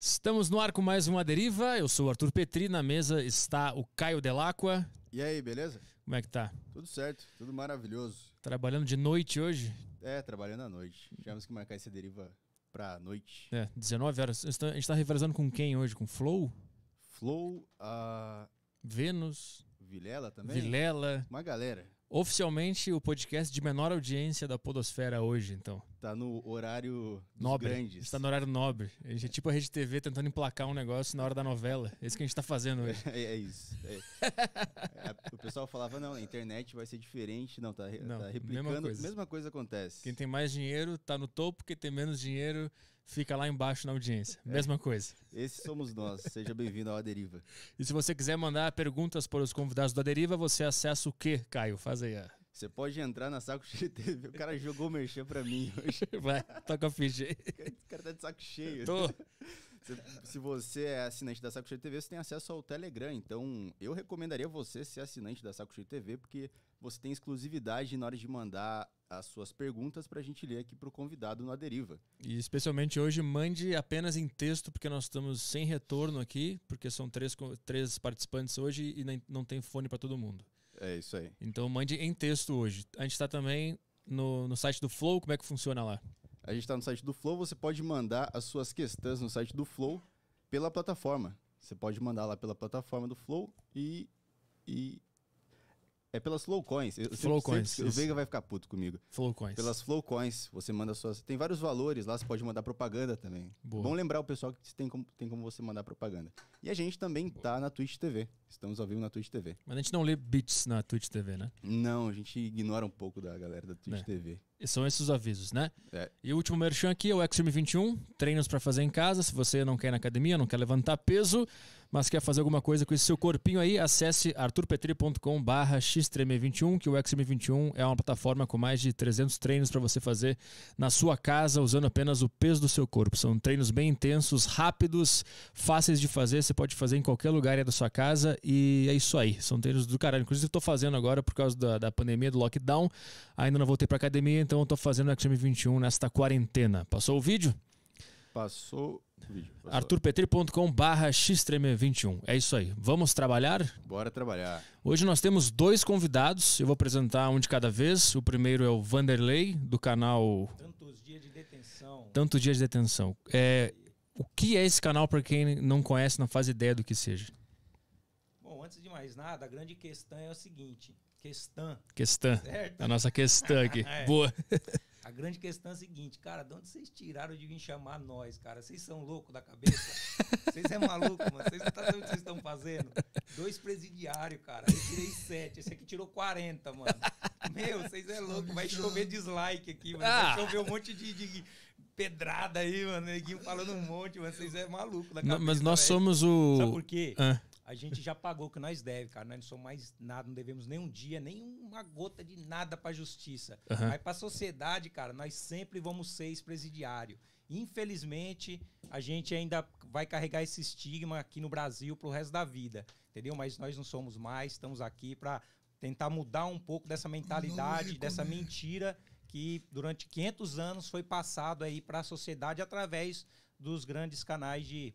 Estamos no ar com mais uma deriva. Eu sou o Arthur Petri, na mesa está o Caio Delacqua. E aí, beleza? Como é que tá? Tudo certo, tudo maravilhoso. Trabalhando de noite hoje? É, trabalhando à noite. Tivemos que marcar essa deriva pra noite. É, 19 horas. A gente tá, tá reversando com quem hoje? Com Flow? Flow, a. Vênus. Vilela também? Vilela. Uma galera. Oficialmente o podcast de menor audiência da Podosfera hoje, então. Tá no horário nobre. grandes. Está no horário nobre. A gente é tipo a Rede TV tentando emplacar um negócio na hora da novela. É isso que a gente tá fazendo hoje. É, é isso. É. é o pessoal falava, não, a internet vai ser diferente. Não, tá, não, tá replicando. Mesma coisa. mesma coisa acontece. Quem tem mais dinheiro tá no topo, quem tem menos dinheiro fica lá embaixo na audiência. É. Mesma coisa. Esse somos nós. Seja bem-vindo ao Aderiva E se você quiser mandar perguntas para os convidados do Aderiva Deriva, você acessa o quê, Caio? Faz aí a. Você pode entrar na saco cheio. O cara jogou mexer pra mim hoje. Vai, toca a ficha aí. O cara tá de saco cheio. Tô se, se, você é assinante da Saco Cheio TV, você tem acesso ao Telegram. Então, eu recomendaria você ser assinante da Saco Cheio TV, porque você tem exclusividade na hora de mandar as suas perguntas para a gente ler aqui para o convidado na deriva. E especialmente hoje, mande apenas em texto, porque nós estamos sem retorno aqui, porque são três, três participantes hoje e não tem fone para todo mundo. É isso aí. Então mande em texto hoje. A gente está também no, no site do Flow, como é que funciona lá? A gente está no site do Flow, você pode mandar as suas questões no site do Flow pela plataforma. Você pode mandar lá pela plataforma do Flow e, e é pelas flowcoins. flowcoins. coins, o Veiga vai ficar puto comigo. Flowcoins. Pelas flowcoins, você manda suas. Tem vários valores lá, você pode mandar propaganda também. Boa. Bom lembrar o pessoal que tem como, tem como você mandar propaganda. E a gente também Boa. tá na Twitch TV. Estamos ao vivo na Twitch TV. Mas a gente não lê bits na Twitch TV, né? Não, a gente ignora um pouco da galera da Twitch é. Né. TV. E são esses os avisos, né? É. E o último merchan aqui é o xm 21, treinos para fazer em casa, se você não quer ir na academia, não quer levantar peso mas quer fazer alguma coisa com esse seu corpinho aí, acesse arturpetri.com.br xtreme21, que o XM21 é uma plataforma com mais de 300 treinos para você fazer na sua casa, usando apenas o peso do seu corpo. São treinos bem intensos, rápidos, fáceis de fazer, você pode fazer em qualquer lugar da sua casa e é isso aí, são treinos do caralho. Inclusive estou fazendo agora por causa da, da pandemia, do lockdown, ainda não voltei para academia, então estou fazendo o XM21 nesta quarentena. Passou o vídeo? Passou arturpetri.com xtreme21. É isso aí. Vamos trabalhar? Bora trabalhar. Hoje nós temos dois convidados. Eu vou apresentar um de cada vez. O primeiro é o Vanderlei, do canal... Tantos Dias de Detenção. Tantos Dias de Detenção. É, o que é esse canal para quem não conhece, não faz ideia do que seja? Bom, antes de mais nada, a grande questão é o seguinte. Questão. Questão. Certo? A nossa questão aqui. é. Boa. A grande questão é a seguinte, cara, de onde vocês tiraram de vir chamar nós, cara? Vocês são loucos da cabeça? Vocês é maluco, mano? Vocês não tá sabendo o que vocês estão fazendo? Dois presidiários, cara. Eu tirei sete. Esse aqui tirou 40, mano. Meu, vocês é louco. Vai chover dislike aqui, mano. Vai ah! chover um monte de, de pedrada aí, mano. Neguinho falando um monte, mano. Vocês é maluco da cabeça. mas nós véio. somos o. Sabe por quê? Ah. A gente já pagou o que nós deve, cara. Nós não somos mais nada, não devemos nem um dia, nem uma gota de nada para a justiça. Uhum. Mas para a sociedade, cara, nós sempre vamos ser ex-presidiário. Infelizmente, a gente ainda vai carregar esse estigma aqui no Brasil para o resto da vida, entendeu? Mas nós não somos mais, estamos aqui para tentar mudar um pouco dessa mentalidade, dessa é é. mentira que durante 500 anos foi passado aí para a sociedade através dos grandes canais de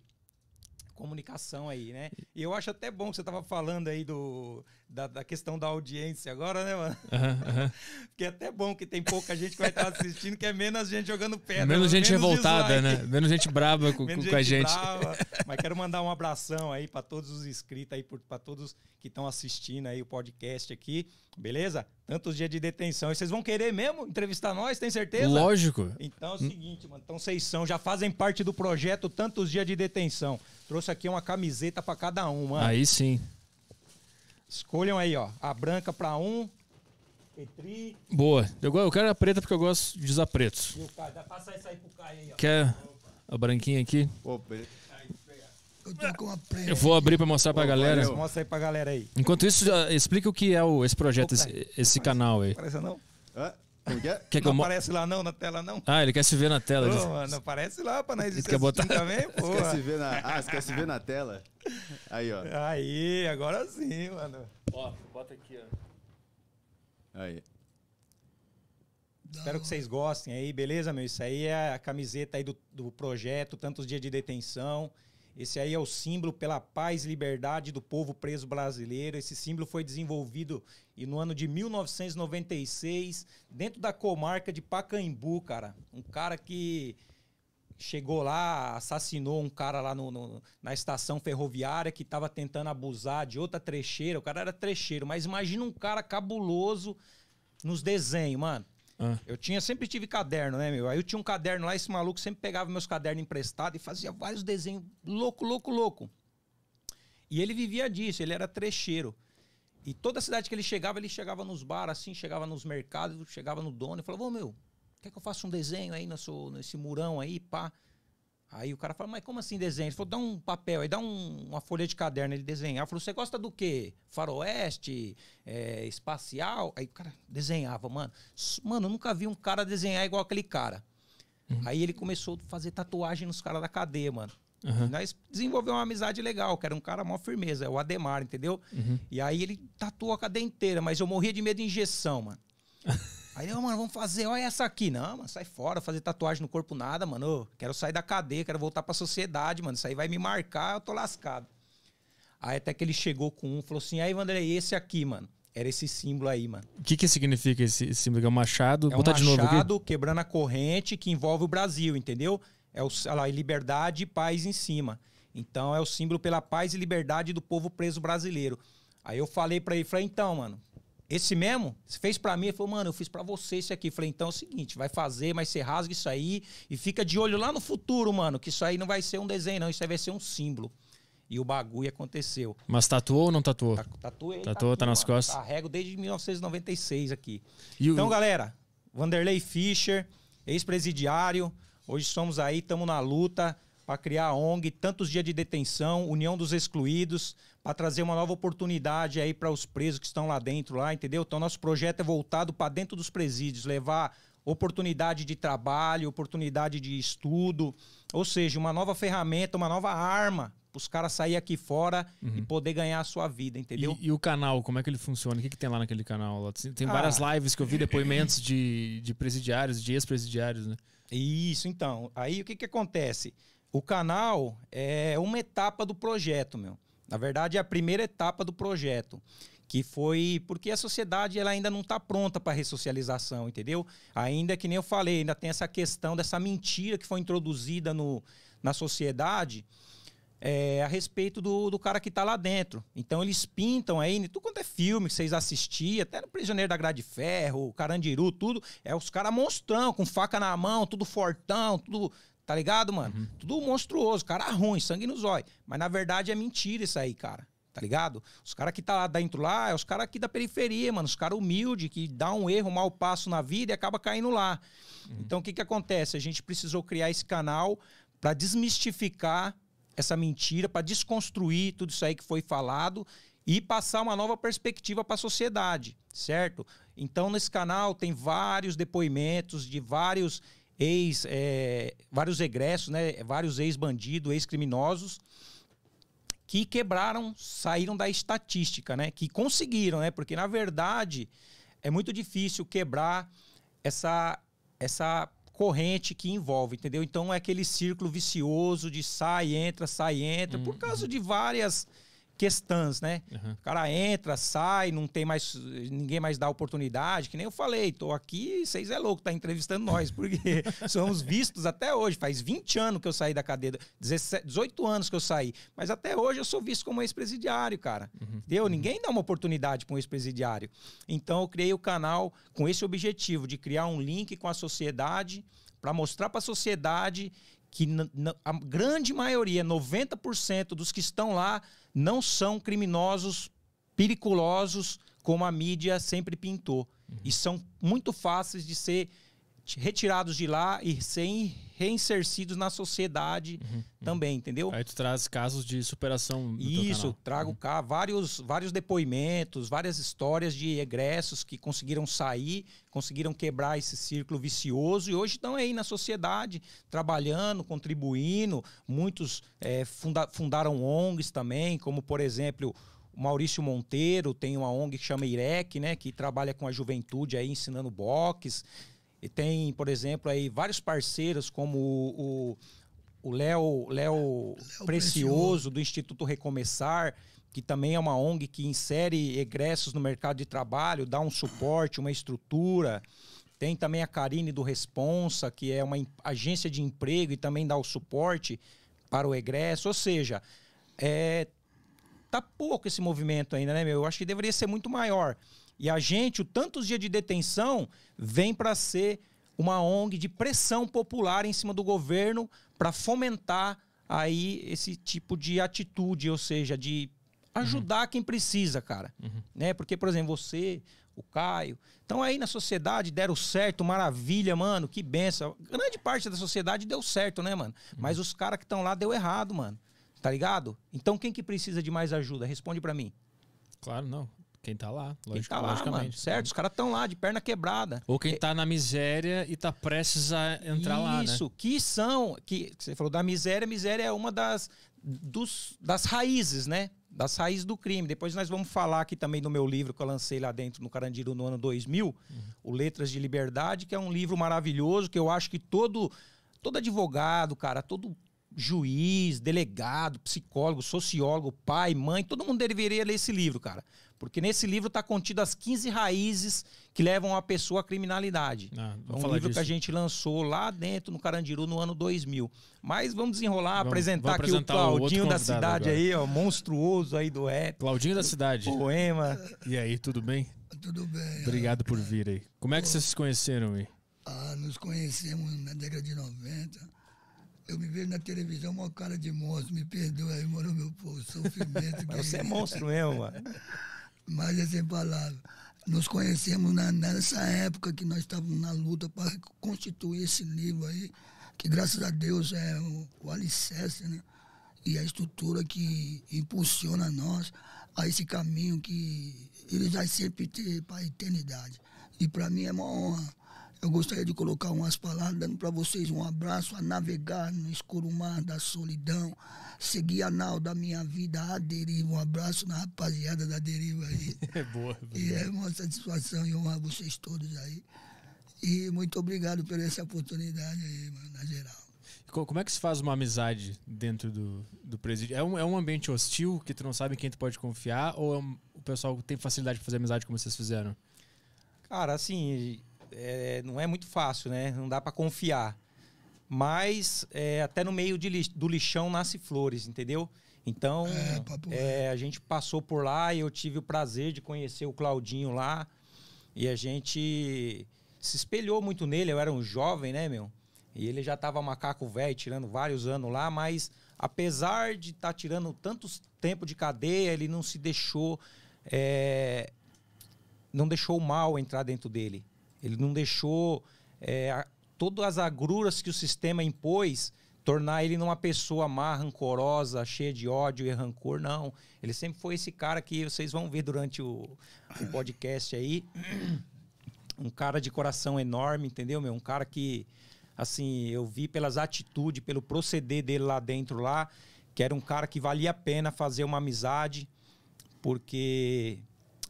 comunicação aí, né? E eu acho até bom que você estava falando aí do, da, da, questão da audiência agora, né, mano? Uhum, uhum. Porque é até bom que tem pouca gente que vai estar tá assistindo, que é menos gente jogando pedra. Menos né? gente menos revoltada, né? Menos gente brava com, menos com, gente a gente. Brava. Mas quero mandar um abração aí para todos os inscritos aí, para todos que estão assistindo aí o podcast aqui, beleza? Tantos dias de detenção. E vocês vão querer mesmo entrevistar nós, tem certeza? Lógico. Então é o hum. seguinte, mano. Então vocês são, já fazem parte do projeto Tantos Dias de Detenção. Trouxe aqui uma camiseta para cada um, Aí sim. Escolham aí, ó. A branca para um. Petri. Boa. Eu, eu quero a preta porque eu gosto de usar pretos. dá pro Caio aí, ó. Quer a branquinha aqui? Ô, eu tô com preta. Eu vou abrir para mostrar para a galera. Mostra aí pra galera aí. Enquanto isso, explica o que é o, esse projeto, esse, esse canal aí. Parece não? Hã? É? Quer que não aparece lá não, na tela não. Ah, ele quer se ver na tela. Pô, mano, não aparece lá pra nós. Ele quer assim botar também, pô. Quer se ver na... Ah, você quer se ver na tela? Aí, ó. Aí, agora sim, mano. Ó, bota aqui, ó. Aí. Espero que vocês gostem aí, beleza, meu? Isso aí é a camiseta aí do, do projeto, tantos dias de detenção. Esse aí é o símbolo pela paz e liberdade do povo preso brasileiro. Esse símbolo foi desenvolvido e no ano de 1996 dentro da comarca de Pacaembu, cara. Um cara que chegou lá, assassinou um cara lá no, no na estação ferroviária que estava tentando abusar de outra trecheira. O cara era trecheiro, mas imagina um cara cabuloso nos desenhos, mano. Ah. Eu tinha sempre tive caderno, né, meu? Aí eu tinha um caderno lá, esse maluco sempre pegava meus cadernos emprestados e fazia vários desenhos louco, louco, louco. E ele vivia disso, ele era trecheiro. E toda cidade que ele chegava, ele chegava nos bares, assim, chegava nos mercados, chegava no dono e falava, ô meu, quer que eu faça um desenho aí seu nesse murão aí, pá? Aí o cara fala, mas como assim desenho? Ele falou, dá um papel, aí dá um, uma folha de caderno, ele desenhava. Falou, você gosta do quê? Faroeste? É, espacial? Aí o cara desenhava, mano. Mano, eu nunca vi um cara desenhar igual aquele cara. Uhum. Aí ele começou a fazer tatuagem nos caras da cadeia, mano. Uhum. Nós desenvolveu uma amizade legal, que era um cara mó firmeza, é o Ademar, entendeu? Uhum. E aí ele tatuou a cadeia inteira, mas eu morria de medo de injeção, mano. Aí eu, mano, vamos fazer, olha essa aqui. Não, mano, sai fora, fazer tatuagem no corpo, nada, mano. Eu quero sair da cadeia, quero voltar pra sociedade, mano. Isso aí vai me marcar, eu tô lascado. Aí até que ele chegou com um, falou assim, aí, Vanderlei, esse aqui, mano. Era esse símbolo aí, mano. O que, que significa esse símbolo? É um machado? É um Botar machado quebrando a corrente que envolve o Brasil, entendeu? É o, olha lá, liberdade e paz em cima. Então é o símbolo pela paz e liberdade do povo preso brasileiro. Aí eu falei para ele, falei, então, mano, esse mesmo, fez para mim, ele falou, mano, eu fiz para você isso aqui. Eu falei, então é o seguinte, vai fazer, mas você rasga isso aí e fica de olho lá no futuro, mano, que isso aí não vai ser um desenho, não, isso aí vai ser um símbolo. E o bagulho aconteceu. Mas tatuou ou não tatuou? Tatuou. Tatuou, tá, aqui, tá nas mano. costas. Carrego tá desde 1996 aqui. E então, o... galera, Vanderlei Fischer, ex-presidiário, hoje somos aí, estamos na luta para criar a ONG, tantos dias de detenção, união dos excluídos, para trazer uma nova oportunidade aí para os presos que estão lá dentro, lá, entendeu? Então, nosso projeto é voltado para dentro dos presídios, levar oportunidade de trabalho, oportunidade de estudo, ou seja, uma nova ferramenta, uma nova arma para os caras saírem aqui fora uhum. e poder ganhar a sua vida, entendeu? E, e, o canal, como é que ele funciona? O que, que tem lá naquele canal? Tem ah. várias ah. lives que eu vi, depoimentos de, de presidiários, de ex-presidiários, né? Isso, então. Aí o que, que acontece? O canal é uma etapa do projeto, meu. Na verdade, é a primeira etapa do projeto, que foi porque a sociedade ela ainda não está pronta para a ressocialização, entendeu? Ainda que nem eu falei, ainda tem essa questão dessa mentira que foi introduzida no, na sociedade. É, a respeito do, do cara que está lá dentro. Então eles pintam aí, tudo quanto é filme que vocês assistiam, até no Prisioneiro da Grade de Ferro, Carandiru, tudo, é os caras monstrão, com faca na mão, tudo fortão, tudo Tá ligado, mano? Uhum. Tudo monstruoso, cara ruim, sangue nos olhos. Mas na verdade é mentira isso aí, cara. Tá ligado? Os caras que tá lá dentro lá, é os caras aqui da periferia, mano. Os caras humildes, que dá um erro, um mau passo na vida e acaba caindo lá. Uhum. Então o que que acontece? A gente precisou criar esse canal para desmistificar essa mentira, para desconstruir tudo isso aí que foi falado e passar uma nova perspectiva para a sociedade, certo? Então nesse canal tem vários depoimentos de vários ex, é, vários egressos, né, vários ex-bandidos, ex-criminosos, que quebraram, saíram da estatística, né, que conseguiram, né, porque na verdade é muito difícil quebrar essa, essa corrente que envolve, entendeu? Então é aquele círculo vicioso de sai, entra, sai, entra, uhum. por causa de várias questões, né? Uhum. O cara entra, sai, não tem mais. ninguém mais dá oportunidade, que nem eu falei, tô aqui, vocês é louco, tá entrevistando nós, porque somos vistos até hoje. Faz 20 anos que eu saí da cadeia, 18 anos que eu saí, mas até hoje eu sou visto como ex-presidiário, cara. Uhum. Entendeu? Uhum. Ninguém dá uma oportunidade para um ex-presidiário. Então eu criei o canal com esse objetivo de criar um link com a sociedade para mostrar para a sociedade que a grande maioria, 90% dos que estão lá não são criminosos periculosos como a mídia sempre pintou. Uhum. E são muito fáceis de ser retirados de lá e sem reinsercidos na sociedade uhum, uhum. também, uhum. entendeu? Aí tu traz casos de superação. Isso, trago uhum. cá vários, vários depoimentos, várias histórias de egressos que conseguiram sair, conseguiram quebrar esse círculo vicioso e hoje estão aí na sociedade, trabalhando, contribuindo. Muitos é, funda fundaram ONGs também, como por exemplo. Maurício Monteiro tem uma ONG que chama IREC, né, que trabalha com a juventude aí ensinando boxe. E tem, por exemplo, aí vários parceiros como o, o Léo, Léo Precioso, Precioso, do Instituto Recomeçar, que também é uma ONG que insere egressos no mercado de trabalho, dá um suporte, uma estrutura. Tem também a Karine do Responsa, que é uma agência de emprego e também dá o suporte para o egresso. Ou seja, é, tá pouco esse movimento ainda, né, meu? Eu acho que deveria ser muito maior. E a gente, o tantos dias de detenção, vem para ser uma ONG de pressão popular em cima do governo para fomentar aí esse tipo de atitude, ou seja, de ajudar uhum. quem precisa, cara. Uhum. Né? Porque, por exemplo, você, o Caio. Então aí na sociedade deram certo, maravilha, mano, que benção. Grande parte da sociedade deu certo, né, mano? Uhum. Mas os caras que estão lá deu errado, mano. Tá ligado? Então quem que precisa de mais ajuda? Responde para mim. Claro, não. Quem tá lá, logicamente, quem tá lá, mano, certo? Os caras estão lá, de perna quebrada. Ou quem tá na miséria e tá prestes a entrar Isso, lá, né? Isso, que são... Que, você falou da miséria, miséria é uma das, dos, das raízes, né? Das raízes do crime. Depois nós vamos falar aqui também do meu livro que eu lancei lá dentro no Carandiru no ano 2000, uhum. o Letras de Liberdade, que é um livro maravilhoso que eu acho que todo, todo advogado, cara, todo juiz, delegado, psicólogo, sociólogo, pai, mãe, todo mundo deveria ler esse livro, cara. Porque nesse livro está contido as 15 raízes que levam a pessoa à criminalidade. Ah, é um livro disso. que a gente lançou lá dentro no Carandiru no ano 2000. Mas vamos desenrolar, vamos, apresentar, vamos apresentar aqui o Claudinho o da cidade agora. aí, ó, monstruoso aí do rap. Claudinho da cidade. Poema. E aí, tudo bem? Tudo bem. Obrigado por vir aí. Como é que vocês se conheceram aí? Ah, nos conhecemos na década de 90. Eu me vejo na televisão uma cara de monstro, me perdoa aí, moro meu povo, sofrimento. Você é monstro mesmo, mano. Mas é sem palavras. Nos conhecemos na, nessa época que nós estávamos na luta para constituir esse livro aí, que graças a Deus é o, o alicerce, né? E a estrutura que impulsiona nós a esse caminho que ele vai sempre ter para a eternidade. E para mim é uma honra eu gostaria de colocar umas palavras dando para vocês um abraço a navegar no escuro mar da solidão, seguir a nau da minha vida a deriva. Um abraço na rapaziada da deriva aí. É boa. E é uma satisfação e honrar vocês todos aí. E muito obrigado por essa oportunidade aí, mano, na geral. Como é que se faz uma amizade dentro do, do presídio? É um, é um ambiente hostil que tu não sabe quem tu pode confiar ou é um, o pessoal tem facilidade para fazer amizade como vocês fizeram? Cara, assim, é, não é muito fácil, né? Não dá para confiar. Mas é, até no meio de, do lixão nasce flores, entendeu? Então, é, é a gente passou por lá e eu tive o prazer de conhecer o Claudinho lá. E a gente se espelhou muito nele. Eu era um jovem, né, meu? E ele já estava macaco velho, tirando vários anos lá, mas apesar de estar tá tirando tanto tempo de cadeia, ele não se deixou. É, não deixou o mal entrar dentro dele. Ele não deixou é, a, todas as agruras que o sistema impôs tornar ele numa pessoa má, rancorosa, cheia de ódio e rancor, não. Ele sempre foi esse cara que vocês vão ver durante o, o podcast aí. Um cara de coração enorme, entendeu, meu? Um cara que, assim, eu vi pelas atitudes, pelo proceder dele lá dentro lá, que era um cara que valia a pena fazer uma amizade, porque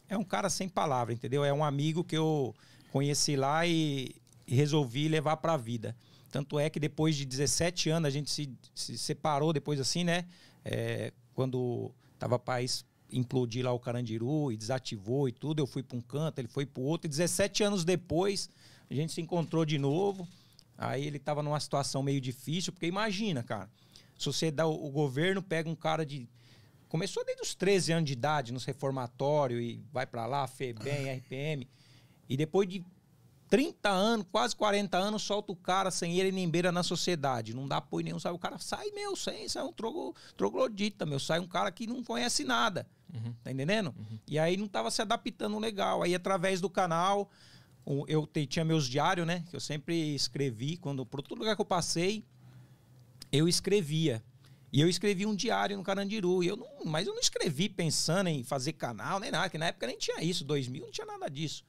é um cara sem palavra, entendeu? É um amigo que eu conheci lá e, e resolvi levar para a vida. Tanto é que depois de 17 anos a gente se, se separou depois assim, né? É, quando tava país implodir lá o Carandiru e desativou e tudo, eu fui para um canto, ele foi para o outro. E 17 anos depois a gente se encontrou de novo. Aí ele tava numa situação meio difícil, porque imagina, cara, se você dá o, o governo pega um cara de começou desde os 13 anos de idade nos reformatórios e vai para lá, FEBEM, RPM. E depois de 30 anos, quase 40 anos, solta o cara sem ele nem beira na sociedade. Não dá apoio nenhum, sabe? O cara sai, meu, sem, sai é um trogo, troglodita, meu. Sai um cara que não conhece nada. Uhum. Tá entendendo? Uhum. E aí não tava se adaptando legal. Aí através do canal, eu tinha meus diários, né? Que eu sempre escrevi. quando Por todo lugar que eu passei, eu escrevia. E eu escrevi um diário no Carandiru. eu não, mas eu não escrevi pensando em fazer canal, nem nada, que na época nem tinha isso. 2000 não tinha nada disso.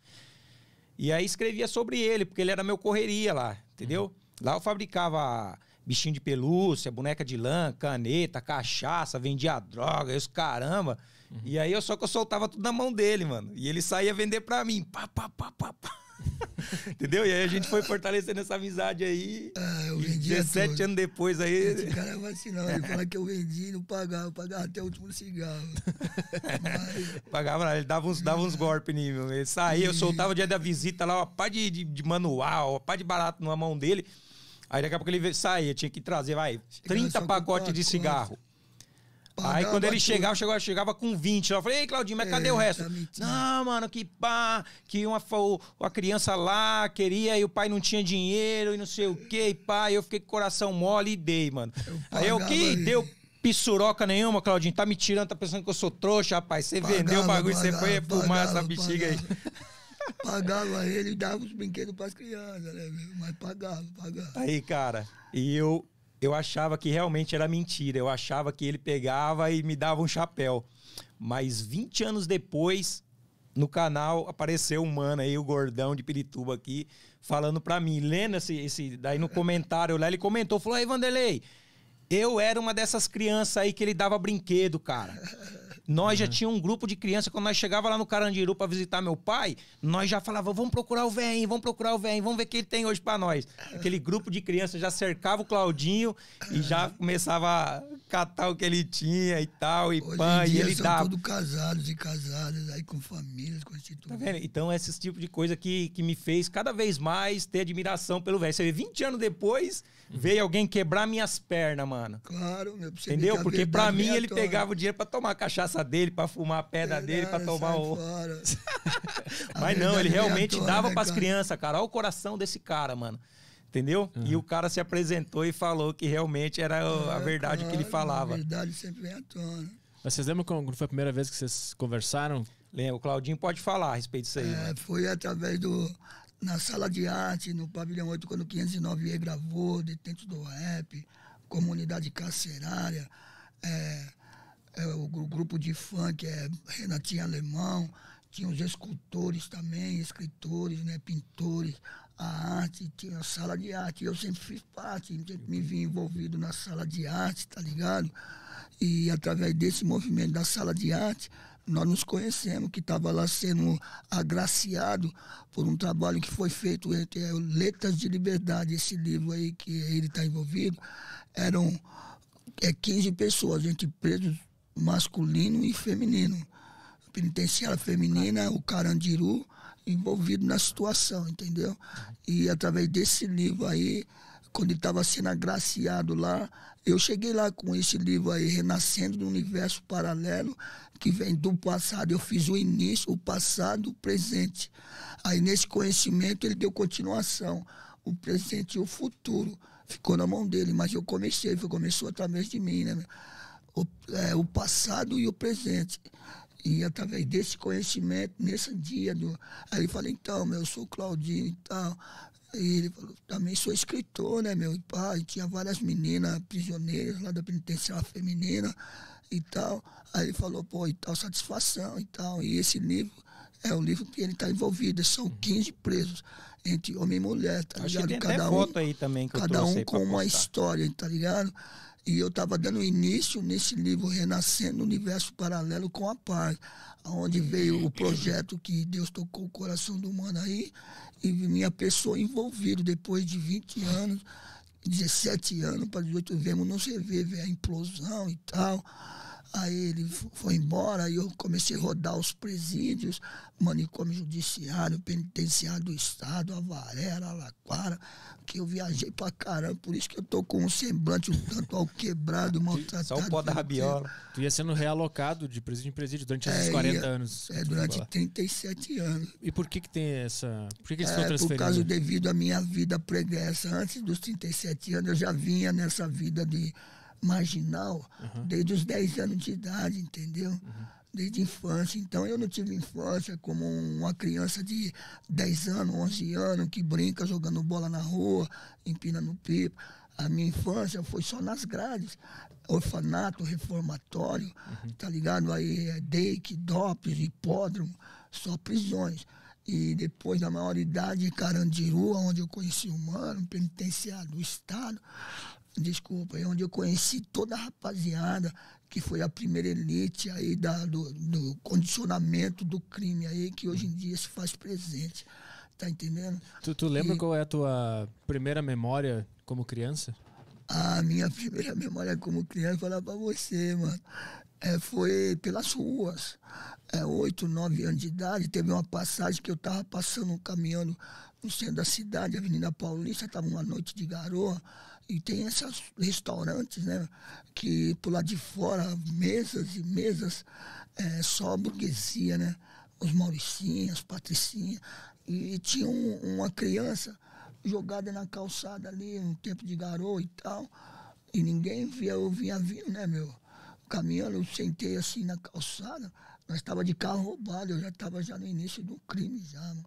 E aí escrevia sobre ele, porque ele era meu correria lá, entendeu? Uhum. Lá eu fabricava bichinho de pelúcia, boneca de lã, caneta, cachaça, vendia droga, e os caramba. Uhum. E aí eu só que eu soltava tudo na mão dele, mano. E ele saía vender pra mim. Pá, pá, pá, pá, pá. Entendeu? E aí a gente foi fortalecendo essa amizade aí. Ah, eu vendi 17 anos depois aí. Esse cara é vacinado, ele fala que eu vendi e não pagava, eu pagava até o último cigarro. Mas... Pagava, ele dava uns, dava uns golpes nível Ele saía, eu soltava o dia da visita lá, uma pá de, de, de manual, uma pá de barato na mão dele. Aí daqui a pouco ele saía, tinha que trazer, vai, 30 é pacotes de cigarro. Quatro aí quando ele é chegava, chegava, chegava com 20 Eu falei, ei, Claudinho, mas é, cadê o é, resto? Tá não, mano, que pá, que uma, uma criança lá queria e o pai não tinha dinheiro e não sei o que, e pá, eu fiquei com o coração mole e dei, mano. Eu aí eu que deu pissuroca nenhuma, Claudinho, tá me tirando, tá pensando que eu sou trouxa, rapaz. Você pagava, vendeu o bagulho, pagava, você foi fumar essa bexiga aí. Pagava ele e dava os brinquedos pras crianças, né, meu? Mas pagava, pagava. Aí, cara, e eu eu achava que realmente era mentira. Eu achava que ele pegava e me dava um chapéu. Mas 20 anos depois, no canal apareceu um mano aí, o gordão de Pirituba aqui, falando pra mim, lendo esse, esse daí no comentário lá, ele comentou, falou, aí Vanderlei, eu era uma dessas crianças aí que ele dava brinquedo, cara. Nós já uhum. tinha um grupo de criança, quando nós chegava lá no Carandiru para visitar meu pai, nós já falava, vamos procurar o velho, vamos procurar o velho, vamos ver o que ele tem hoje para nós. Aquele grupo de crianças já cercava o Claudinho e já começava catar o que ele tinha e tal, e pã, e ele são dá. tudo casados e casadas, aí com famílias instituições. Tá vendo? Então, esses tipo de coisa que, que me fez cada vez mais ter admiração pelo velho. Você vê, 20 anos depois, uhum. veio alguém quebrar minhas pernas, mano. Claro, meu Entendeu? Porque pra mim é ele pegava o dinheiro pra tomar a cachaça dele, pra fumar a pedra dele, pra tomar o. Mas não, ele é realmente dava né, pras crianças, cara. Olha o coração desse cara, mano entendeu? Uhum. E o cara se apresentou e falou que realmente era a é, verdade claro, que ele falava. A verdade sempre vem à tona. Mas vocês lembram quando foi a primeira vez que vocês conversaram? Lembro, o Claudinho pode falar a respeito disso aí. É, Foi através do. Na sala de arte, no pavilhão 8, quando 509E gravou, Detentos do Rap, Comunidade Carcerária, é, é, o, o, grupo de funk é Renatinho Alemão, tinha os escultores também, escritores, né, pintores, a arte, tinha sala de arte, eu sempre fiz parte, sempre me vi envolvido na sala de arte, tá ligado? E através desse movimento da sala de arte, nós nos conhecemos, que estava lá sendo agraciado por um trabalho que foi feito entre eh, Letras de Liberdade, esse livro aí que ele está envolvido, eram é, eh, 15 pessoas, entre presos masculino e feminino. Penitenciária feminina, o Carandiru, envolvido na situação, entendeu? E através desse livro aí, quando ele estava sendo agraciado lá, eu cheguei lá com esse livro aí, Renascendo do Universo Paralelo, que vem do passado. Eu fiz o início, o passado, o presente. Aí nesse conhecimento ele deu continuação, o presente e o futuro. Ficou na mão dele, mas eu comecei, foi, começou através de mim, né? O, é, o passado e o presente. E através desse conhecimento, nesse dia, do, aí ele falou, então, meu, eu sou Claudinho e tal. E ele falou, também sou escritor, né, meu? E pá, e tinha várias meninas prisioneiras lá da penitenciária feminina e tal. Aí ele falou, pô, e tal, satisfação e tal. E esse livro é o livro que ele está envolvido. São 15 presos, entre homem e mulher, tá ligado? que tem cada até um, foto aí também que cada eu um com uma história, tá ligado? E eu estava dando início nesse livro Renascendo, Universo Paralelo com a Paz, onde veio o projeto que Deus tocou o coração do humano aí, e minha pessoa envolvida depois de 20 anos, 17 anos para 18, vemos não se vê, vê a implosão e tal. Aí ele foi embora e eu comecei a rodar os presídios, manicômio judiciário, penitenciário do estado, Avarela, Alaquara, que eu viajei pra caramba, por isso que eu tô com um semblante um tanto ao quebrado, maltratado. Só o pó da rabiola. Tu ia sendo realocado de presídio em presídio durante esses é, 40 ia, anos. É, durante 37 anos. E por que que tem essa... Por que que isso é, Por causa devido à minha vida pregressa. Antes dos 37 anos eu já vinha nessa vida de marginal uhum. desde os 10 anos de idade, entendeu? Uhum. Desde infância. Então eu não tive infância como uma criança de 10 anos, 11 anos, que brinca jogando bola na rua, empina no pipo. A minha infância foi só nas grades. Orfanato, reformatório, uhum. tá ligado? Aí é DEIC, hipódromo, só prisões. E depois, da maioridade, Carandiru, onde eu conheci o mano, penitenciário do Estado, desculpa, é onde eu conheci toda a rapaziada, que foi a primeira elite aí da, do, do condicionamento do crime aí, que hoje em dia se faz presente. Tá entendendo? Tu, tu lembra e, qual é a tua primeira memória como criança? A minha primeira memória como criança, falar pra você, mano, é, foi pelas ruas. É, 8, 9 anos de idade, teve uma passagem que eu tava passando, caminhando no centro da cidade, Avenida Paulista, tava uma noite de garoa e tem esses restaurantes, né? Que por lá de fora, mesas e mesas, é, só a burguesia, né? Os mauricinhos, patricinhas. E tinha um, uma criança jogada na calçada ali, um tempo de garoto e tal. E ninguém via, eu vinha vindo, né, meu? Caminhando, eu sentei assim na calçada, nós estava de carro roubado, eu já estava já no início do crime já, mano.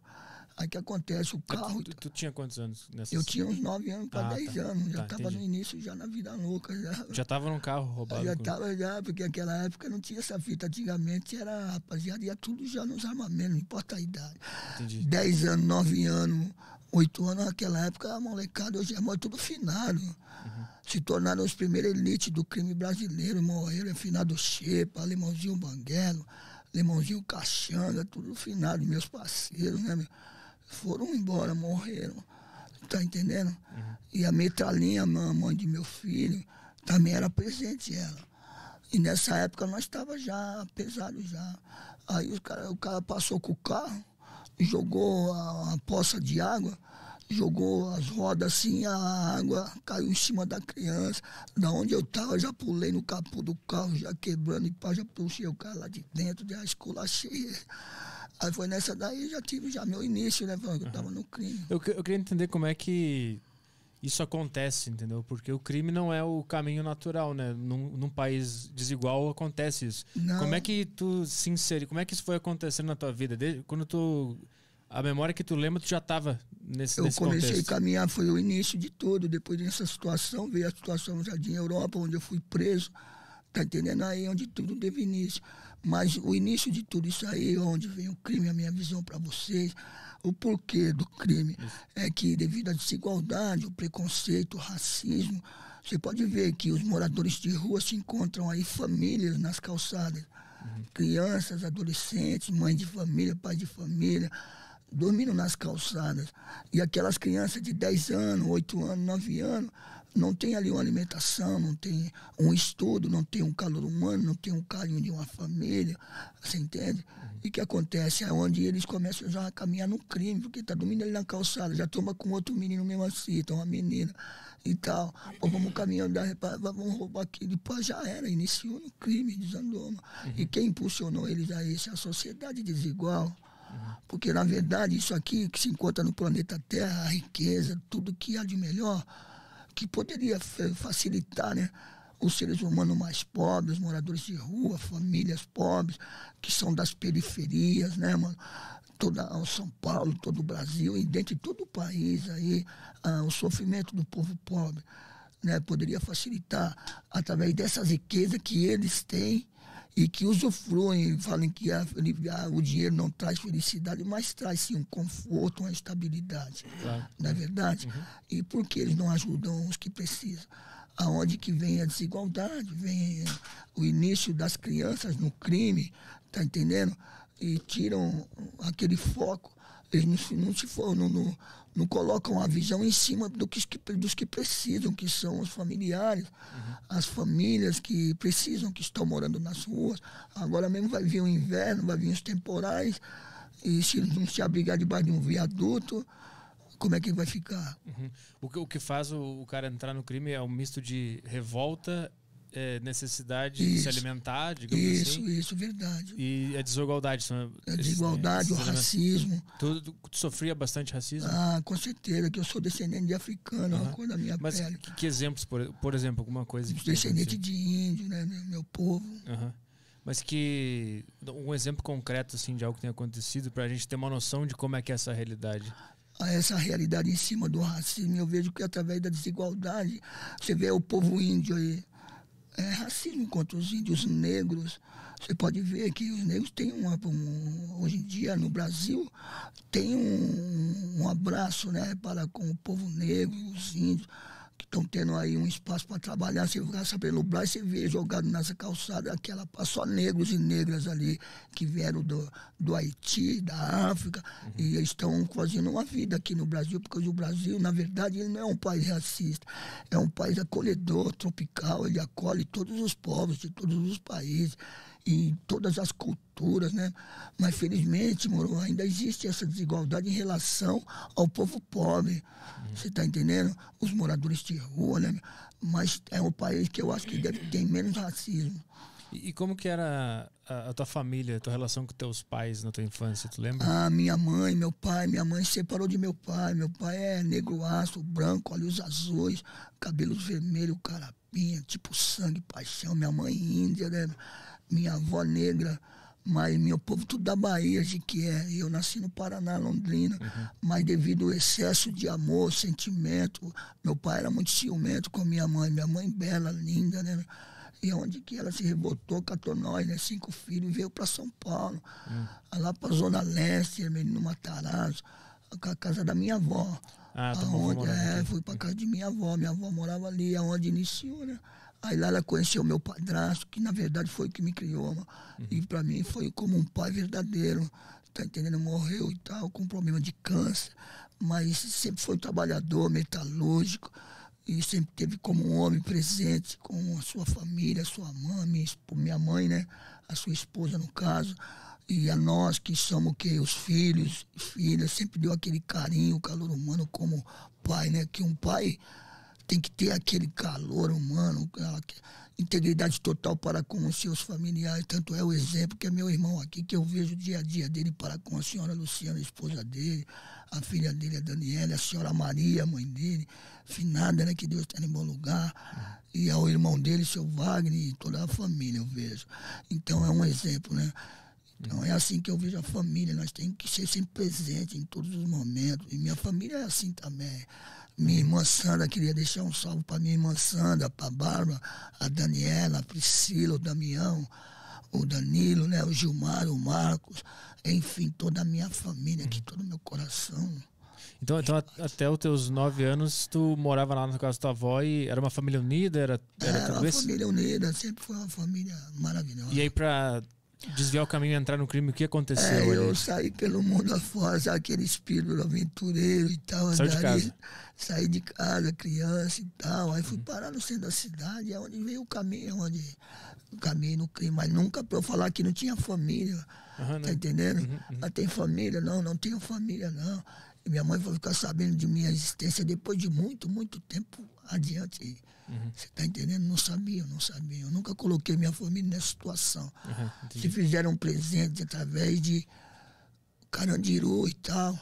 Aí que acontece, o carro. Tu, tu tinha quantos anos nessa Eu tinha uns 9 anos para ah, 10 tá. anos. Já estava tá, no início, já na vida louca. Já, já tava num carro roubado? Já estava já, porque naquela época não tinha essa fita. Antigamente era, rapaziada, ia tudo já nos armamentos, não importa a idade. Entendi. 10 anos, 9 anos, 8 anos, naquela época, a molecada, hoje é mó tudo finado. Uhum. Se tornaram os primeiros elite do crime brasileiro, morreram, finado Xepa, Limãozinho Banguelo, Limãozinho Caixanga, tudo finado, meus parceiros, né, meu? foram embora, morreram. Tá entendendo? Uhum. E a metralhinha a mãe de meu filho, também era presente ela. E nessa época nós estava já pesado já. Aí o cara, o cara passou com o carro, jogou a, a poça de água, jogou as rodas assim, a água caiu em cima da criança. Da onde eu estava, já pulei no capô do carro, já quebrando e pá, já puxei o cara lá de dentro, já esculachei. Aí foi nessa daí já tive já meu início, né? Eu uhum. tava no crime. Eu, eu queria entender como é que isso acontece, entendeu? Porque o crime não é o caminho natural, né? Num, num país desigual acontece isso. Não. Como é que tu se insere? Como é que isso foi acontecendo na tua vida? Desde, quando tu a memória que tu lembra, tu já estava nesse, eu nesse contexto. Eu comecei a caminhar, foi o início de tudo. Depois dessa situação, veio a situação já de Europa, onde eu fui preso. Tá entendendo? Aí onde tudo teve início. Mas o início de tudo isso aí, onde vem o crime, a minha visão para vocês, o porquê do crime é que devido à desigualdade, o preconceito, o racismo, você pode ver que os moradores de rua se encontram aí famílias nas calçadas, uhum. crianças, adolescentes, mães de família, pais de família, dormindo nas calçadas. E aquelas crianças de 10 anos, 8 anos, 9 anos, não tem ali uma alimentação, não tem um estudo, não tem um calor humano, não tem um carinho de uma família, você entende? E o que acontece? É onde eles começam já a caminhar no crime, porque tá dormindo ali na calçada, já toma com outro menino mesmo assim, então uma menina e tal. Ou vamos caminhando, vamos roubar aqui. Depois já era, iniciou no crime, desandou. Uhum. E quem impulsionou eles a isso? É a sociedade desigual. Porque, na verdade, isso aqui que se encontra no planeta Terra, a riqueza, tudo que há de melhor, que poderia facilitar né, os seres humanos mais pobres, moradores de rua, famílias pobres, que são das periferias, né, mano? Toda São Paulo, todo o Brasil e dentro de todo o país aí, ah, o sofrimento do povo pobre. Né, poderia facilitar através dessas riquezas que eles têm, e que usufruem, falam que a, o dinheiro não traz felicidade, mas traz sim um conforto, uma estabilidade, claro. não é verdade? Uhum. E por que eles não ajudam os que precisam? aonde que vem a desigualdade, vem o início das crianças no crime, tá entendendo? E tiram aquele foco. Eles não se, não se foram não colocam a visão em cima do que, dos que precisam, que são os familiares, uhum. as famílias que precisam, que estão morando nas ruas. Agora mesmo vai vir o inverno, vai vir os temporais, e se não se abrigar debaixo de um viaduto, como é que vai ficar? Uhum. O, que, o que faz o, o cara entrar no crime é um misto de revolta é, necessidade isso, de se alimentar, digamos isso, assim. Isso, isso, verdade. E a é desigualdade. a é né, desigualdade, o racismo. Tu, tu, tu, sofria bastante racismo? Ah, com certeza, que eu sou descendente de africano, uhum. uma coisa da minha Mas pele. Que, que exemplos, por, por exemplo, alguma coisa? Descendente de índio, né, meu povo. Uhum. Mas que um exemplo concreto assim de algo que tem acontecido para a gente ter uma noção de como é que é essa realidade ah, essa realidade em cima do racismo. Eu vejo que através da desigualdade, você vê o povo índio aí, é, racismo contra os índios negros. Você pode ver que os negros têm uma, um, hoje em dia no Brasil tem um, um abraço né, para com o povo negro, os índios estão tendo aí um espaço para trabalhar, se graça pelo Brás, você vê jogado nessa calçada aquela só negros e negras ali que vieram do, do Haiti, da África, uhum. e estão fazendo uma vida aqui no Brasil, porque o Brasil, na verdade, ele não é um país racista, é um país acolhedor, tropical, ele acolhe todos os povos de todos os países em todas as culturas, né? Mas felizmente, moro, ainda existe essa desigualdade em relação ao povo pobre. Você está entendendo? Os moradores de rua, né? Mas é um país que eu acho que deve ter menos racismo. E, como que era a, tua família, a tua relação com teus pais na tua infância, tu lembra? Ah, minha mãe, meu pai, minha mãe separou de meu pai. Meu pai é negro aço, branco, olhos azuis, cabelos vermelhos, carapinha, tipo sangue, paixão. Minha mãe índia, né? minha avó negra, mas meu povo tudo da Bahia de que é. Eu nasci no Paraná, Londrina, uhum. mas devido ao excesso de amor, sentimento, meu pai era muito ciumento com minha mãe, minha mãe bela, linda, né? E é onde que ela se rebotou, catou nós, né? Cinco filhos, veio para São Paulo, uhum. lá para Zona Leste, no Matarazzo, a casa da minha avó. Ah, tá aonde, é, fui para casa de minha avó, minha avó morava ali, aonde iniciou, né? Aí lá ela conheceu meu padrasto, que na verdade foi o que me criou. E uhum. para mim foi como um pai verdadeiro. Tá entendendo? Morreu e tal, com problema de câncer. Mas sempre foi um trabalhador, metalúrgico. E sempre teve como um homem presente com a sua família, sua mãe, minha mãe, né? A sua esposa, no caso. E a nós que somos que os filhos, filhas, sempre deu aquele carinho, calor humano como pai, né? Que um pai tem que ter aquele calor humano, integridade total para com os seus familiares. Tanto é o exemplo que é meu irmão aqui, que eu vejo o dia a dia dele para com a senhora Luciana, a esposa dele, a filha dele, a Daniela, a senhora Maria, a mãe dele, finada, né? Que Deus está em bom lugar. E ao irmão dele, seu Wagner, e toda a família eu vejo. Então é um exemplo, né? Então é assim que eu vejo a família, nós temos que ser sempre presentes em todos os momentos. E minha família é assim também minha irmã Sandra, queria deixar um salve para minha irmã Sandra, para a Bárbara, a Daniela, a Priscila, o Damião, o Danilo, né, o Gilmar, o Marcos, enfim, toda a minha família aqui, todo o meu coração. Então, então até os teus nove anos, tu morava lá na casa da tua avó e era uma família unida? Era, era, era uma família unida, sempre foi uma família maravilhosa. E aí, para desviar o caminho e entrar no crime, o que aconteceu? É, eu saí pelo mundo afora, aquele espírito aventureiro e tal. Saiu de casa? Saí de casa, criança e tal. Aí fui uhum. parar no centro da cidade, é onde veio o caminho, é onde o caminho no crime. Mas nunca para eu falar que não tinha família. Uhum, tá né? entendendo? Uhum, uhum. Ah, tem família? Não, não tenho família, não. E minha mãe vai ficar sabendo de minha existência depois de muito, muito tempo adiante. Uhum. Você está entendendo? Não sabia, não sabia. Eu nunca coloquei minha família nessa situação. Uhum, Se fizeram um presente através de Carandiru e tal,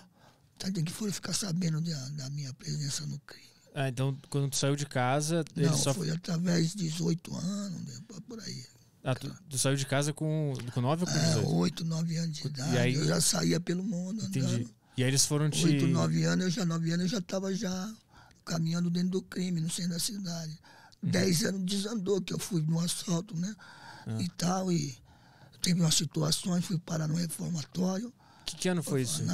tá, que foram ficar sabendo de, da minha presença no crime. Ah, então quando tu saiu de casa. Ele não, só... foi através de 18 anos, né, por aí. Ah, tu, tu, saiu de casa com, com 9 ou com 18? É, 8, 9 anos de idade. Aí... Eu já saía pelo mundo Entendi. andando. E aí eles foram te. 8, 9 anos, eu já 9 anos eu já estava já caminhando dentro do crime, no centro da cidade. Uhum. Dez anos desandou, que eu fui no assalto, né? Uhum. E tal, e teve uma situação, fui parar no reformatório. Que, que ano foi isso?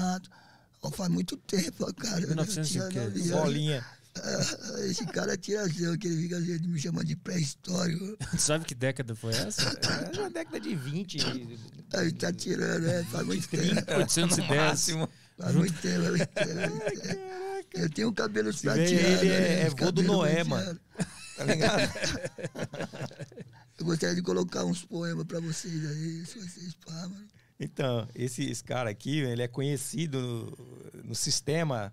Oh, faz muito tempo, cara. 1900 Bolinha. É, esse cara é tira zero, que ele fica ele me chama de pré-histórico. Sabe que década foi essa? É uma década de 20. Tá, ele tá tirando, é, faz muito tempo. 810. Máximo. Faz muito tempo, muito tempo. Eu tenho o cabelo prateado. Ele é, é do Noé, mano. Tá ligado? eu gostaria de colocar uns poemas pra vocês aí, se vocês mano. Então, esse, esse cara aqui, ele é conhecido no, no sistema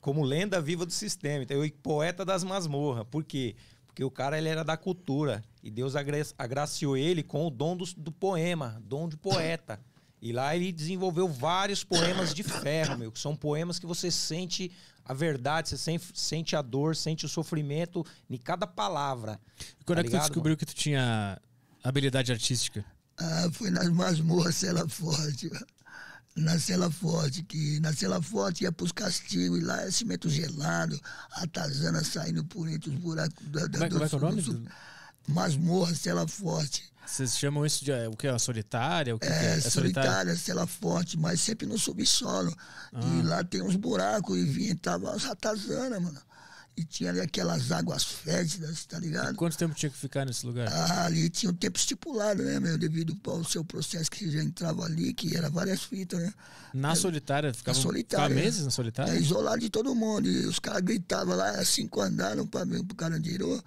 como lenda viva do sistema. Então, eu, é poeta das masmorras. Por quê? Porque o cara ele era da cultura. E Deus agraciou ele com o dom do, do poema, dom de poeta. E lá ele desenvolveu vários poemas de ferro, meu, que são poemas que você sente a verdade, você sente a dor, sente o sofrimento em cada palavra. E quando tá é que ligado, tu descobriu mano? que tu tinha habilidade artística? Ah, foi nas masmorras Cela Forte. Na Cela Forte, que na Cela Forte ia pros castigos, e lá é cimento gelado, a Tazana saindo por entre os buracos da, da, como é, do, é, é o nome? do... Masmorra Cela Forte. Vocês chamam isso de é, o é que é solitária? O que é, que é? é solitária, solitária, sei lá, é forte, mas sempre no subsolo. Ah. E lá tem uns buracos e vinha, tava as ratazanas, mano. E tinha ali aquelas águas fétidas, tá ligado? E quanto tempo tinha que ficar nesse lugar? Ah, ali tinha um tempo estipulado, né, meu? Devido ao seu processo que já entrava ali, que era várias fitas, né? Na é, solitária? Ficava, na solitária, ficava meses na solitária? É, isolado de todo mundo. E os caras gritavam lá, cinco andaram pra, pro Carandiru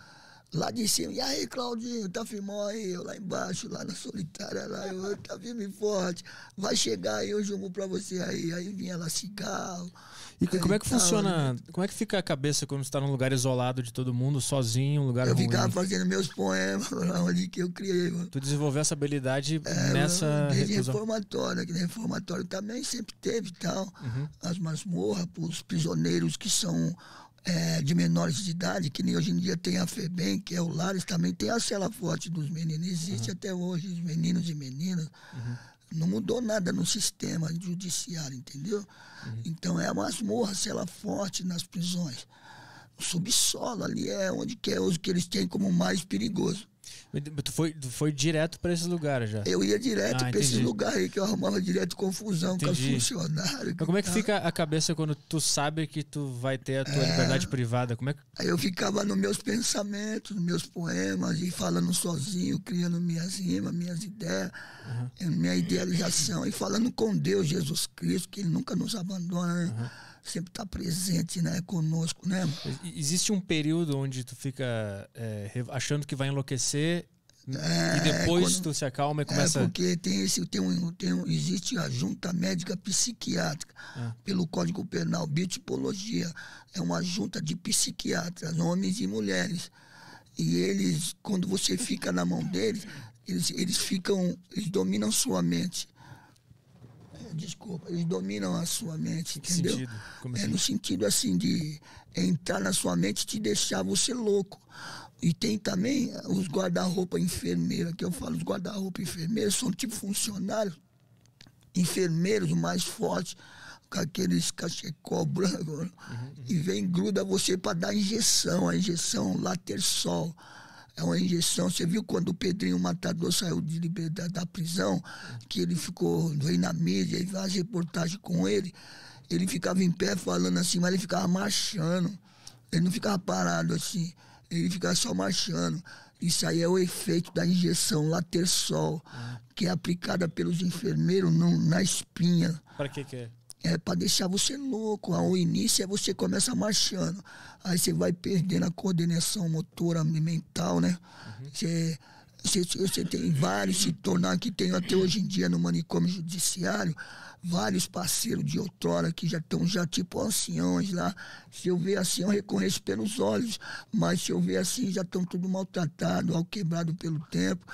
lá de cima. E aí, Claudinho, tá firmão aí? Eu lá embaixo, lá na solitária, lá, eu, tá firme e forte. Vai chegar aí, eu jogo pra você aí. Aí vinha lá cigarro. E aí, como é que tal, funciona? Né? Como é que fica a cabeça quando você tá num lugar isolado de todo mundo, sozinho, um lugar Eu ruim? ficava fazendo meus poemas lá onde que eu criei. Mano. Tu desenvolveu essa habilidade é, nessa. Desde reclusão. reformatório, né? que reformatório também sempre teve tal. Uhum. As masmorras, os prisioneiros que são é, de menores de idade, que nem hoje em dia tem a FEBEM, que é o Lares, também tem a cela forte dos meninos. Existe uhum. até hoje, os meninos e meninas. Uhum. Não mudou nada no sistema judiciário, entendeu? Uhum. Então é a masmorra, cela forte nas prisões. O subsolo ali é onde que é o que eles têm como mais perigoso. Tu foi, tu foi direto para esses lugares já? Eu ia direto ah, para esses lugares que eu arrumava direto confusão entendi. com os funcionários. Mas como é que tá... fica a cabeça quando tu sabe que tu vai ter a tua é... liberdade privada? Como é que... Aí eu ficava nos meus pensamentos, nos meus poemas, e falando sozinho, criando minhas rimas, minhas ideias, uhum. minha idealização, e falando com Deus, Jesus Cristo, que Ele nunca nos abandona. Né? Uhum sempre está presente né, conosco, né? Existe um período onde tu fica é, achando que vai enlouquecer é, e depois quando, tu se acalma e é, começa... É porque tem esse, tem um, tem um, existe a junta médica psiquiátrica ah. pelo Código Penal, biotipologia. É uma junta de psiquiatras, homens e mulheres. E eles, quando você fica na mão deles, eles, eles ficam, eles dominam sua mente desculpa, eles dominam a sua mente, entendeu? Sentido? Como assim? É no assim? sentido assim de entrar na sua mente e te deixar você louco. E tem também os guarda-roupa enfermeira, que eu falo, os guarda-roupa enfermeiros são tipo funcionários, enfermeiros mais fortes, com aqueles cachecol branco, uhum, uhum. e vem gruda você para dar injeção, a injeção latersol. sol é uma injeção. Você viu quando o Pedrinho Matador saiu de liberdade da prisão, que ele ficou, veio na mídia e faz reportagem com ele. Ele ficava em pé falando assim, mas ele ficava marchando. Ele não ficava parado assim, ele ficava só marchando. Isso aí é o efeito da injeção latersol, que é aplicada pelos enfermeiros não na espinha. Para que que é? é para deixar você louco. Ao início é você começa marchando, aí você vai perdendo a coordenação motora mental, né? Você, uhum. você, você tem vários se tornar que tem até hoje em dia no manicômio judiciário vários parceiros de outrora que já estão já tipo anciões lá. Se eu ver assim, eu reconheço pelos olhos, mas se eu ver assim, já estão tudo maltratado, ao quebrado pelo tempo,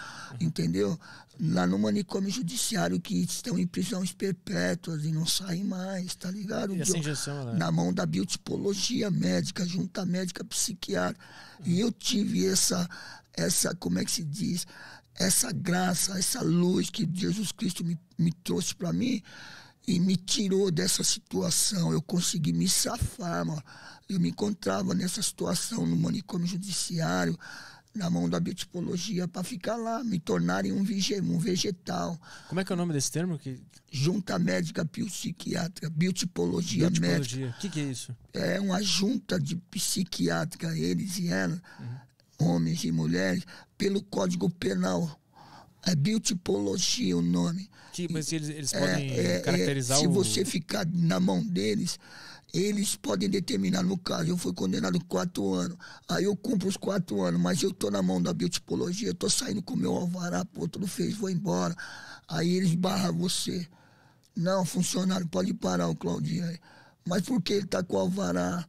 entendeu? Lá no manicômio judiciário que estão em prisões perpétuas e não saem mais, tá ligado? E essa assim injeção, né? Na mão da biotipologia médica, junta médica psiquiatra. E eu tive essa, essa, como é que se diz? Essa graça, essa luz que Jesus Cristo me, me trouxe para mim e me tirou dessa situação. Eu consegui me safar, mano. Eu me encontrava nessa situação no manicômio judiciário, na mão da biotipologia, para ficar lá, me tornarem um, um vegetal. Como é que é o nome desse termo? Que... Junta médica psiquiátrica, biotipologia, biotipologia. médica. O que, que, é isso? É uma junta de psiquiátrica, eles e ela, uhum. homens e mulheres, pelo Código Penal é biotipologia o nome. Que, mas eles, eles é, podem é, é caracterizar é, se o... Se você ficar na mão deles, eles podem determinar. No caso, eu fui condenado quatro anos. Aí eu cumpro os quatro anos, mas eu estou na mão da biotipologia, eu estou saindo com meu alvará, pô, tudo fez, vou embora. Aí eles barram você. Não, funcionário, pode parar o Claudinho aí. Mas por que ele está com o alvará?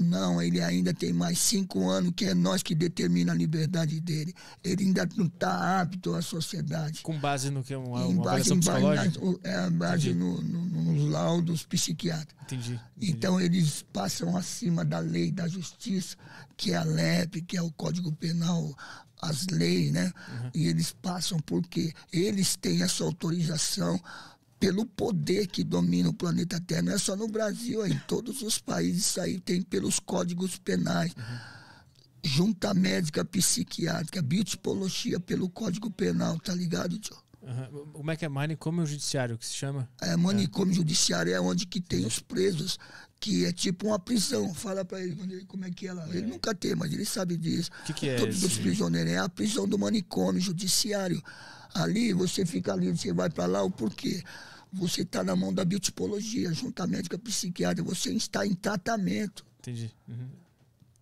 Não, ele ainda tem mais cinco anos, que é nós que determina a liberdade dele. Ele ainda não está apto à sociedade. Com base no que? é uma, uma base, avaliação psicológica? é, base no, no, nos laudos psiquiátricos. Entendi, entendi, Então eles passam acima da lei da justiça, que é a LEP, que é o Código Penal, as leis, né? Uhum. E eles passam porque eles têm essa autorização pelo poder que domina o planeta Terra. Não é só no Brasil, é em todos os países. Isso aí tem pelos códigos penais. Uhum. Junta médica psiquiátrica, biotipologia pelo Código Penal, tá ligado, tio? Uhum. Como é que é manicômio judiciário que se chama? É, manicômio é. judiciário é onde que tem os presos, que é tipo uma prisão. Fala para ele como é que é lá. É. Ele nunca tem, mas ele sabe disso. O que, que é Todos esse? os prisioneiros. É a prisão do manicômio judiciário. Ali você fica ali, você vai para lá, o porquê? você está na mão da biotipologia, junto à médica psiquiatra, você está em tratamento. Entendi. Uhum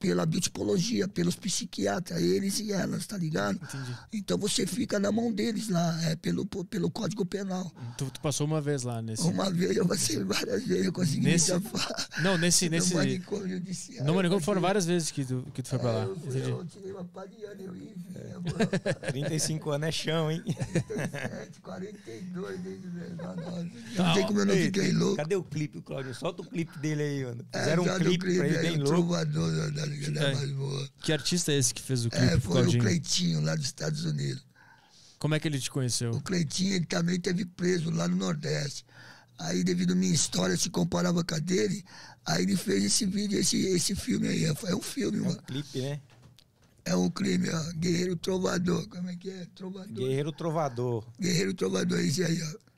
pela biotipologia, pelos psiquiatras, eles e elas, tá ligado? Entendi. Então você fica na mão deles lá, é, pelo, pelo Código Penal. Tu, tu passou uma vez lá nesse. Uma vez, eu passei várias vezes, eu consegui nesse... me safar. Não, nesse. No nesse... manicômio judiciário. No manicômio foram várias vezes que tu, que tu foi pra lá. É, eu, fui, eu tirei uma pariana, eu ia ver. É. 35 anos é chão, hein? 37, 42 desde Não, não tem tá, como eu não fiquei louco. Cadê o clipe, Cláudio? Solta o clipe dele aí, mano. É, Fizeram é, um clipe, clipe pra ele bem louco. Trovador, né? É que, é mais boa. Que artista é esse que fez o é, clipe? É, foi Claudinho? o Cleitinho, lá dos Estados Unidos. Como é que ele te conheceu? O Cleitinho ele também teve preso lá no Nordeste. Aí, devido à minha história, se comparava com a dele, aí ele fez esse vídeo, esse, esse filme aí. É, é um filme, mano. É um mano. clipe, né? É um crime, ó. Guerreiro Trovador. Como é que é? Trovador. Guerreiro Trovador. Guerreiro Trovador, esse aí, ó.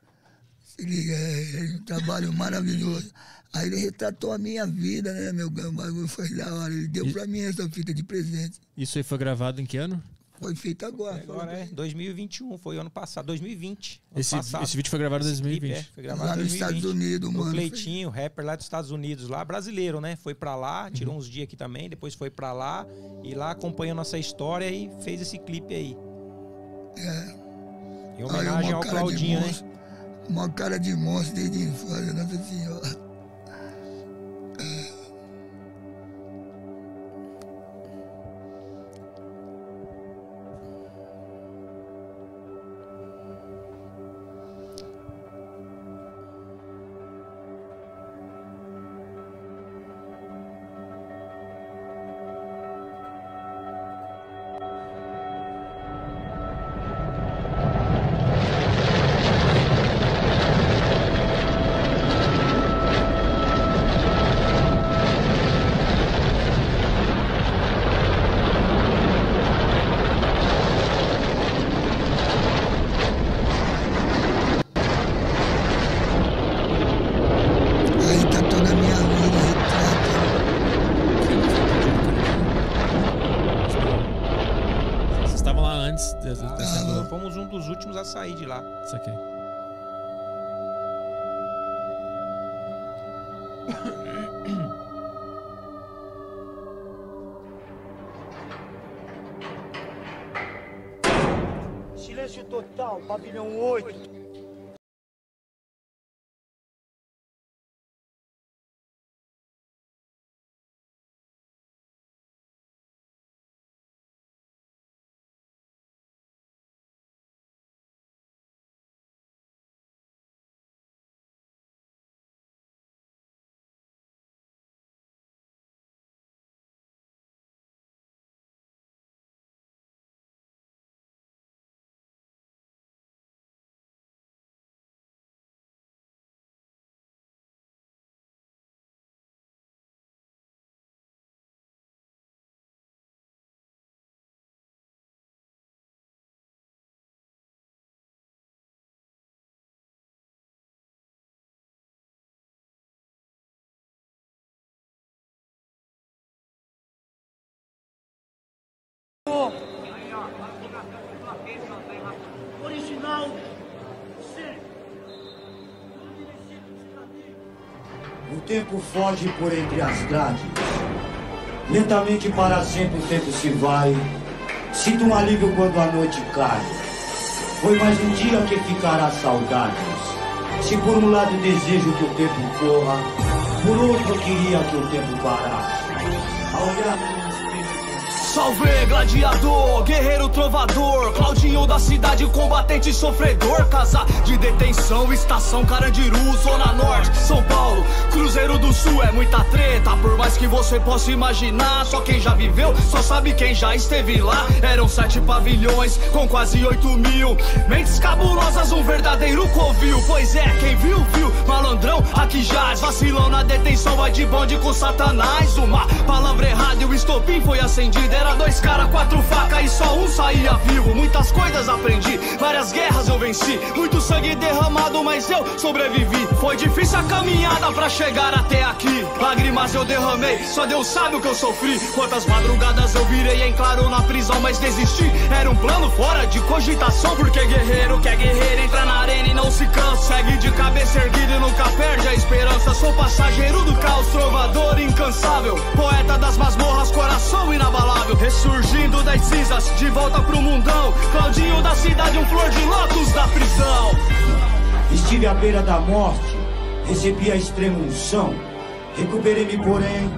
Se liga, é, é um trabalho maravilhoso. Aí ele retratou a minha vida, né? Meu bagulho foi da hora. Ele deu e... pra mim essa fita de presente. Isso aí foi gravado em que ano? Foi feito agora. agora né? 2021, foi ano passado, 2020. Ano esse, passado. esse vídeo foi gravado em 2020. É, foi gravado lá nos Estados Unidos, mano. O Cleitinho, foi... rapper lá dos Estados Unidos, lá, brasileiro, né? Foi pra lá, uhum. tirou uhum. uns dias aqui também, depois foi pra lá e lá acompanhou nossa história e fez esse clipe aí. É. Em homenagem aí, ao Claudinho, né? Uma cara de monstro desde a infância, Nossa Senhora. tempo foge por entre as grades. Lentamente para sempre o tempo se vai. Sinto um alívio quando a noite cai. Foi mais um dia que ficará saudades. Se por um lado desejo que o tempo corra, por outro queria que o tempo parasse. Ao olhar Salve, gladiador, guerreiro trovador Claudinho da cidade, combatente sofredor Casa de detenção, estação Carandiru, Zona Norte, São Paulo Cruzeiro do Sul é muita treta Por mais que você possa imaginar Só quem já viveu, só sabe quem já esteve lá Eram sete pavilhões, com quase oito mil Mentes cabulosas, um verdadeiro covil Pois é, quem viu, viu, malandrão aqui jaz Vacilão na detenção, vai de bonde com satanás Uma palavra errada e o estopim foi acendido é era dois cara, quatro facas e só um saía vivo. Muitas coisas aprendi, várias guerras eu venci. Muito sangue derramado, mas eu sobrevivi. Foi difícil a caminhada pra chegar até aqui. Lágrimas eu derramei, só Deus sabe o que eu sofri. Quantas madrugadas eu virei em claro na prisão, mas desisti. Era um plano fora de cogitação, porque guerreiro quer é guerreiro entra na arena e não se cansa. Segue de cabeça erguida e nunca perde a esperança. Sou passageiro do caos, trovador incansável. Poeta das masmorras, coração inabalável ressurgindo das cinzas, de volta pro mundão. Claudinho da cidade, um flor de lótus da prisão. Estive à beira da morte, recebi a unção. Recuperei-me, porém,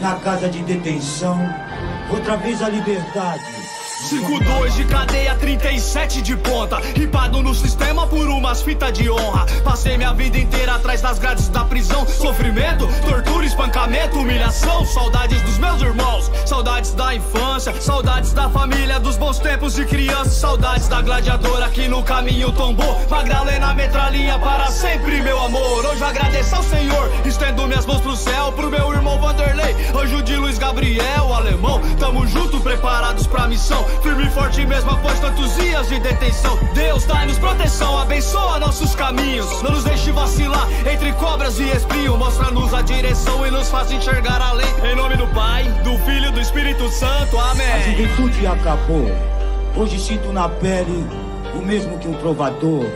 na casa de detenção. Outra vez a liberdade 5-2 de cadeia, 37 de ponta. Ripado no sistema por umas fitas de honra. Passei minha vida inteira atrás das grades da prisão. Sofrimento, tortura, espancamento, humilhação. Saudades dos meus irmãos, saudades da infância, saudades da família, dos bons tempos de criança. Saudades da gladiadora que no caminho tombou. Magdalena, metralhinha para sempre, meu amor. Hoje agradeço ao Senhor, estendo minhas mãos pro céu, pro meu irmão Vanderlei. Anjo de Luiz Gabriel, alemão. Tamo junto, preparados pra missão. Firme e forte mesmo após tantos dias de detenção. Deus dá-nos proteção, abençoa nossos caminhos. Não nos deixe vacilar entre cobras e espinho. Mostra-nos a direção e nos faz enxergar além. Em nome do Pai, do Filho e do Espírito Santo. Amém. A juventude acabou. Hoje sinto na pele o mesmo que um trovador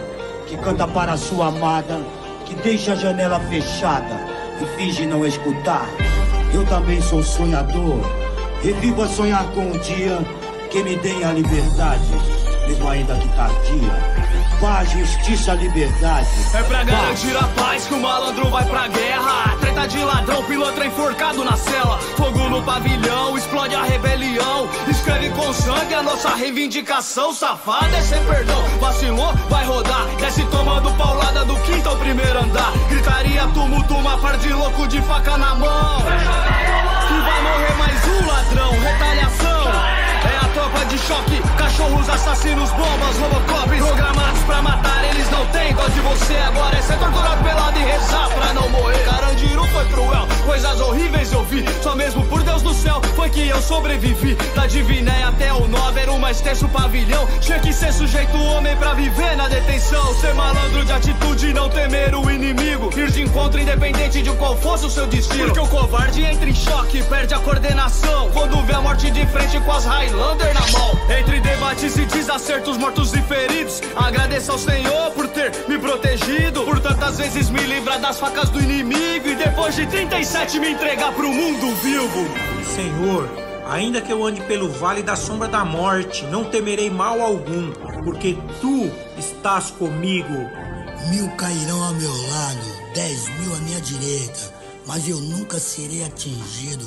que canta para sua amada, que deixa a janela fechada e finge não escutar. Eu também sou sonhador. Reviva sonhar com o um dia que me deem a liberdade, mesmo ainda que tardia. Paz, justiça, liberdade. É pra garantir a paz que o malandro vai pra guerra. Treta de ladrão, pilantra é enforcado na cela. Fogo no pavilhão, explode a rebelião. Escreve com sangue a nossa reivindicação. Safada é sem perdão. Vacilou, vai rodar. Desce tomando paulada do quinto ao primeiro andar. Gritaria, tumulto, uma par de louco de faca na mão. E vai morrer mais um ladrão. Retaliação de choque. Cachorros, assassinos, bombas, robocop's Programados pra matar, eles não têm dó de você Agora é ser torturado, pelado e rezar pra não morrer Carandiru foi cruel, coisas horríveis eu vi Só mesmo por Deus do céu foi que eu sobrevivi Da Divinéia é até o Nova era o mais terço pavilhão Tinha que ser sujeito homem pra viver na detenção Ser malandro de atitude e não temer o inimigo Ir de encontro independente de qual fosse o seu destino Porque o covarde entra em choque, perde a coordenação Quando vê a morte de frente com as Highlander na mão Entre debates e desacertos, mortos e feridos. Agradeço ao Senhor por ter me protegido, por tantas vezes me livrar das facas do inimigo e depois de 37 me entregar pro mundo vivo. Senhor, ainda que eu ande pelo vale da sombra da morte, não temerei mal algum, porque tu estás comigo. Mil cairão ao meu lado, dez mil à minha direita, mas eu nunca serei atingido,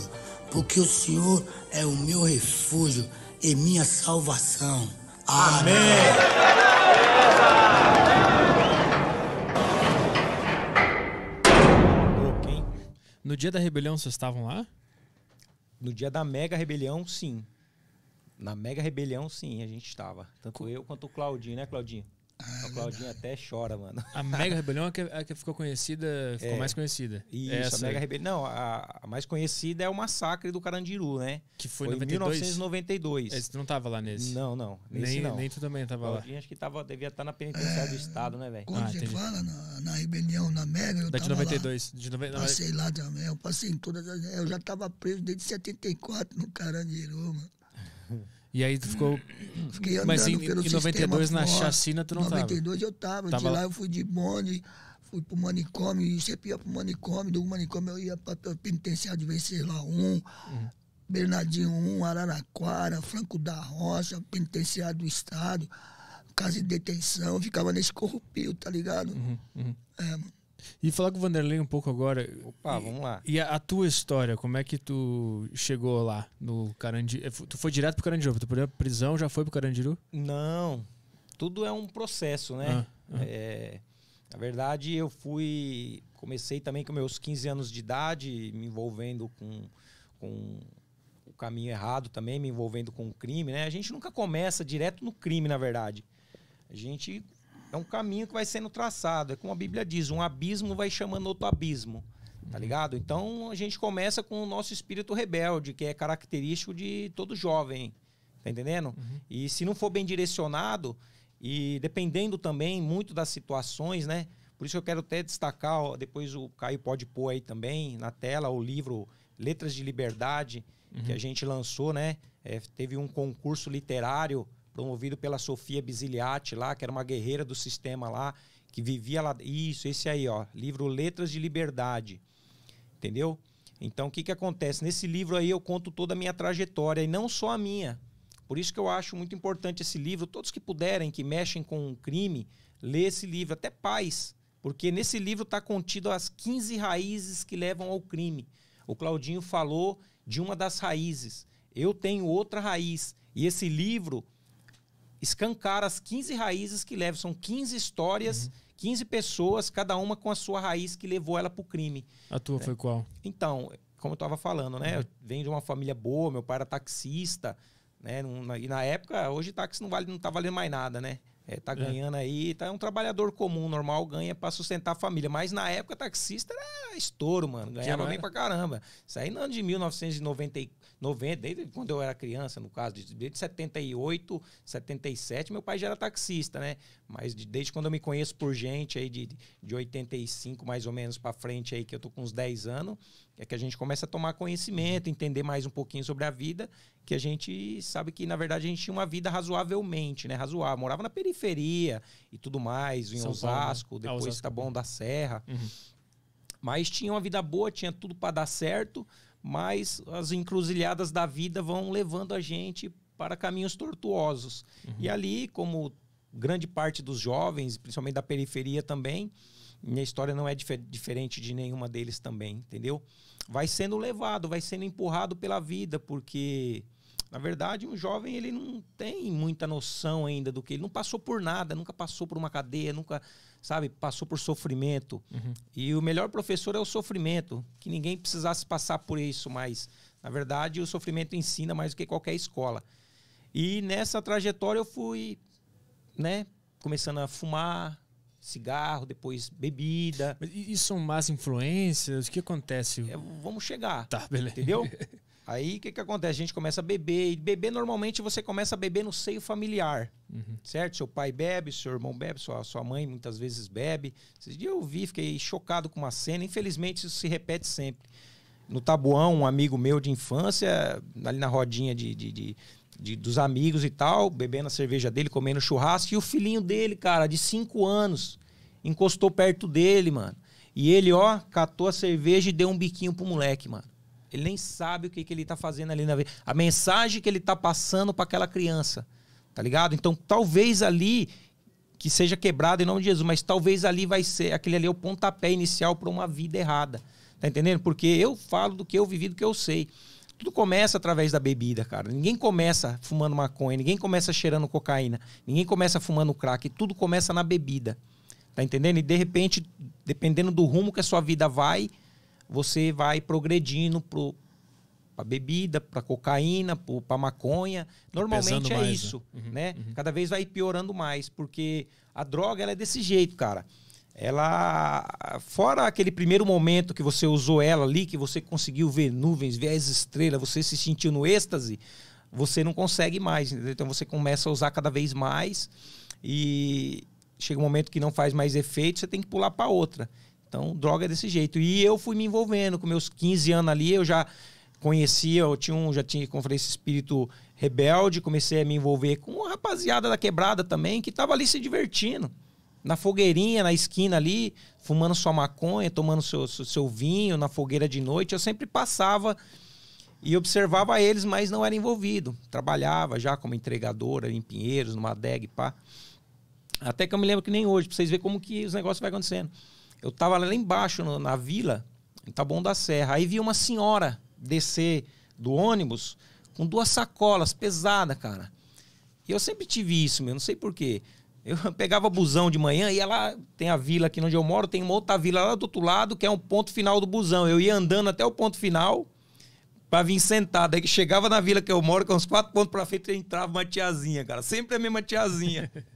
porque o Senhor é o meu refúgio e minha salvação. Amém. Amém. No dia da rebelião vocês estavam lá? No dia da mega rebelião, sim. Na mega rebelião, sim, a gente estava. Tanto eu quanto o Claudinho, né, Claudinho? Ah, a Claudinha verdade. até chora, mano. A Mega Rebelião é que, é, é que ficou conhecida, ficou é, mais conhecida. Isso, é Essa. a Mega Rebelião. Não, a, a, mais conhecida é o Massacre do Carandiru, né? Que foi, foi em 1992. você não tava lá nesse? Não, não. Nesse nem, não. nem tu também tava Claudinha, lá. Claudinha acho que tava, devia estar tá na penitenciária é, do Estado, né, velho? Quando ah, você fala na, na, Rebelião, na Mega, eu da tava de 92. Lá. De nove... Passei lá também, eu passei em todas as... Eu já tava preso desde 74 no Carandiru, mano. E aí tu ficou. Fiquei Mas em, pelo em 92, na chacina, tu não estava? Em 92 tava. eu estava. De lá eu fui de bonde, fui pro manicômio, e sempre ia pro manicômio. Do manicômio eu ia pra, penitenciário de Venceslau 1, uhum. Bernardinho 1, Araraquara, Franco da Rocha, penitenciário do Estado, casa de detenção. Eu ficava nesse corrupio, tá ligado? Uhum, uhum. É, mano. E falar com o Vanderlei um pouco agora. Opa, e, vamos lá. E a, a, tua história, como é que tu chegou lá no Carandiru? É, tu foi direto pro Carandiru? Tu, por exemplo, prisão já foi pro Carandiru? Não. Tudo é um processo, né? Ah, ah. É, na verdade, eu fui. Comecei também com meus 15 anos de idade, me envolvendo com, com o caminho errado também, me envolvendo com o crime, né? A gente nunca começa direto no crime, na verdade. A gente é um caminho que vai sendo traçado. É como a Bíblia diz: um abismo vai chamando outro abismo. Tá uhum. ligado? Então a gente começa com o nosso espírito rebelde, que é característico de todo jovem. Tá entendendo? Uhum. E se não for bem direcionado, e dependendo também muito das situações, né? Por isso eu quero até destacar, depois o Caio pode pôr aí também na tela o livro Letras de Liberdade, uhum. que a uhum. gente lançou, né? É, teve um concurso literário promovido pela Sofia Bisiliati lá, que era uma guerreira do sistema lá, que vivia lá. Isso, esse aí, ó. Livro Letras de Liberdade. Entendeu? Então, o que, que acontece? Nesse livro aí eu conto toda a minha trajetória, e não só a minha. Por isso que eu acho muito importante esse livro. Todos que puderem, que mexem com um crime, lê esse livro, até pais. Porque nesse livro está contido as 15 raízes que levam ao crime. O Claudinho falou de uma das raízes. Eu tenho outra raiz. E esse livro escancar as 15 raízes que levam. São 15 histórias, uhum. 15 pessoas, cada uma com a sua raiz que levou ela para o crime. A tua é. foi qual? Então, como eu estava falando, né? Uhum. Eu venho de uma família boa, meu pai era taxista, né? E na época, hoje táxi não, vale, não tá valendo mais nada, né? É, tá é. ganhando é. aí, tá é um trabalhador comum, normal, ganha para sustentar a família. Mas na época, taxista era estouro, mano. Ganhava bem pra caramba. Isso aí ano de 1994. 90, desde quando eu era criança, no caso, desde 78, 77, meu pai já era taxista, né? Mas desde quando eu me conheço por gente aí de, de 85 mais ou menos para frente aí, que eu tô com uns 10 anos, é que a gente começa a tomar conhecimento, uhum. entender mais um pouquinho sobre a vida, que a gente sabe que, na verdade, a gente tinha uma vida razoavelmente, né? Razoável. Morava na periferia e tudo mais, em São Osasco, Paulo, né? Ah, depois ah, Osasco. Né? da Serra. Uhum. Mas tinha uma vida boa, tinha tudo para dar certo, mas as encruzilhadas da vida vão levando a gente para caminhos tortuosos. Uhum. E ali, como grande parte dos jovens, principalmente da periferia também, minha história não é dif diferente de nenhuma deles também, entendeu? Vai sendo levado, vai sendo empurrado pela vida, porque na verdade, um jovem ele não tem muita noção ainda do que ele não passou por nada, nunca passou por uma cadeia, nunca sabe, passou por sofrimento. Uhum. E o melhor professor é o sofrimento, que ninguém precisasse passar por isso mais. Na verdade, o sofrimento ensina mais do que qualquer escola. E nessa trajetória eu fui, né, começando a fumar, cigarro, depois bebida. Mas isso são más influências? O que acontece? É, vamos chegar. Tá, beleza. Entendeu? Aí o que, que acontece? A gente começa a beber. E beber normalmente você começa a beber no seio familiar. Uhum. Certo? Seu pai bebe, seu irmão bebe, sua, sua mãe muitas vezes bebe. Esses dias eu vi, fiquei chocado com uma cena. Infelizmente isso se repete sempre. No Tabuão, um amigo meu de infância, ali na rodinha de, de, de, de dos amigos e tal, bebendo a cerveja dele, comendo churrasco. E o filhinho dele, cara, de 5 anos, encostou perto dele, mano. E ele, ó, catou a cerveja e deu um biquinho pro moleque, mano. Ele nem sabe o que, que ele está fazendo ali na vida. A mensagem que ele está passando para aquela criança. Tá ligado? Então, talvez ali que seja quebrado em nome de Jesus, mas talvez ali vai ser, aquele ali é o pontapé inicial para uma vida errada. Tá entendendo? Porque eu falo do que eu vivi, do que eu sei. Tudo começa através da bebida, cara. Ninguém começa fumando maconha, ninguém começa cheirando cocaína, ninguém começa fumando crack, tudo começa na bebida. Tá entendendo? E de repente, dependendo do rumo que a sua vida vai, você vai progredindo pro para bebida, para cocaína, para maconha. Tá Normalmente é mais, isso, né? Uhum, né? Uhum. Cada vez vai piorando mais, porque a droga ela é desse jeito, cara. Ela, fora aquele primeiro momento que você usou ela ali, que você conseguiu ver nuvens, ver as estrelas, você se sentiu no êxtase, você não consegue mais. Entendeu? Então você começa a usar cada vez mais e chega um momento que não faz mais efeito, você tem que pular para outra. Então, droga é desse jeito. E eu fui me envolvendo, com meus 15 anos ali, eu já conhecia, eu tinha um, já tinha comprei esse espírito rebelde, comecei a me envolver com uma rapaziada da quebrada também, que tava ali se divertindo. Na fogueirinha, na esquina ali, fumando sua maconha, tomando seu, seu, seu vinho, na fogueira de noite. Eu sempre passava e observava eles, mas não era envolvido. Trabalhava já como entregadora em Pinheiros, numa deg e pá. Até que eu me lembro que nem hoje, pra vocês verem como que os negócios vai acontecendo. Eu tava lá embaixo, no, na vila, em Taboão da Serra. Aí vi uma senhora descer do ônibus com duas sacolas pesadas, cara. E eu sempre tive isso, meu, não sei porquê. Eu pegava busão de manhã e ela tem a vila aqui onde eu moro, tem uma outra vila lá do outro lado, que é um ponto final do busão. Eu ia andando até o ponto final para vir sentado. Aí chegava na vila que eu moro, com é uns quatro pontos para frente, entrava uma tiazinha, cara. Sempre a mesma tiazinha.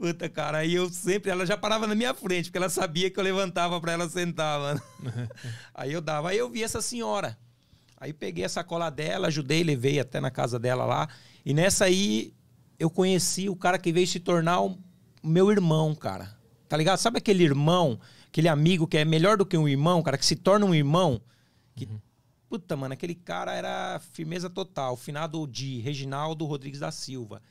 Puta, cara, aí eu sempre, ela já parava na minha frente, porque ela sabia que eu levantava para ela sentar, mano. aí eu dava, aí eu vi essa senhora. Aí peguei a sacola dela, ajudei, levei até na casa dela lá. E nessa aí eu conheci o cara que veio se tornar o meu irmão, cara. Tá ligado? Sabe aquele irmão, aquele amigo que é melhor do que um irmão, cara, que se torna um irmão? Que, uhum. Puta, mano, aquele cara era firmeza total. Finado de Reginaldo Rodrigues da Silva.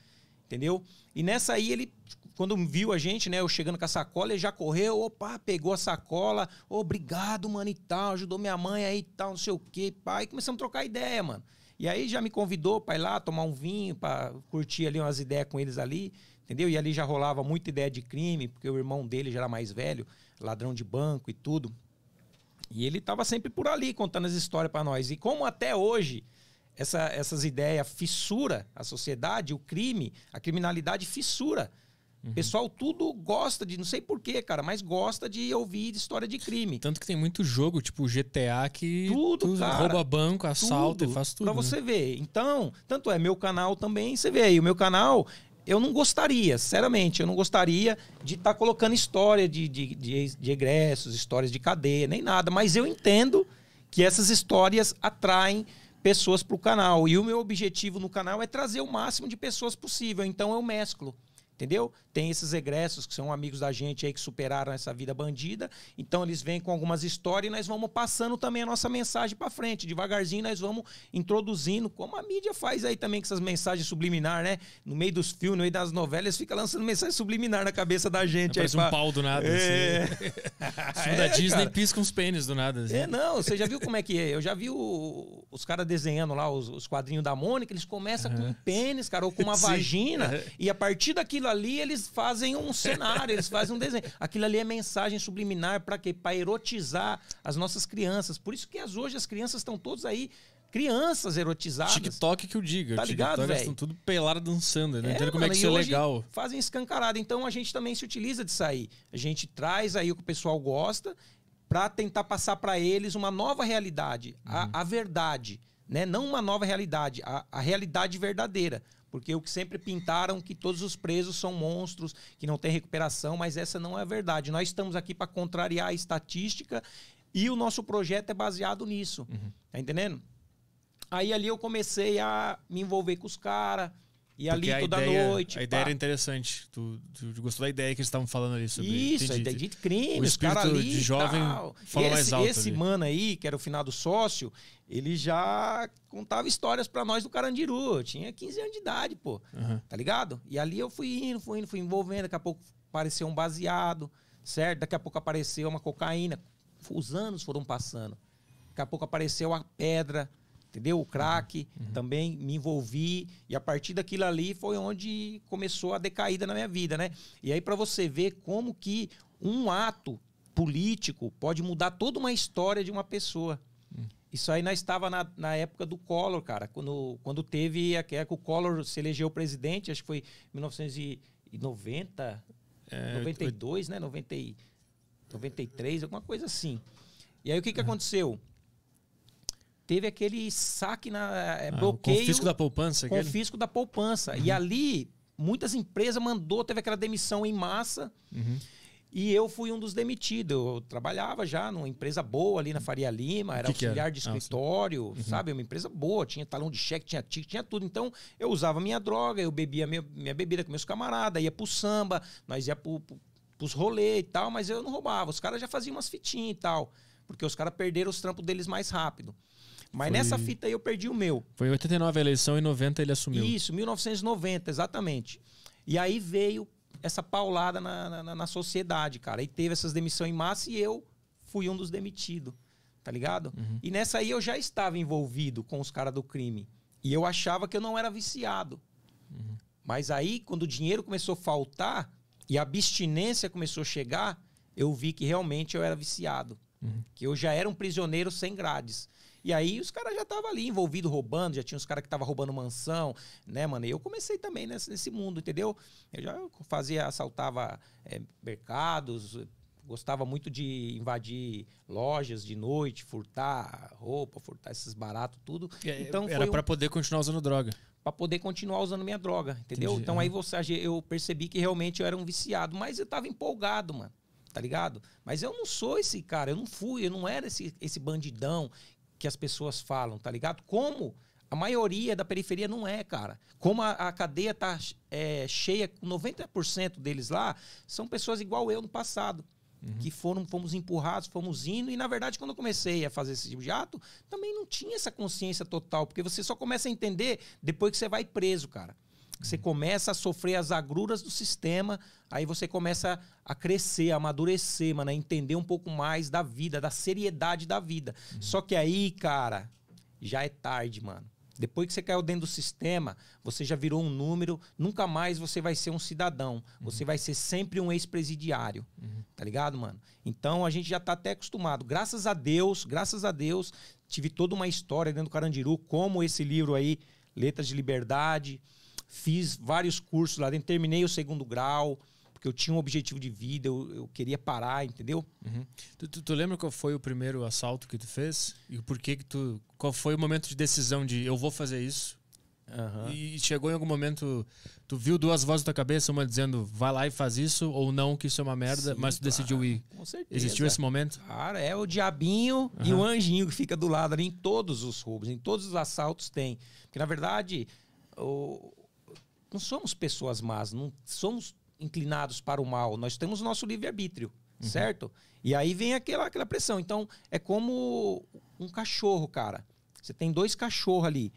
Entendeu? E nessa aí ele quando viu a gente, né, eu chegando com a sacola, ele já correu, opa, pegou a sacola, obrigado, mano, e tal, ajudou minha mãe aí e tal, não sei o quê, pai, começamos a trocar ideia, mano. E aí já me convidou para ir lá tomar um vinho, para curtir ali umas ideias com eles ali, entendeu? E ali já rolava muita ideia de crime, porque o irmão dele já era mais velho, ladrão de banco e tudo. E ele estava sempre por ali contando as histórias para nós. E como até hoje essa, essas ideias fissura a sociedade, o crime, a criminalidade fissura Uhum. Pessoal, tudo gosta de, não sei porquê, cara, mas gosta de ouvir história de crime. Tanto que tem muito jogo, tipo GTA, que tudo, tu cara, rouba banco, assalta tudo, e faz tudo. Pra né? você ver. Então, tanto é, meu canal também, você vê aí, o meu canal, eu não gostaria, sinceramente, eu não gostaria de estar tá colocando história de, de, de, de egressos, histórias de cadeia, nem nada, mas eu entendo que essas histórias atraem pessoas pro canal. E o meu objetivo no canal é trazer o máximo de pessoas possível. Então eu mesclo. Entendeu? tem esses egressos que são amigos da gente aí que superaram essa vida bandida. Então eles vêm com algumas histórias e nós vamos passando também a nossa mensagem para frente. Devagarzinho nós vamos introduzindo, como a mídia faz aí também com essas mensagens subliminar, né? No meio dos filmes, no meio das novelas, fica lançando mensagem subliminar na cabeça da gente. Parece pra... um pau do nada. Assim, né? É. Assim. é, da Disney cara. pisca uns pênis do nada. Assim. É, não, você já viu como é que é? Eu já vi o, os caras desenhando lá os, os, quadrinhos da Mônica, eles começam uhum. com um pênis, cara, ou com uma Sim. vagina, uhum. e a partir daquilo ali eles fazem um cenário, eles fazem um desenho. Aquilo ali é mensagem subliminar para quê? Para erotizar as nossas crianças. Por isso que as, hoje as crianças estão todas aí crianças erotizadas. TikTok que eu diga. Tá ligado, velho? estão tudo pelada dançando. Eu não é, entendo mano, como é que isso é legal. Fazem escancarado. Então a gente também se utiliza disso aí. A gente traz aí o que o pessoal gosta para tentar passar para eles uma nova realidade. Uhum. A, a verdade. Né? Não uma nova realidade, a, a realidade verdadeira. Porque o que sempre pintaram que todos os presos são monstros, que não tem recuperação, mas essa não é a verdade. Nós estamos aqui para contrariar a estatística e o nosso projeto é baseado nisso. Uhum. Tá entendendo? Aí ali eu comecei a me envolver com os caras e ali toda ideia, noite. A pá. ideia era interessante. Tu, tu, gostou da ideia que eles estavam falando ali sobre isso. Isso, a ideia de crime, o os caras ali. de jovem fala esse, mais alto. Esse ali. mano aí, que era o final do sócio, ele já contava histórias para nós do Carandiru. Eu tinha 15 anos de idade, pô. Uhum. Tá ligado? E ali eu fui indo, fui indo, fui envolvendo. Daqui a pouco apareceu um baseado, certo? Daqui a pouco apareceu uma cocaína. Os anos foram passando. Daqui a pouco apareceu a pedra entendeu? O crack uhum. uhum. também me envolvi e a partir daquilo ali foi onde começou a decaída na minha vida, né? E aí para você ver como que um ato político pode mudar toda uma história de uma pessoa. Uhum. Isso aí nós estava na, na, época do Collor, cara, quando, quando teve a que o Collor se elegeu presidente, acho que foi 1990, é, 92, eu... né? 90, 93, alguma coisa assim. E aí o que, que aconteceu? teve aquele saque na é, ah, bloqueio. Confisco da poupança. Confisco fisco da poupança. Uhum. E ali, muitas empresas mandou, teve aquela demissão em massa. Uhum. E eu fui um dos demitidos. Eu trabalhava já numa empresa boa ali na Faria Lima, era que auxiliar que era? Ah, de escritório, ah, sabe? Uma empresa boa, tinha talão de cheque, tinha tique, tinha tudo. Então eu usava minha droga, eu bebia minha, minha bebida com meus camaradas, ia pro samba, nós ia pro, pro, pros rolê e tal, mas eu não roubava. Os caras já faziam umas fitinhas e tal, porque os caras perderam os trampos deles mais rápido. Mas Foi... nessa fita aí eu perdi o meu. Foi em 89 a eleição e 90 ele assumiu. Isso, 1990, exatamente. E aí veio essa paulada na, na, na sociedade, cara. E teve essas demissões em massa e eu fui um dos demitidos, tá ligado? Uhum. E nessa aí eu já estava envolvido com os caras do crime. E eu achava que eu não era viciado. Uhum. Mas aí, quando o dinheiro começou a faltar e a abstinência começou a chegar, eu vi que realmente eu era viciado. Uhum. Que eu já era um prisioneiro sem grades. E aí os caras já estavam ali envolvidos, roubando, já tinha os caras que estavam roubando mansão, né, mano? E eu comecei também nesse, nesse mundo, entendeu? Eu já fazia, assaltava é, mercados, gostava muito de invadir lojas de noite, furtar roupa, furtar esses baratos, tudo. É, então Era para um... poder continuar usando droga. Para poder continuar usando minha droga, entendeu? Entendi. Então aí você, eu percebi que realmente eu era um viciado, mas eu tava empolgado, mano tá ligado? Mas eu não sou esse cara, eu não fui, eu não era esse, esse bandidão, que as pessoas falam, tá ligado? Como a maioria da periferia não é, cara. Como a, a cadeia tá é, cheia, 90% deles lá são pessoas igual eu no passado. Uhum. Que foram, fomos empurrados, fomos indo. E na verdade, quando eu comecei a fazer esse tipo de ato, também não tinha essa consciência total. Porque você só começa a entender depois que você vai preso, cara. Você começa a sofrer as agruras do sistema, aí você começa a crescer, a amadurecer, mano, a entender um pouco mais da vida, da seriedade da vida. Uhum. Só que aí, cara, já é tarde, mano. Depois que você caiu dentro do sistema, você já virou um número, nunca mais você vai ser um cidadão. Uhum. Você vai ser sempre um ex-presidiário. Uhum. Tá ligado, mano? Então a gente já tá até acostumado. Graças a Deus, graças a Deus, tive toda uma história dentro do Carandiru, como esse livro aí, Letras de Liberdade. Fiz vários cursos lá dentro, terminei o segundo grau, porque eu tinha um objetivo de vida, eu, eu queria parar, entendeu? Uhum. Tu, tu, tu, lembra qual foi o primeiro assalto que tu fez? E por que que tu... Qual foi o momento de decisão de eu vou fazer isso? Uhum. E chegou em algum momento, tu viu duas vozes na tua cabeça, uma dizendo vai lá e faz isso, ou não, que isso é uma merda, Sim, mas tu decidiu ir. Com certeza. Existiu esse momento? Cara, é o diabinho uhum. e o anjinho que fica do lado ali em todos os roubos, em todos os assaltos tem. Porque na verdade, o, não somos pessoas más, não somos inclinados para o mal, nós temos nosso livre-arbítrio, uhum. certo? E aí vem aquela, aquela pressão. Então, é como um cachorro, cara. Você tem dois cachorros ali.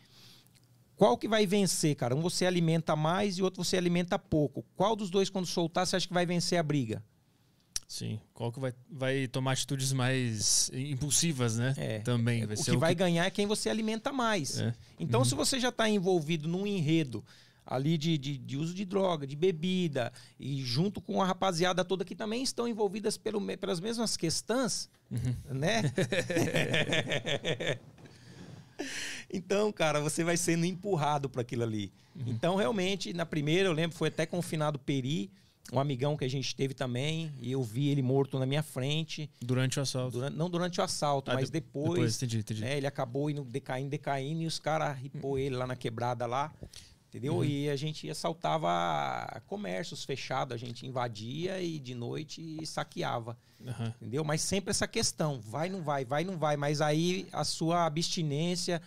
Qual que vai vencer, cara? Um você alimenta mais e outro você alimenta pouco. Qual dos dois, quando soltar, você acha que vai vencer a briga? Sim. Qual que vai, vai tomar atitudes mais impulsivas, né? É. Também. Vai o que vai que... ganhar é quem você alimenta mais. É. Então, uhum. se você já está envolvido num enredo ali de, de, de, uso de droga, de bebida, e junto com a rapaziada toda que também estão envolvidas pelo, pelas mesmas questões, uhum. né? então, cara, você vai sendo empurrado para aquilo ali. Uhum. Então, realmente, na primeira, eu lembro, foi até confinado Peri, um amigão que a gente teve também, e eu vi ele morto na minha frente. Durante o assalto? Durante, não durante o assalto, ah, mas de, depois. Depois, entendi, entendi. Né, ele acabou indo decaindo, decaindo, e os caras ripou uhum. ele lá na quebrada lá. Entendeu? Uhum. E a gente assaltava comércios fechados, a gente invadia e de noite saqueava. Uhum. Entendeu? Mas sempre essa questão, vai, não vai, vai, não vai. Mas aí a sua abstinência,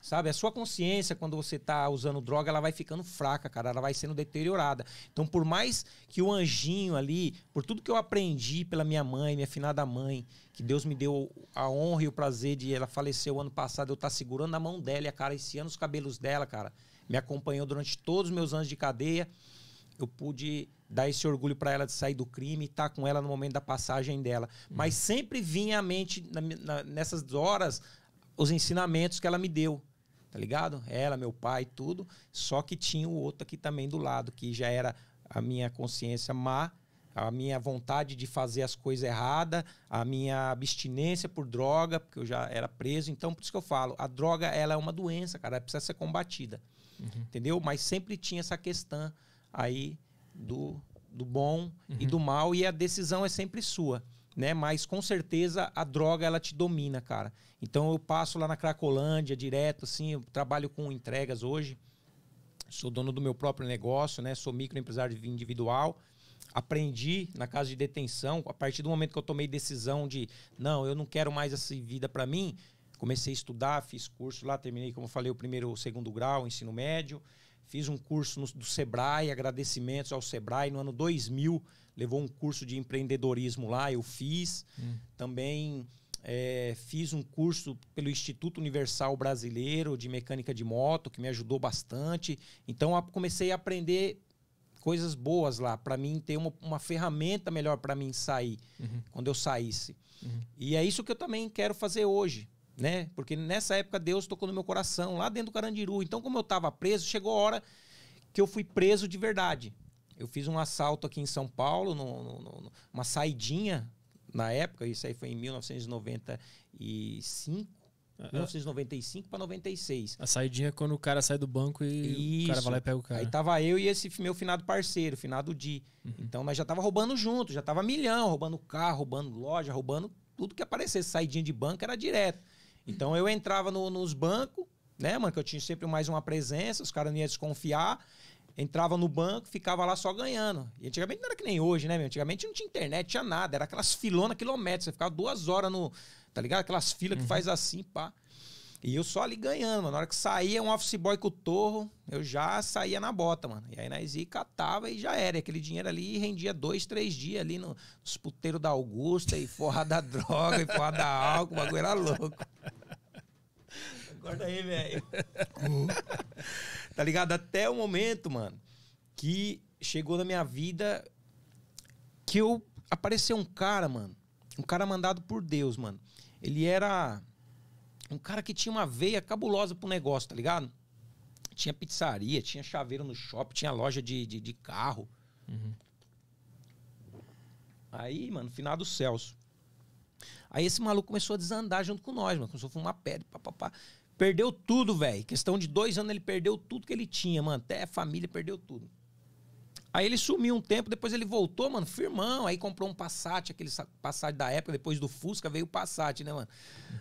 sabe? A sua consciência, quando você está usando droga, ela vai ficando fraca, cara. Ela vai sendo deteriorada. Então, por mais que o anjinho ali, por tudo que eu aprendi pela minha mãe, minha finada mãe, que Deus me deu a honra e o prazer de ela falecer o ano passado, eu estar tá segurando a mão dela e, a cara, esse ano os cabelos dela, cara me acompanhou durante todos os meus anos de cadeia. Eu pude dar esse orgulho para ela de sair do crime e estar tá com ela no momento da passagem dela. Uhum. Mas sempre vinha à mente, na, na, nessas horas, os ensinamentos que ela me deu. Tá ligado? Ela, meu pai, tudo. Só que tinha o outro aqui também do lado, que já era a minha consciência má, a minha vontade de fazer as coisas erradas, a minha abstinência por droga, porque eu já era preso. Então, por isso que eu falo, a droga ela é uma doença, cara, ela precisa ser combatida. Uhum. Entendeu? Mas sempre tinha essa questão aí do, do bom uhum. e do mal e a decisão é sempre sua. Né? Mas com certeza a droga ela te domina, cara. Então eu passo lá na Cracolândia direto, assim, trabalho com entregas hoje. Sou dono do meu próprio negócio, né? Sou microempresário individual aprendi na casa de detenção, a partir do momento que eu tomei decisão de não, eu não quero mais essa vida para mim, Comecei a estudar, fiz curso lá, terminei, como eu falei, o primeiro, o segundo grau, ensino médio. Fiz um curso no, do Sebrae, agradecimentos ao Sebrae. No ano 2000, levou um curso de empreendedorismo lá, eu fiz. Hum. Também é, fiz um curso pelo Instituto Universal Brasileiro de Mecânica de Moto, que me ajudou bastante. Então, a, comecei a aprender coisas boas lá, para mim ter uma, uma ferramenta melhor para mim sair, uhum. quando eu saísse. Uhum. E é isso que eu também quero fazer hoje né? Porque nessa época Deus tocou no meu coração, lá dentro do Carandiru. Então, como eu estava preso, chegou a hora que eu fui preso de verdade. Eu fiz um assalto aqui em São Paulo, no, no, no, uma saidinha na época, isso aí foi em 1995. 1995 para 96. A saidinha é quando o cara sai do banco e isso. o cara vai lá e pega o cara. Aí tava eu e esse meu finado parceiro, finado Di. Uhum. Então nós já tava roubando junto, já tava milhão, roubando carro, roubando loja, roubando tudo que aparecesse. Saidinha de banco era direto. Então eu entrava no, nos bancos, né, mano? Que eu tinha sempre mais uma presença, os caras não iam desconfiar. Entrava no banco, ficava lá só ganhando. E antigamente não era que nem hoje, né, meu? Antigamente não tinha internet, tinha nada. Era aquelas filonas quilométricas. Você ficava duas horas no. Tá ligado? Aquelas filas que uhum. faz assim, pá. E eu só ali ganhando, mano. Na hora que saía um office boy com o torro, eu já saía na bota, mano. E aí na Easy catava e já era. E aquele dinheiro ali rendia dois, três dias ali no, nos puteiros da Augusta e forra da droga e porra da álcool. O bagulho era louco. Acorda aí, velho. tá ligado? Até o momento, mano, que chegou na minha vida que eu apareceu um cara, mano. Um cara mandado por Deus, mano. Ele era um cara que tinha uma veia cabulosa pro negócio, tá ligado? Tinha pizzaria, tinha chaveiro no shopping, tinha loja de, de, de carro. Uhum. Aí, mano, final do Celso. Aí esse maluco começou a desandar junto com nós, mano. Começou a fumar pedra, papapá. Perdeu tudo, velho. Questão de dois anos ele perdeu tudo que ele tinha, mano. Até a família perdeu tudo. Aí ele sumiu um tempo, depois ele voltou, mano, firmão. Aí comprou um Passat, aquele Passat da época, depois do Fusca veio o Passat, né, mano?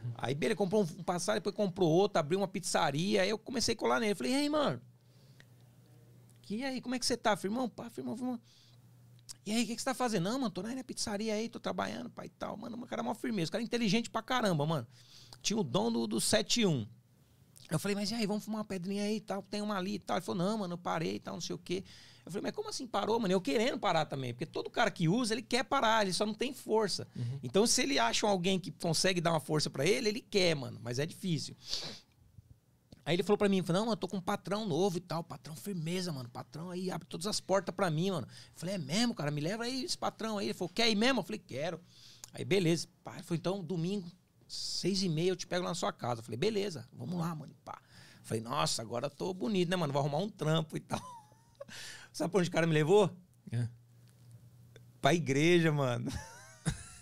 Uhum. Aí ele comprou um Passat, depois comprou outro, abriu uma pizzaria. Aí eu comecei a colar nele. Falei, ei, mano, e aí, como é que você tá, firmão? Pá, firmão, firmão. E aí, o que, que você tá fazendo? Não, mano, tô na pizzaria aí, tô trabalhando, pai e tal. Mano, o cara é mó firmeza, o cara é inteligente pra caramba, mano. Tinha o dom do, do 7-1. Eu falei, mas e aí, vamos fumar uma pedrinha aí e tal, tem uma ali e tal. Ele falou, não, mano, eu parei e tal, não sei o quê. Eu falei, mas como assim parou, mano? Eu querendo parar também. Porque todo cara que usa, ele quer parar, ele só não tem força. Uhum. Então, se ele acha alguém que consegue dar uma força para ele, ele quer, mano. Mas é difícil. Aí ele falou pra mim, não, eu tô com um patrão novo e tal, patrão firmeza, mano, patrão aí abre todas as portas pra mim, mano. Eu falei, é mesmo, cara, me leva aí esse patrão aí. Ele falou, quer ir mesmo? Eu falei, quero. Aí, beleza. Pá, ele falou, então, domingo, seis e meia, eu te pego lá na sua casa. Eu falei, beleza, vamos lá, mano, pá. Eu falei, nossa, agora eu tô bonito, né, mano, vou arrumar um trampo e tal. Sabe pra onde o cara me levou? É. Pra igreja, mano.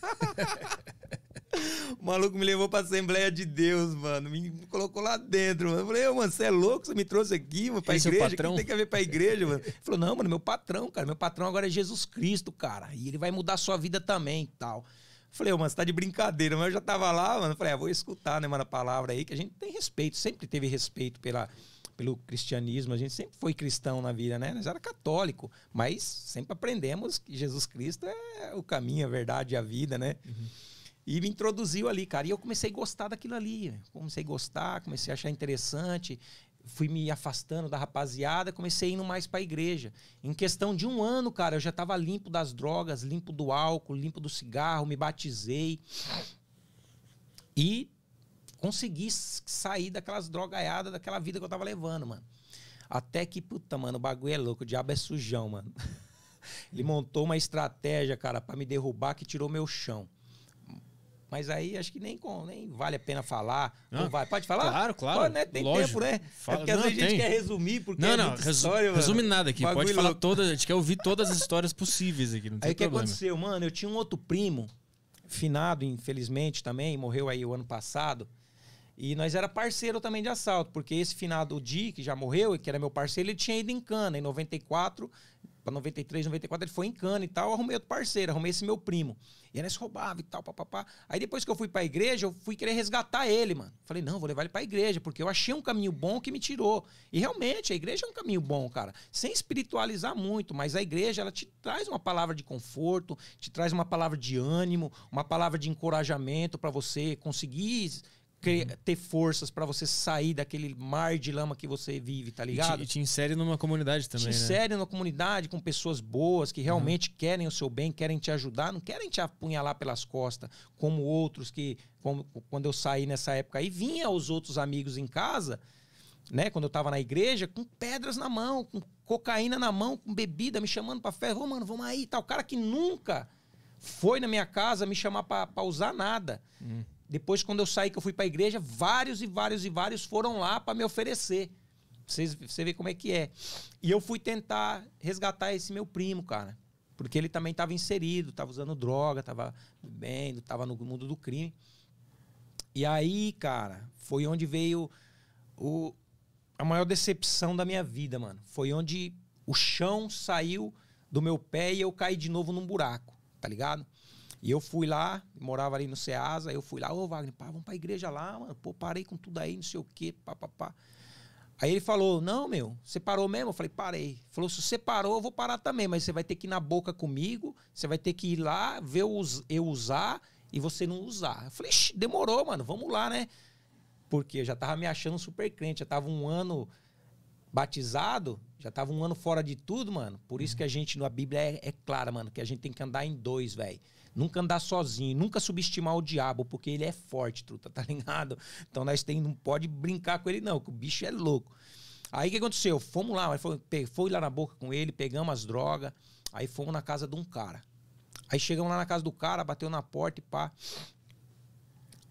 o maluco me levou pra Assembleia de Deus, mano. Me colocou lá dentro, mano. Eu falei, ô, mano, você é louco? Você me trouxe aqui, mano, pra Esse igreja? É o que tem que ver pra igreja, mano? Ele falou, não, mano, meu patrão, cara. Meu patrão agora é Jesus Cristo, cara. E ele vai mudar a sua vida também e tal. Falei, oh, mano, você tá de brincadeira, mas eu já tava lá, mano. Falei, ah, vou escutar, né, mano, a palavra aí, que a gente tem respeito, sempre teve respeito pela, pelo cristianismo. A gente sempre foi cristão na vida, né? Nós era católico, mas sempre aprendemos que Jesus Cristo é o caminho, a verdade e a vida, né? Uhum. E me introduziu ali, cara. E eu comecei a gostar daquilo ali. Comecei a gostar, comecei a achar interessante. Fui me afastando da rapaziada, comecei indo mais para a igreja. Em questão de um ano, cara, eu já estava limpo das drogas, limpo do álcool, limpo do cigarro, me batizei. E consegui sair daquelas drogaiadas, daquela vida que eu tava levando, mano. Até que, puta, mano, o bagulho é louco, o diabo é sujão, mano. Ele montou uma estratégia, cara, para me derrubar que tirou meu chão. Mas aí acho que nem, nem vale a pena falar. Não, vai. Pode falar? Claro, claro. Pode, né? Tem lógico. tempo, né? É Fala, é porque não, às vezes a gente quer resumir, porque não, é não, é muita resu história, Resume nada aqui. Bagulho pode falar todas. A gente quer ouvir todas as histórias possíveis aqui. Não tem aí o que aconteceu, mano? Eu tinha um outro primo, finado, infelizmente, também, morreu aí o ano passado. E nós era parceiro também de assalto, porque esse finado Di, que já morreu, e que era meu parceiro, ele tinha ido em cana em 94, para 93, 94, ele foi em cana e tal, eu arrumei outro parceiro, arrumei esse meu primo. E aí nós roubava e tal, papapá. Aí depois que eu fui para a igreja, eu fui querer resgatar ele, mano. Falei, não, vou levar ele para a igreja, porque eu achei um caminho bom que me tirou. E realmente, a igreja é um caminho bom, cara. Sem espiritualizar muito, mas a igreja, ela te traz uma palavra de conforto, te traz uma palavra de ânimo, uma palavra de encorajamento para você conseguir ter forças para você sair daquele mar de lama que você vive, tá ligado? E te, e te insere numa comunidade também. Te né? insere né? numa comunidade com pessoas boas que realmente uhum. querem o seu bem, querem te ajudar, não querem te apunhalar pelas costas, como outros que, como, quando eu saí nessa época aí, vinha os outros amigos em casa, né? Quando eu tava na igreja, com pedras na mão, com cocaína na mão, com bebida, me chamando pra festa, ô oh, mano, vamos aí, Tá, o cara que nunca foi na minha casa me chamar pra, pra usar nada. Uhum depois, quando eu saí, que eu fui para a igreja, vários e vários e vários foram lá para me oferecer. você vê como é que é. E eu fui tentar resgatar esse meu primo, cara. Porque ele também estava inserido, estava usando droga, estava bebendo, estava no mundo do crime. E aí, cara, foi onde veio o, a maior decepção da minha vida, mano. Foi onde o chão saiu do meu pé e eu caí de novo num buraco, tá ligado? E eu fui lá, morava ali no Ceasa, eu fui lá, ô Wagner, pá, vamos pra igreja lá, mano. Pô, parei com tudo aí, não sei o quê, pá, pá, pá. Aí ele falou, não, meu, você parou mesmo? Eu falei, parei. Ele falou, se você parou, eu vou parar também, mas você vai ter que ir na boca comigo, você vai ter que ir lá, ver eu usar e você não usar. Eu falei, demorou, mano, vamos lá, né? Porque eu já tava me achando super crente, já tava um ano batizado, já tava um ano fora de tudo, mano. Por isso uhum. que a gente, na Bíblia é, é clara, mano, que a gente tem que andar em dois, velho. Nunca andar sozinho, nunca subestimar o diabo, porque ele é forte, truta, tá ligado? Então nós tem, não pode brincar com ele, não, que o bicho é louco. Aí o que aconteceu? Fomos lá, foi, foi lá na boca com ele, pegamos as drogas, aí fomos na casa de um cara. Aí chegamos lá na casa do cara, bateu na porta e pá.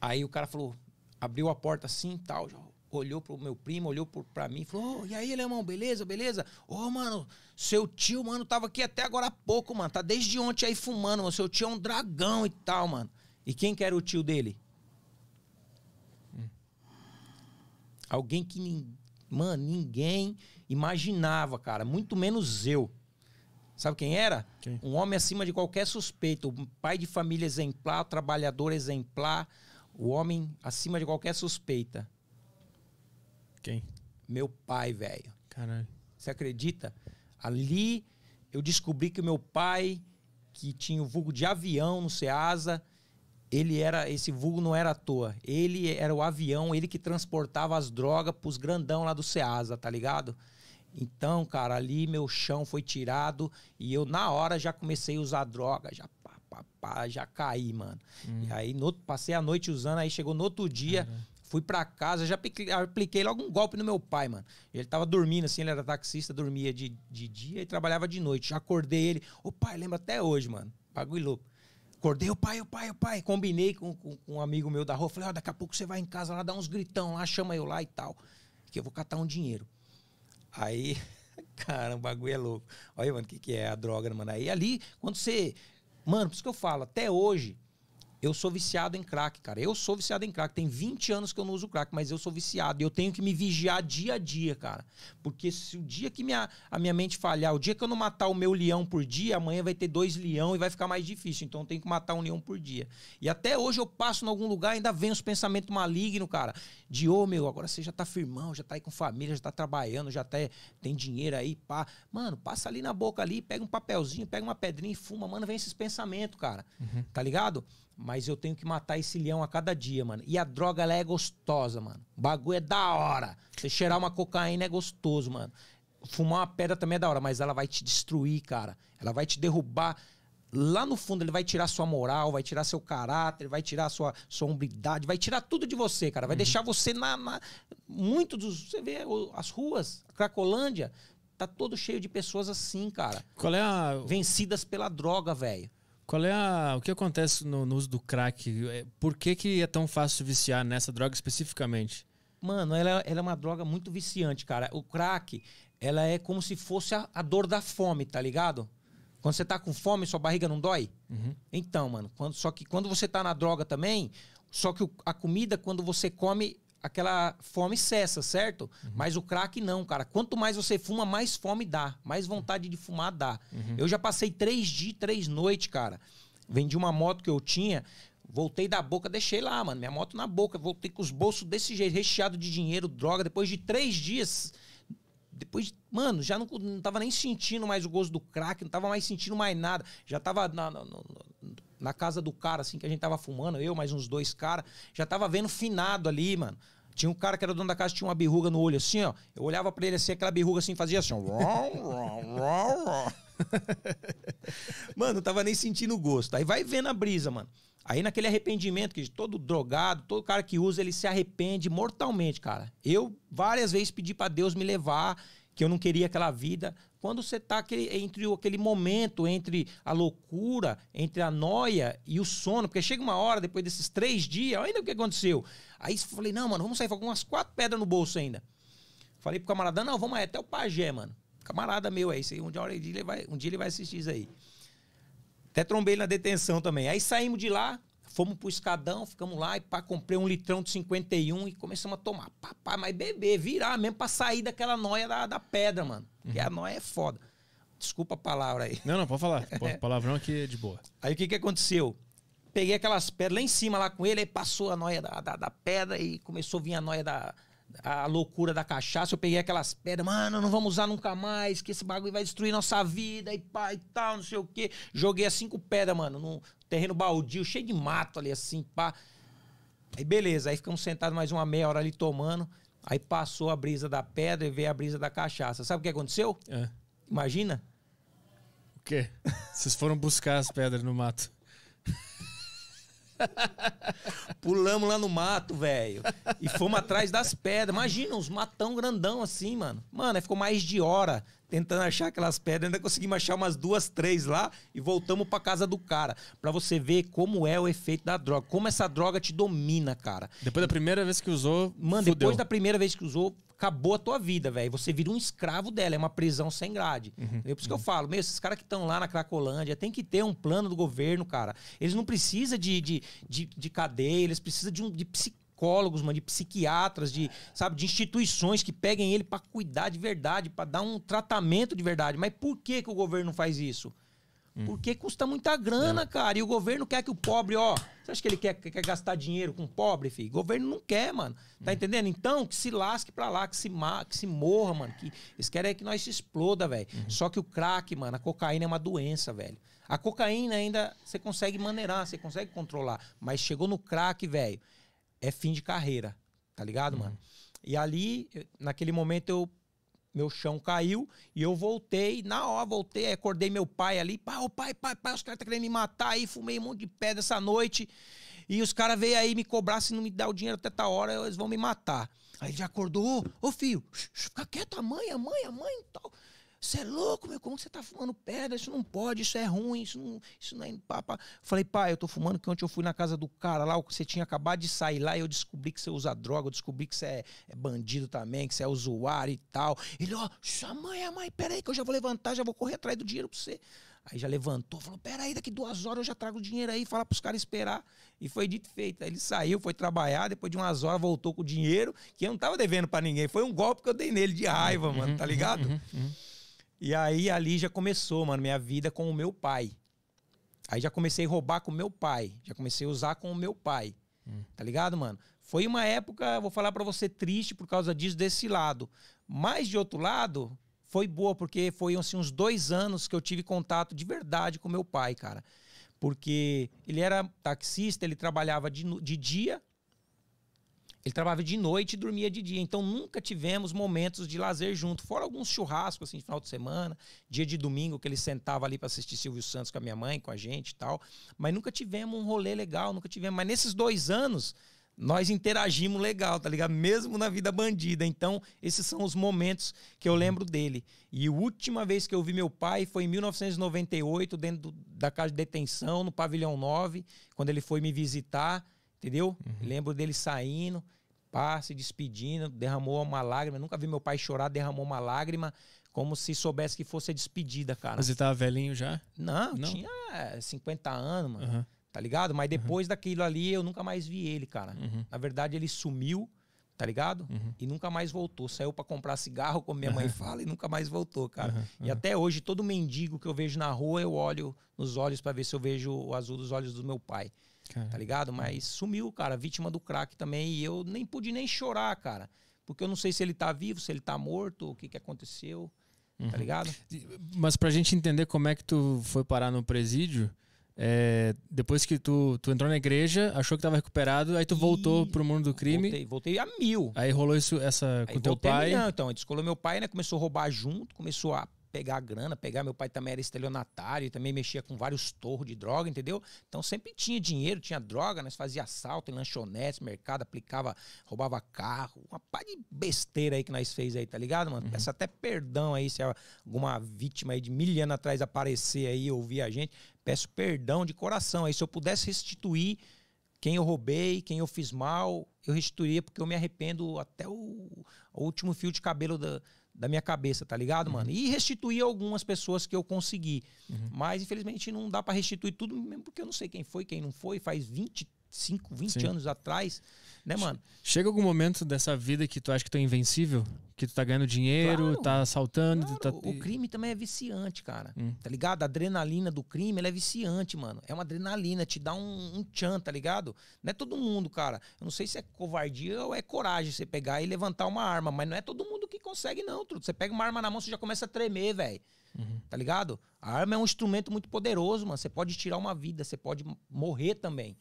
Aí o cara falou, abriu a porta assim e tal, olhou pro meu primo, olhou para mim, falou: oh, "E aí, Leão, beleza? Beleza? Ô, oh, mano, seu tio, mano, tava aqui até agora há pouco, mano. Tá desde ontem aí fumando, mano. Seu tio é um dragão e tal, mano." E quem que era o tio dele? Hum. Alguém que, mano, ninguém imaginava, cara, muito menos eu. Sabe quem era? Quem? Um homem acima de qualquer suspeito, um pai de família exemplar, um trabalhador exemplar, o homem acima de qualquer suspeita. Quem? Meu pai, velho. Caralho. Você acredita? Ali eu descobri que meu pai, que tinha o vulgo de avião no Ceasa, ele era esse vulgo não era à toa. Ele era o avião, ele que transportava as drogas pros grandão lá do Ceasa, tá ligado? Então, cara, ali meu chão foi tirado e eu na hora já comecei a usar droga, já pá, pá, pá, já caí, mano. Hum. E aí no, passei a noite usando, aí chegou no outro dia, Fui para casa, já apliquei logo um golpe no meu pai, mano. Ele tava dormindo, assim, ele era taxista, dormia de, de dia e trabalhava de noite. Já acordei ele. o pai, lembra até hoje, mano. Bagulho louco. Acordei, o pai, o pai, o pai. Combinei com, com, com, um amigo meu da rua. Falei, ó, oh, daqui a pouco você vai em casa lá, dá uns gritão lá, chama eu lá e tal. Que eu vou catar um dinheiro. Aí, caramba o bagulho é louco. Olha, mano, o que, que é a droga, mano? Aí ali, quando você. Mano, por isso que eu falo, até hoje eu sou viciado em crack, cara. Eu sou viciado em crack. Tem 20 anos que eu não uso crack, mas eu sou viciado. Eu tenho que me vigiar dia a dia, cara. Porque se o dia que minha, a minha mente falhar, o dia que eu não matar o meu leão por dia, amanhã vai ter dois leão e vai ficar mais difícil. Então eu tenho que matar um leão por dia. E até hoje eu passo em algum lugar e ainda vem os pensamentos malignos, cara. De, ô oh, meu, agora você já tá firmão, já tá aí com família, já tá trabalhando, já tá, é, tem dinheiro aí, pá. Mano, passa ali na boca ali, pega um papelzinho, pega uma pedrinha e fuma. Mano, vem esses pensamentos, cara. Uhum. Tá ligado? Mas eu tenho que matar esse leão a cada dia, mano. E a droga, ela é gostosa, mano. O bagulho é da hora. Você cheirar uma cocaína é gostoso, mano. Fumar uma pedra também é da hora, mas ela vai te destruir, cara. Ela vai te derrubar. Lá no fundo, ele vai tirar sua moral, vai tirar seu caráter, vai tirar sua, sua hombridade, vai tirar tudo de você, cara. Vai uhum. deixar você na, na. Muito dos. Você vê as ruas, a Cracolândia, tá todo cheio de pessoas assim, cara. Qual é a. Vencidas pela droga, velho. Qual é a, o que acontece no, no uso do crack? É, por que, que é tão fácil viciar nessa droga especificamente? Mano, ela, é, ela é uma droga muito viciante, cara. O crack, ela é como se fosse a, a dor da fome, tá ligado? Quando você tá com fome, sua barriga não dói? Uhum. Então, mano, quando, só que quando você tá na droga também, só que o, a comida, quando você come, aquela fome cessa, certo? Uhum. Mas o crack não, cara. Quanto mais você fuma, mais fome dá. Mais vontade de fumar dá. Uhum. Eu já passei três dias, três noites, cara. Vendi uma moto que eu tinha, voltei da boca, deixei lá, mano. Minha moto na boca, voltei com os bolsos desse jeito, recheado de dinheiro, droga. Depois de três dias, depois, mano, já não, não tava nem sentindo mais o gosto do crack, não tava mais sentindo mais nada. Já tava na, na, na, na casa do cara, assim, que a gente tava fumando, eu mais uns dois caras, já tava vendo finado ali, mano. Tinha um cara que era dono da casa, tinha uma berruga no olho, assim, ó. Eu olhava pra ele assim, aquela berruga assim, fazia assim, ó. mano, tava nem sentindo o gosto. Aí vai vendo a brisa, mano. Aí naquele arrependimento que todo drogado, todo cara que usa, ele se arrepende mortalmente, cara. Eu várias vezes pedi para Deus me levar, que eu não queria aquela vida, quando você está entre aquele momento, entre a loucura, entre a noia e o sono, porque chega uma hora, depois desses três dias, ainda o que aconteceu? Aí falei, não, mano, vamos sair com umas quatro pedras no bolso ainda. Falei pro camarada, não, vamos aí, até o pajé, mano. Camarada meu aí, um dia, ele vai, um dia ele vai assistir isso aí. Até trombei ele na detenção também. Aí saímos de lá, Fomos pro escadão, ficamos lá e pá, comprei um litrão de 51 e começamos a tomar. Papai, mas beber, virar mesmo pra sair daquela noia da, da pedra, mano. Porque uhum. a noia é foda. Desculpa a palavra aí. Não, não, pode falar. Pode, palavrão aqui é de boa. Aí o que que aconteceu? Peguei aquelas pedras lá em cima lá com ele, aí passou a noia da, da, da pedra e começou a vir a noia da, a loucura da cachaça, eu peguei aquelas pedras, mano, não vamos usar nunca mais, que esse bagulho vai destruir nossa vida e pai e tal, não sei o quê. Joguei as cinco pedras, mano, num terreno baldio, cheio de mato ali, assim, pá. Aí beleza, aí ficamos sentados mais uma meia hora ali tomando. Aí passou a brisa da pedra e veio a brisa da cachaça. Sabe o que aconteceu? É. Imagina? O quê? Vocês foram buscar as pedras no mato. Pulamos lá no mato, velho. E fomos atrás das pedras. Imagina, uns matão grandão assim, mano. Mano, ficou mais de hora tentando achar aquelas pedras, ainda conseguimos achar umas duas, três lá e voltamos para casa do cara, para você ver como é o efeito da droga, como essa droga te domina, cara. Depois da primeira vez que usou, mano, fudeu. depois da primeira vez que usou, acabou a tua vida, velho. Você vira um escravo dela, é uma prisão sem grade. Uhum. É por isso que uhum. eu falo, meu, esses caras que estão lá na Cracolândia tem que ter um plano do governo, cara. Eles não precisam de, de, de, de cadeia, eles precisam de, um, de psiquiatra psicólogos, mano, de psiquiatras, de, sabe, de instituições que peguem ele para cuidar de verdade, para dar um tratamento de verdade. Mas por que, que o governo não faz isso? Uhum. Porque custa muita grana, é. cara. E o governo quer que o pobre, ó. Você acha que ele quer, quer gastar dinheiro com o pobre, filho? O governo não quer, mano. Tá uhum. entendendo? Então, que se lasque pra lá, que se, ma que se morra, mano. Que eles querem é que nós se exploda, velho. Uhum. Só que o crack, mano, a cocaína é uma doença, velho. A cocaína ainda você consegue maneirar, você consegue controlar. Mas chegou no crack, velho é fim de carreira, tá ligado, uhum. mano? E ali, naquele momento, eu meu chão caiu e eu voltei. Na hora, voltei, acordei meu pai ali. Pai, oh, pai, pai, pai, os caras tá querendo me matar aí. Fumei um monte de pedra essa noite. E os caras veio aí me cobrar, se não me dar o dinheiro até tá hora, eles vão me matar. Aí ele já acordou. Ô, oh, filho, fica quieto, a mãe, a mãe, a mãe e tal. Você é louco, meu? Como você tá fumando pedra? Isso não pode, isso é ruim, isso não, isso não é. Pá, pá. Falei, pai, eu tô fumando que ontem eu fui na casa do cara lá, você tinha acabado de sair lá e eu descobri que você usa droga, eu descobri que você é, é bandido também, que você é usuário e tal. Ele, ó, oh, mãe, é mãe, peraí que eu já vou levantar, já vou correr atrás do dinheiro pra você. Aí já levantou, falou: peraí, daqui duas horas eu já trago o dinheiro aí, fala pros caras esperar. E foi dito e feito. Aí ele saiu, foi trabalhar, depois de umas horas voltou com o dinheiro, que eu não tava devendo para ninguém. Foi um golpe que eu dei nele de raiva, mano, tá ligado? Uhum, uhum, uhum. uhum. E aí ali já começou, mano, minha vida com o meu pai. Aí já comecei a roubar com o meu pai. Já comecei a usar com o meu pai. Hum. Tá ligado, mano? Foi uma época, vou falar para você, triste por causa disso, desse lado. Mas de outro lado, foi boa, porque foi assim, uns dois anos que eu tive contato de verdade com meu pai, cara. Porque ele era taxista, ele trabalhava de, de dia ele trabalhava de noite e dormia de dia. Então nunca tivemos momentos de lazer junto. Fora alguns churrascos, assim, de final de semana, dia de domingo, que ele sentava ali para assistir Silvio Santos com a minha mãe, com a gente e tal. Mas nunca tivemos um rolê legal, nunca tivemos. Mas nesses dois anos, nós interagimos legal, tá ligado? Mesmo na vida bandida. Então, esses são os momentos que eu lembro dele. E a última vez que eu vi meu pai foi em 1998, dentro do, da casa de detenção, no pavilhão 9, quando ele foi me visitar. Entendeu? Uhum. Lembro dele saindo, pá, se despedindo, derramou uma lágrima. Nunca vi meu pai chorar, derramou uma lágrima, como se soubesse que fosse a despedida, cara. Mas ele tava velhinho já? Não, Não. tinha 50 eh, anos, mano. Uhum. Tá ligado? Mas depois uhum. daquilo ali, eu nunca mais vi ele, cara. Uhum. Na verdade, ele sumiu tá ligado? Uhum. E nunca mais voltou. Saiu para comprar cigarro, como minha mãe uhum. fala, e nunca mais voltou, cara. Uhum. E até hoje, todo mendigo que eu vejo na rua, eu olho nos olhos para ver se eu vejo o azul dos olhos do meu pai. Caramba. É. tá ligado? Mas uhum. sumiu, cara, vítima do crack também. E eu nem pude nem chorar, cara. Porque eu não sei se ele tá vivo, se ele tá morto, o que que aconteceu, tá uhum. tá ligado? Mas pra gente entender como é que tu foi parar no presídio, é, depois que tu, tu entrou na igreja, achou que tava recuperado, aí tu voltou pro mundo do crime. Voltei, voltei a mil. Aí rolou isso, essa aí com teu pai. Não, então, descolou meu pai, né? Começou a roubar junto, começou a pegar a grana, pegar. Meu pai também era estelionatário, também mexia com vários torros de droga, entendeu? Então sempre tinha dinheiro, tinha droga, nós fazia assalto em lanchonetes, mercado, aplicava, roubava carro, uma pá de besteira aí que nós fez aí, tá ligado, mano? Uhum. Peço até perdão aí se alguma vítima aí de mil anos atrás aparecer aí, ouvir a gente. Peço perdão de coração aí. Se eu pudesse restituir quem eu roubei, quem eu fiz mal, eu restituiria porque eu me arrependo até o, o último fio de cabelo da, da minha cabeça, tá ligado, uhum. mano? E restituir algumas pessoas que eu consegui. Uhum. Mas, infelizmente, não dá para restituir tudo, mesmo porque eu não sei quem foi, quem não foi, faz 25, 20 Sim. anos atrás. Né, mano? Chega algum momento dessa vida que tu acha que tu é invencível? Que tu tá ganhando dinheiro, claro, tá assaltando. Tá claro. Tá... O crime também é viciante, cara. Hum. Tá ligado? A adrenalina do crime, ela é viciante, mano. É uma adrenalina, te dá um, um tchan, tá ligado? Não é todo mundo, cara. Eu não sei se é covardia ou é coragem você pegar e levantar uma arma, mas não é todo mundo que consegue, não, truto. Você pega uma arma na mão, você já começa a tremer, velho. Uhum. Tá ligado? A arma é um instrumento muito poderoso, mano. Você pode tirar uma vida, você pode morrer também.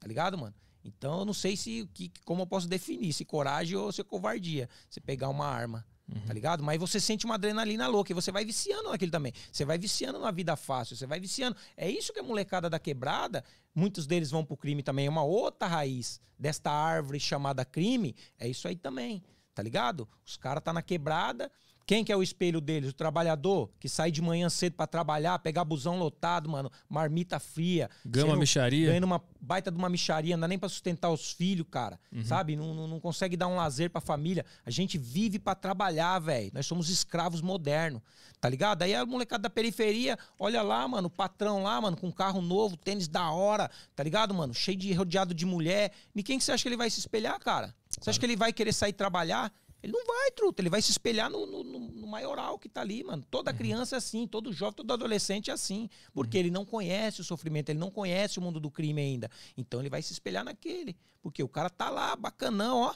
Tá ligado, mano? Então eu não sei se que, como eu posso definir, se coragem ou se covardia, você pegar uma arma. Uhum. Tá ligado? Mas você sente uma adrenalina louca e você vai viciando naquilo também. Você vai viciando na vida fácil, você vai viciando. É isso que a molecada da quebrada, muitos deles vão pro crime também. É uma outra raiz desta árvore chamada crime. É isso aí também, tá ligado? Os caras tá na quebrada, quem que é o espelho deles? O trabalhador que sai de manhã cedo para trabalhar, pegar busão lotado, mano, marmita fria. Gama micharia. Ganhando uma baita de uma micharia, não dá nem para sustentar os filhos, cara. Uhum. Sabe? Não, não, não, consegue dar um lazer pra família. A gente vive para trabalhar, velho. Nós somos escravos modernos, tá ligado? Aí a molecada da periferia, olha lá, mano, o patrão lá, mano, com carro novo, tênis da hora, tá ligado, mano? Cheio de rodeado de mulher. E quem que você acha que ele vai se espelhar, cara? Você acha que ele vai querer sair trabalhar? Ele não vai, truta. Ele vai se espelhar no, no, no maioral que está ali, mano. Toda uhum. criança é assim, todo jovem, todo adolescente é assim. Porque uhum. ele não conhece o sofrimento, ele não conhece o mundo do crime ainda. Então ele vai se espelhar naquele. Porque o cara tá lá, bacanão, ó.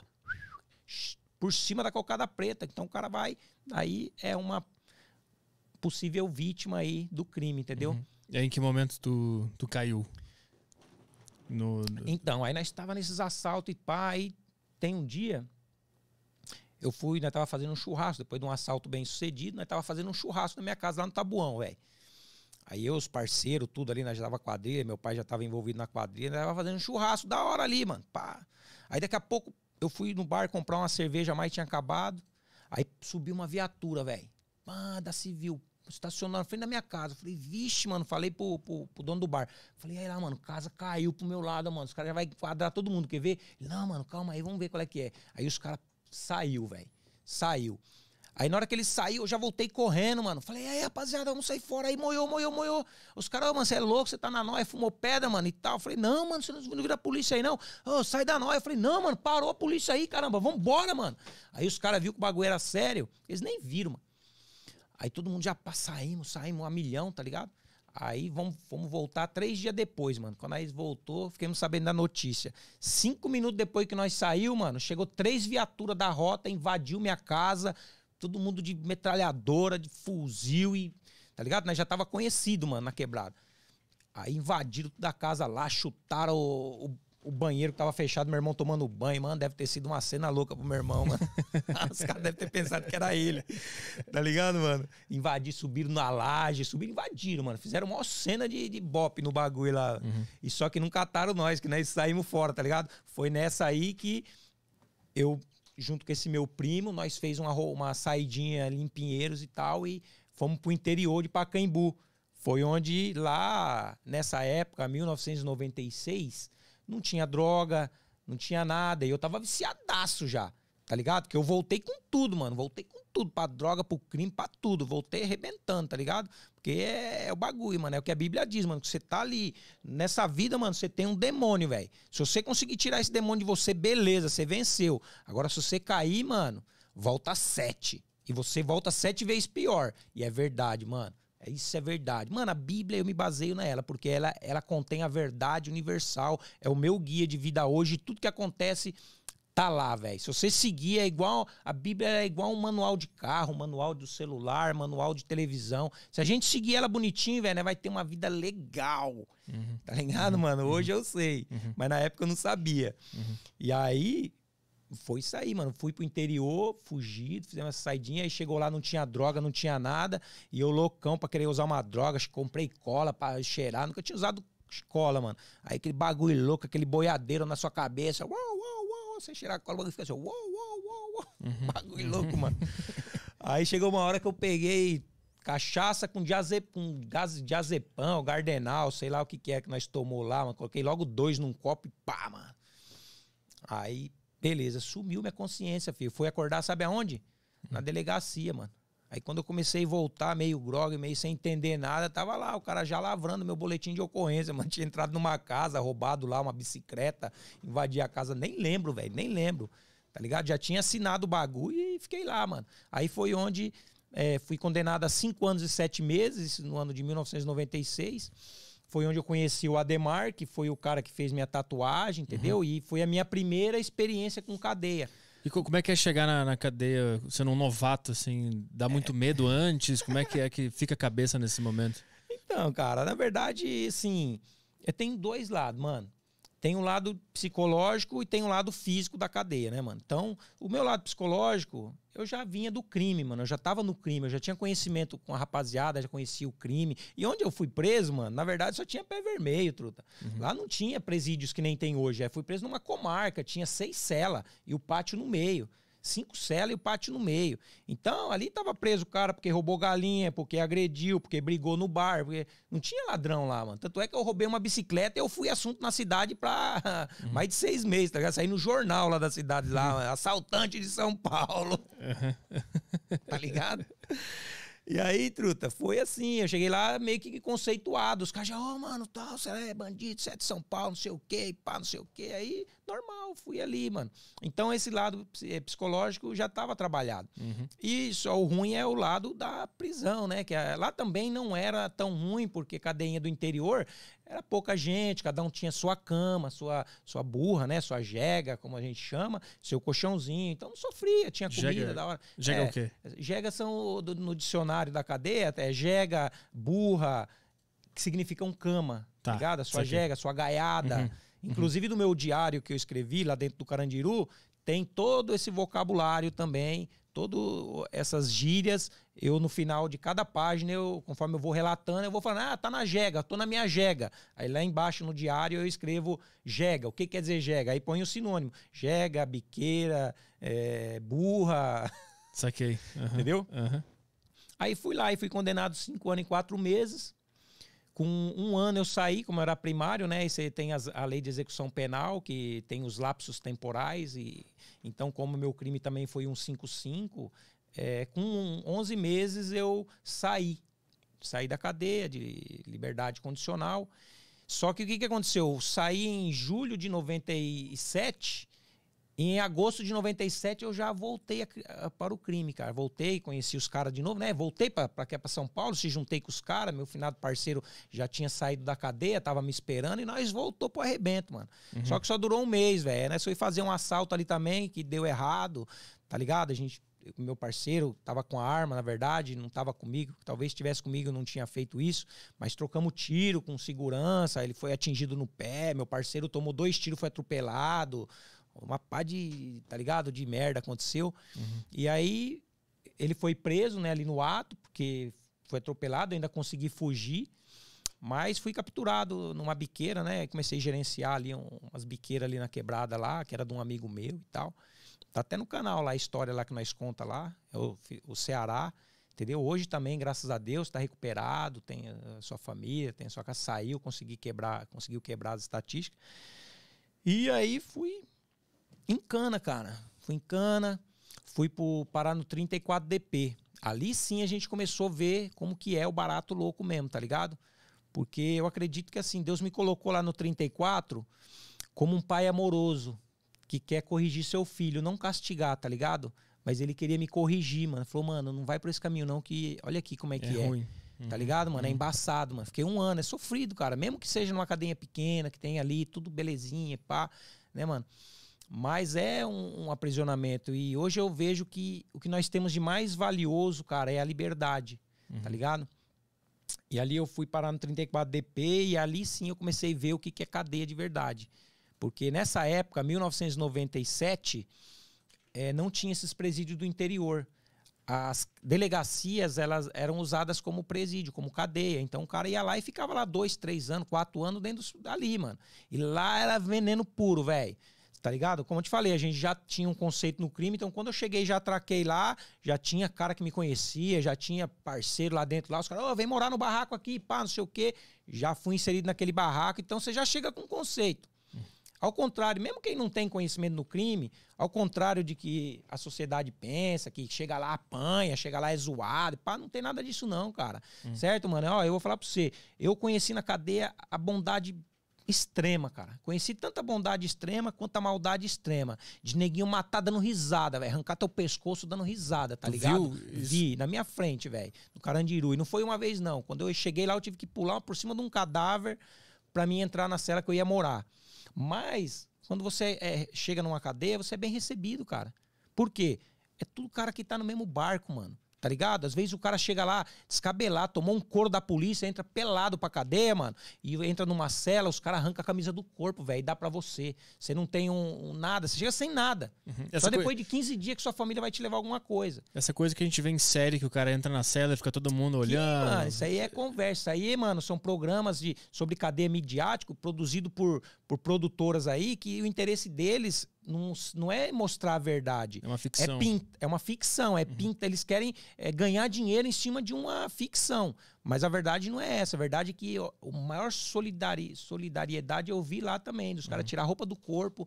Por cima da cocada preta. Então o cara vai. Aí é uma possível vítima aí do crime, entendeu? Uhum. E aí, em que momento tu, tu caiu? No, no... Então, aí nós estava nesses assaltos e pá, aí tem um dia eu fui, nós né, tava fazendo um churrasco, depois de um assalto bem sucedido, nós né, tava fazendo um churrasco na minha casa lá no Tabuão, velho. Aí eu, os parceiros, tudo ali, nós né, já tava quadrilha, meu pai já tava envolvido na quadrilha, nós tava fazendo um churrasco da hora ali, mano. Pá. Aí daqui a pouco eu fui no bar comprar uma cerveja, mais tinha acabado. Aí subiu uma viatura, velho. Ah, da civil. Estacionando na frente da minha casa. Eu falei, vixe, mano. Falei pro, pro, pro, dono do bar. Falei, aí lá, mano, casa caiu pro meu lado, mano. Os caras já vai quadrar todo mundo. Quer ver? não, mano, calma aí, vamos ver qual é que é. Aí os caras saiu, velho. Saiu. Aí na hora que ele saiu, eu já voltei correndo, mano. Falei, aí, rapaziada, vamos sair fora aí, moiou, moiou, moiou. Os caras, oh, mano, você é louco, você tá na nóia, fumou pedra, mano, e tal. Eu falei, não, mano, você não vira a polícia aí, não. Oh, sai da nóia. Eu falei, não, mano, parou a polícia aí, caramba, vambora, mano. Aí os caras viram que o bagulho era sério, eles nem viram, mano. Aí todo mundo já, saímos, saímos a milhão, tá ligado? Aí vamos, vamos voltar três dias depois, mano. Quando nós voltou, fiquemos sabendo da notícia. Cinco minutos depois que nós saímos mano, chegou três viaturas da rota, invadiu minha casa, todo mundo de metralhadora, de fuzil e. Tá ligado? Nós já tava conhecido, mano, na quebrada. Aí invadiram da casa lá, chutaram o o banheiro que tava fechado, meu irmão tomando banho, mano, deve ter sido uma cena louca pro meu irmão, mano. Os caras devem ter pensado que era ele. Tá ligado, mano? Invadir, subiram na laje, subiram, invadiram, mano. Fizeram uma cena de, de bop no bagulho lá. Uhum. E só que não cataram nós, que nós saímos fora, tá ligado? Foi nessa aí que eu, junto com esse meu primo, nós fez uma, uma saidinha ali em Pinheiros e tal, e fomos pro interior de Pacaembu. Foi onde lá, nessa época, 1996, não tinha droga, não tinha nada. E eu tava viciadaço já, tá ligado? Porque eu voltei com tudo, mano. Voltei com tudo, pra droga, pro crime, pra tudo. Voltei arrebentando, tá ligado? Porque é, é o bagulho, mano. É o que a Bíblia diz, mano. Que você tá ali. Nessa vida, mano, você tem um demônio, velho. Se você conseguir tirar esse demônio de você, beleza, você venceu. Agora, se você cair, mano, volta sete. E você volta sete vezes pior. E é verdade, mano. Isso é verdade. Mano, a Bíblia eu me baseio nela, porque ela, ela contém a verdade universal, é o meu guia de vida hoje, tudo que acontece tá lá, velho. Se você seguir, é igual. A Bíblia é igual um manual de carro, manual do celular, manual de televisão. Se a gente seguir ela bonitinho, velho, né, vai ter uma vida legal. Uhum. Tá ligado, uhum. mano? Hoje uhum. eu sei, uhum. mas na época eu não sabia. Uhum. E aí, foi isso aí mano. Fui pro interior, fugido fizemos essa saidinha, aí chegou lá, não tinha droga, não tinha nada. E eu loucão pra querer usar uma droga, comprei cola pra cheirar. Nunca tinha usado cola, mano. Aí aquele bagulho louco, aquele boiadeiro na sua cabeça. Uou, uou, uou. Você cheirar cola, o bagulho fica assim, uou, uou, uou, uou. Uhum. Bagulho louco, mano. aí chegou uma hora que eu peguei cachaça com, diazepam com gás diazepam, gardenal, sei lá o que que é que nós tomou lá, mano. Coloquei logo dois num copo e pá, mano. Aí Beleza, sumiu minha consciência, filho. Fui acordar, sabe aonde? Na delegacia, mano. Aí quando eu comecei a voltar, meio grog, meio sem entender nada, tava lá, o cara já lavrando meu boletim de ocorrência, mano. Tinha entrado numa casa, roubado lá uma bicicleta, invadi a casa, nem lembro, velho, nem lembro. Tá ligado? Já tinha assinado o bagulho e fiquei lá, mano. Aí foi onde é, fui condenado a cinco anos e sete meses, no ano de 1996. Foi onde eu conheci o Ademar, que foi o cara que fez minha tatuagem, uhum. entendeu? Uhum. E foi a minha primeira experiência com cadeia. E como é que é chegar na, na, cadeia sendo um novato, assim? Dá muito é. medo antes? Como é que é que fica a cabeça nesse momento? Então, cara, na verdade, assim, tem dois lados, mano tem o um lado psicológico e tem o um lado físico da cadeia, né, mano? Então, o meu lado psicológico, eu já vinha do crime, mano. Eu já tava no crime, eu já tinha conhecimento com a rapaziada, já conhecia o crime. E onde eu fui preso, mano, na verdade só tinha pé vermelho, truta. Uhum. Lá não tinha presídios que nem tem hoje. Eu é, fui preso numa comarca, tinha seis celas e o pátio no meio cinco celas e o pátio no meio. Então, ali tava preso o cara porque roubou galinha, porque agrediu, porque brigou no bar, porque não tinha ladrão lá, mano. Tanto é que eu roubei uma bicicleta e eu fui assunto na cidade pra uhum. mais de seis meses, tá ligado? Saí no jornal lá da cidade, lá, uhum. assaltante de São Paulo. Uhum. tá ligado? E aí, truta, foi assim. Eu cheguei lá meio que conceituado. Os caras já, ô, oh, mano, tal, você é bandido, você é de São Paulo, não sei o quê, pá, não sei o quê. Aí, normal, fui ali, mano. Então, esse lado eh, psicológico já estava trabalhado. Uhum. E só o ruim é o lado da prisão, né? Que é, lá também não era tão ruim, porque cadeia do interior era pouca gente, cada um tinha sua cama, sua, sua burra, né? Sua jega, como a gente chama, seu colchãozinho. Então não sofria, tinha comida jega, da hora. Jega é, o quê? Jega são no dicionário da cadeia, é jega, burra, que significam cama, tá, tá ligado? sua jega, sua gaiada. Uhum, uhum. Inclusive uhum. no meu diário que eu escrevi lá dentro do Carandiru, tem todo esse vocabulário também, todas essas gírias eu no final de cada página, eu, conforme eu vou relatando, eu vou falando, ah, tá na jega, tô na minha jega. Aí lá embaixo no diário eu escrevo jega, o que quer dizer jega? Aí põe o sinônimo, jega, biqueira, é, burra. Saquei. Uhum. Entendeu? Uhum. Aí fui lá e fui condenado cinco anos e quatro meses. Com um ano eu saí, como eu era primário, né? E você tem as, a lei de execução penal, que tem os lapsos temporais. e Então, como meu crime também foi um 5-5, é, com 11 meses eu saí, saí da cadeia de liberdade condicional. Só que o que, que aconteceu? Eu saí em julho de 97 e em agosto de 97 eu já voltei a, a, para o crime, cara. Voltei, conheci os caras de novo, né? Voltei para para São Paulo, se juntei com os caras, meu finado parceiro já tinha saído da cadeia, tava me esperando e nós voltou pro arrebento, mano. Uhum. Só que só durou um mês, velho, né? Só fui fazer um assalto ali também que deu errado, tá ligado? A gente meu parceiro estava com a arma, na verdade, não estava comigo. Talvez estivesse comigo, não tinha feito isso. Mas trocamos tiro com segurança. Ele foi atingido no pé. Meu parceiro tomou dois tiros, foi atropelado. Uma pá de, tá ligado? De merda aconteceu. Uhum. E aí ele foi preso, né, ali no ato, porque foi atropelado. Ainda consegui fugir. Mas fui capturado numa biqueira, né? Comecei a gerenciar ali um, umas biqueiras ali na quebrada lá, que era de um amigo meu e tal. Tá até no canal lá a história lá que nós conta lá, é o, o Ceará, entendeu? Hoje também, graças a Deus, está recuperado, tem a eh, sua família, tem a sua casa, saiu, consegui quebrar, conseguiu quebrar as estatísticas. E aí fui em cana, cara. Fui em cana, fui pro, parar no 34DP. Ali sim a gente começou a ver como que é o barato louco mesmo, tá ligado? Porque eu acredito que assim, Deus me colocou lá no 34 como um pai amoroso, que quer corrigir seu filho, não castigar, tá ligado? Mas ele queria me corrigir, mano. Falou, mano, não vai por esse caminho, não, que olha aqui como é que é. é. Ruim. Tá uhum. ligado, mano? É uhum. É embaçado, mano. Fiquei um ano, é sofrido, cara. Mesmo que seja numa cadeia pequena, que tem ali tudo belezinha, pá, né, mano? Mas é um, um, aprisionamento. E hoje eu vejo que o que nós temos de mais valioso, cara, é a liberdade, tá uhum. tá ligado? E ali eu fui parar no 34DP e ali sim eu comecei a ver o que, que é cadeia de verdade. Porque nessa época, 1997, é, eh, não tinha esses presídios do interior. As delegacias elas eram usadas como presídio, como cadeia. Então o cara ia lá e ficava lá dois, três anos, quatro anos dentro dali, mano. E lá era veneno puro, velho tá ligado? Como eu te falei, a gente já tinha um conceito no crime, então quando eu cheguei já atraquei lá, já tinha cara que me conhecia, já tinha parceiro lá dentro lá, os caras, ô, oh, vem morar no barraco aqui, pá, não sei o quê. Já fui inserido naquele barraco, então você já chega com um conceito. Ao contrário, mesmo quem não tem conhecimento no crime, ao contrário de que a sociedade pensa, que chega lá apanha, chega lá é zoado, pá, não tem nada disso não, cara. Hum. Certo, mano? Ó, eu vou falar pra você, eu conheci na cadeia a bondade extrema, cara. Conheci tanta bondade extrema quanto a maldade extrema. De neguinho matar dando risada, velho. Arrancar teu pescoço dando risada, tá tu ligado? Vi, na minha frente, velho. No Carandiru. E não foi uma vez, não. Quando eu cheguei lá, eu tive que pular por cima de um cadáver para mim entrar na cela que eu ia morar. Mas, quando você é, chega numa cadeia, você é bem recebido, cara. Por quê? É tudo cara que tá no mesmo barco, mano. Tá ligado? Às vezes o cara chega lá, descabelado, tomou um couro da polícia, entra pelado pra cadeia, mano, e entra numa cela, os caras arrancam a camisa do corpo, velho, e dá pra você. Você não tem um, um nada, você chega sem nada. Uhum. Só depois de 15 dias que sua família vai te levar alguma coisa. Essa coisa que a gente vê em série, que o cara entra na cela e fica todo mundo olhando. Que, mano, isso aí é conversa. Isso aí, mano, são programas de, sobre cadeia midiático produzido por, por produtoras aí, que o interesse deles não, não é mostrar a verdade. É uma ficção. É, é uma ficção, é uhum. pinta. Eles querem é, ganhar dinheiro em cima de uma ficção. Mas a verdade não é essa. A verdade é que o maior solidari, solidariedade eu vi lá também, dos caras uhum. tirar a roupa do corpo.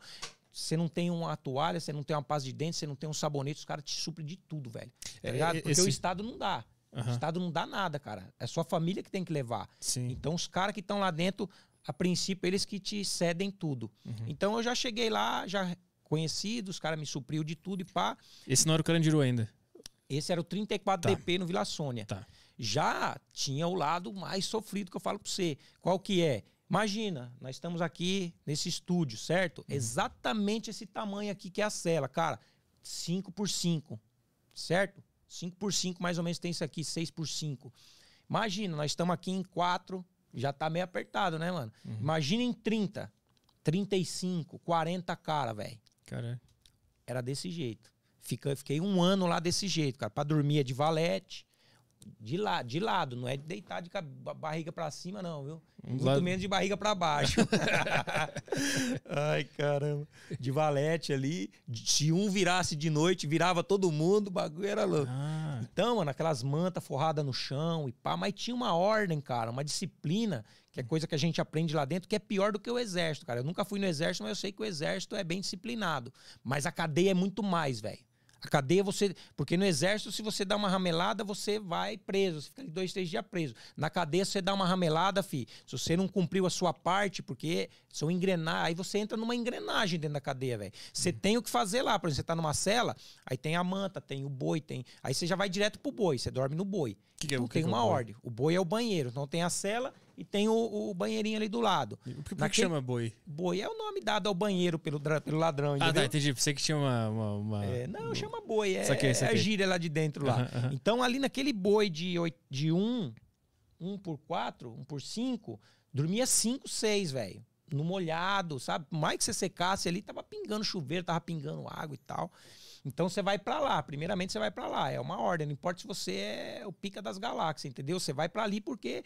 Você não tem uma toalha, você não tem uma pasta de dente, você não tem um sabonete, os caras te suprem de tudo, velho. Tá é, ligado? Porque esse... o Estado não dá. Uhum. O Estado não dá nada, cara. É sua família que tem que levar. Sim. Então, os caras que estão lá dentro, a princípio, eles que te cedem tudo. Uhum. Então, eu já cheguei lá, já conhecido, os caras me supriu de tudo e pá. Esse não era o Carandiru ainda? Esse era o 34DP tá. no Vila Sônia. Tá. Já tinha o lado mais sofrido que eu falo pra você. Qual que é? Imagina, nós estamos aqui nesse estúdio, certo? Uhum. Exatamente esse tamanho aqui que é a cela, cara. 5 por 5, certo? 5 por 5 mais ou menos tem isso aqui, 6 por 5. Imagina, nós estamos aqui em 4, já tá meio apertado, né, mano? Uhum. Imagina em 30, 35, 40 cara, velho. Era desse jeito. fiquei um ano lá desse jeito, cara. Pra dormir é de valete. De, la de lado, não é de deitar de barriga para cima, não, viu? Muito lado... menos de barriga para baixo. Ai, caramba. De valete ali. Se um virasse de noite, virava todo mundo, o bagulho era louco. Ah. Então, mano, aquelas mantas forradas no chão e pá. Mas tinha uma ordem, cara, uma disciplina que é coisa que a gente aprende lá dentro, que é pior do que o exército, cara. Eu nunca fui no exército, mas eu sei que o exército é bem disciplinado. Mas a cadeia é muito mais, velho. A cadeia você. Porque no exército, se você dá uma ramelada, você vai preso. Você fica ali dois, três dias preso. Na cadeia, se você dá uma ramelada, fi. Se você não cumpriu a sua parte, porque são engrenar. Aí você entra numa engrenagem dentro da cadeia, velho. Você uhum. tem o que fazer lá. Por exemplo, você tá numa cela, aí tem a manta, tem o boi, tem. Aí você já vai direto pro boi, você dorme no boi. Que então que tem que é uma ordem. O boi é o banheiro. Então tem a cela e tem o, o banheirinho ali do lado. Por que, chama boi? Boi é o nome dado ao banheiro pelo, pelo ladrão. Entendeu? Ah, tá, entendi. Você que tinha uma. uma, É, não, chama boi. É, aqui, é a gíria lá de dentro lá. Então, ali naquele boi de 1 de um, um por 4, 1 um por 5, dormia 5, 6, velho no molhado, sabe? Por mais que você secasse ali, tava pingando chuveiro, tava pingando água e tal. Então você vai para lá, primeiramente você vai para lá, é uma ordem, não importa se você é o pica das galáxias, entendeu? Você vai para ali porque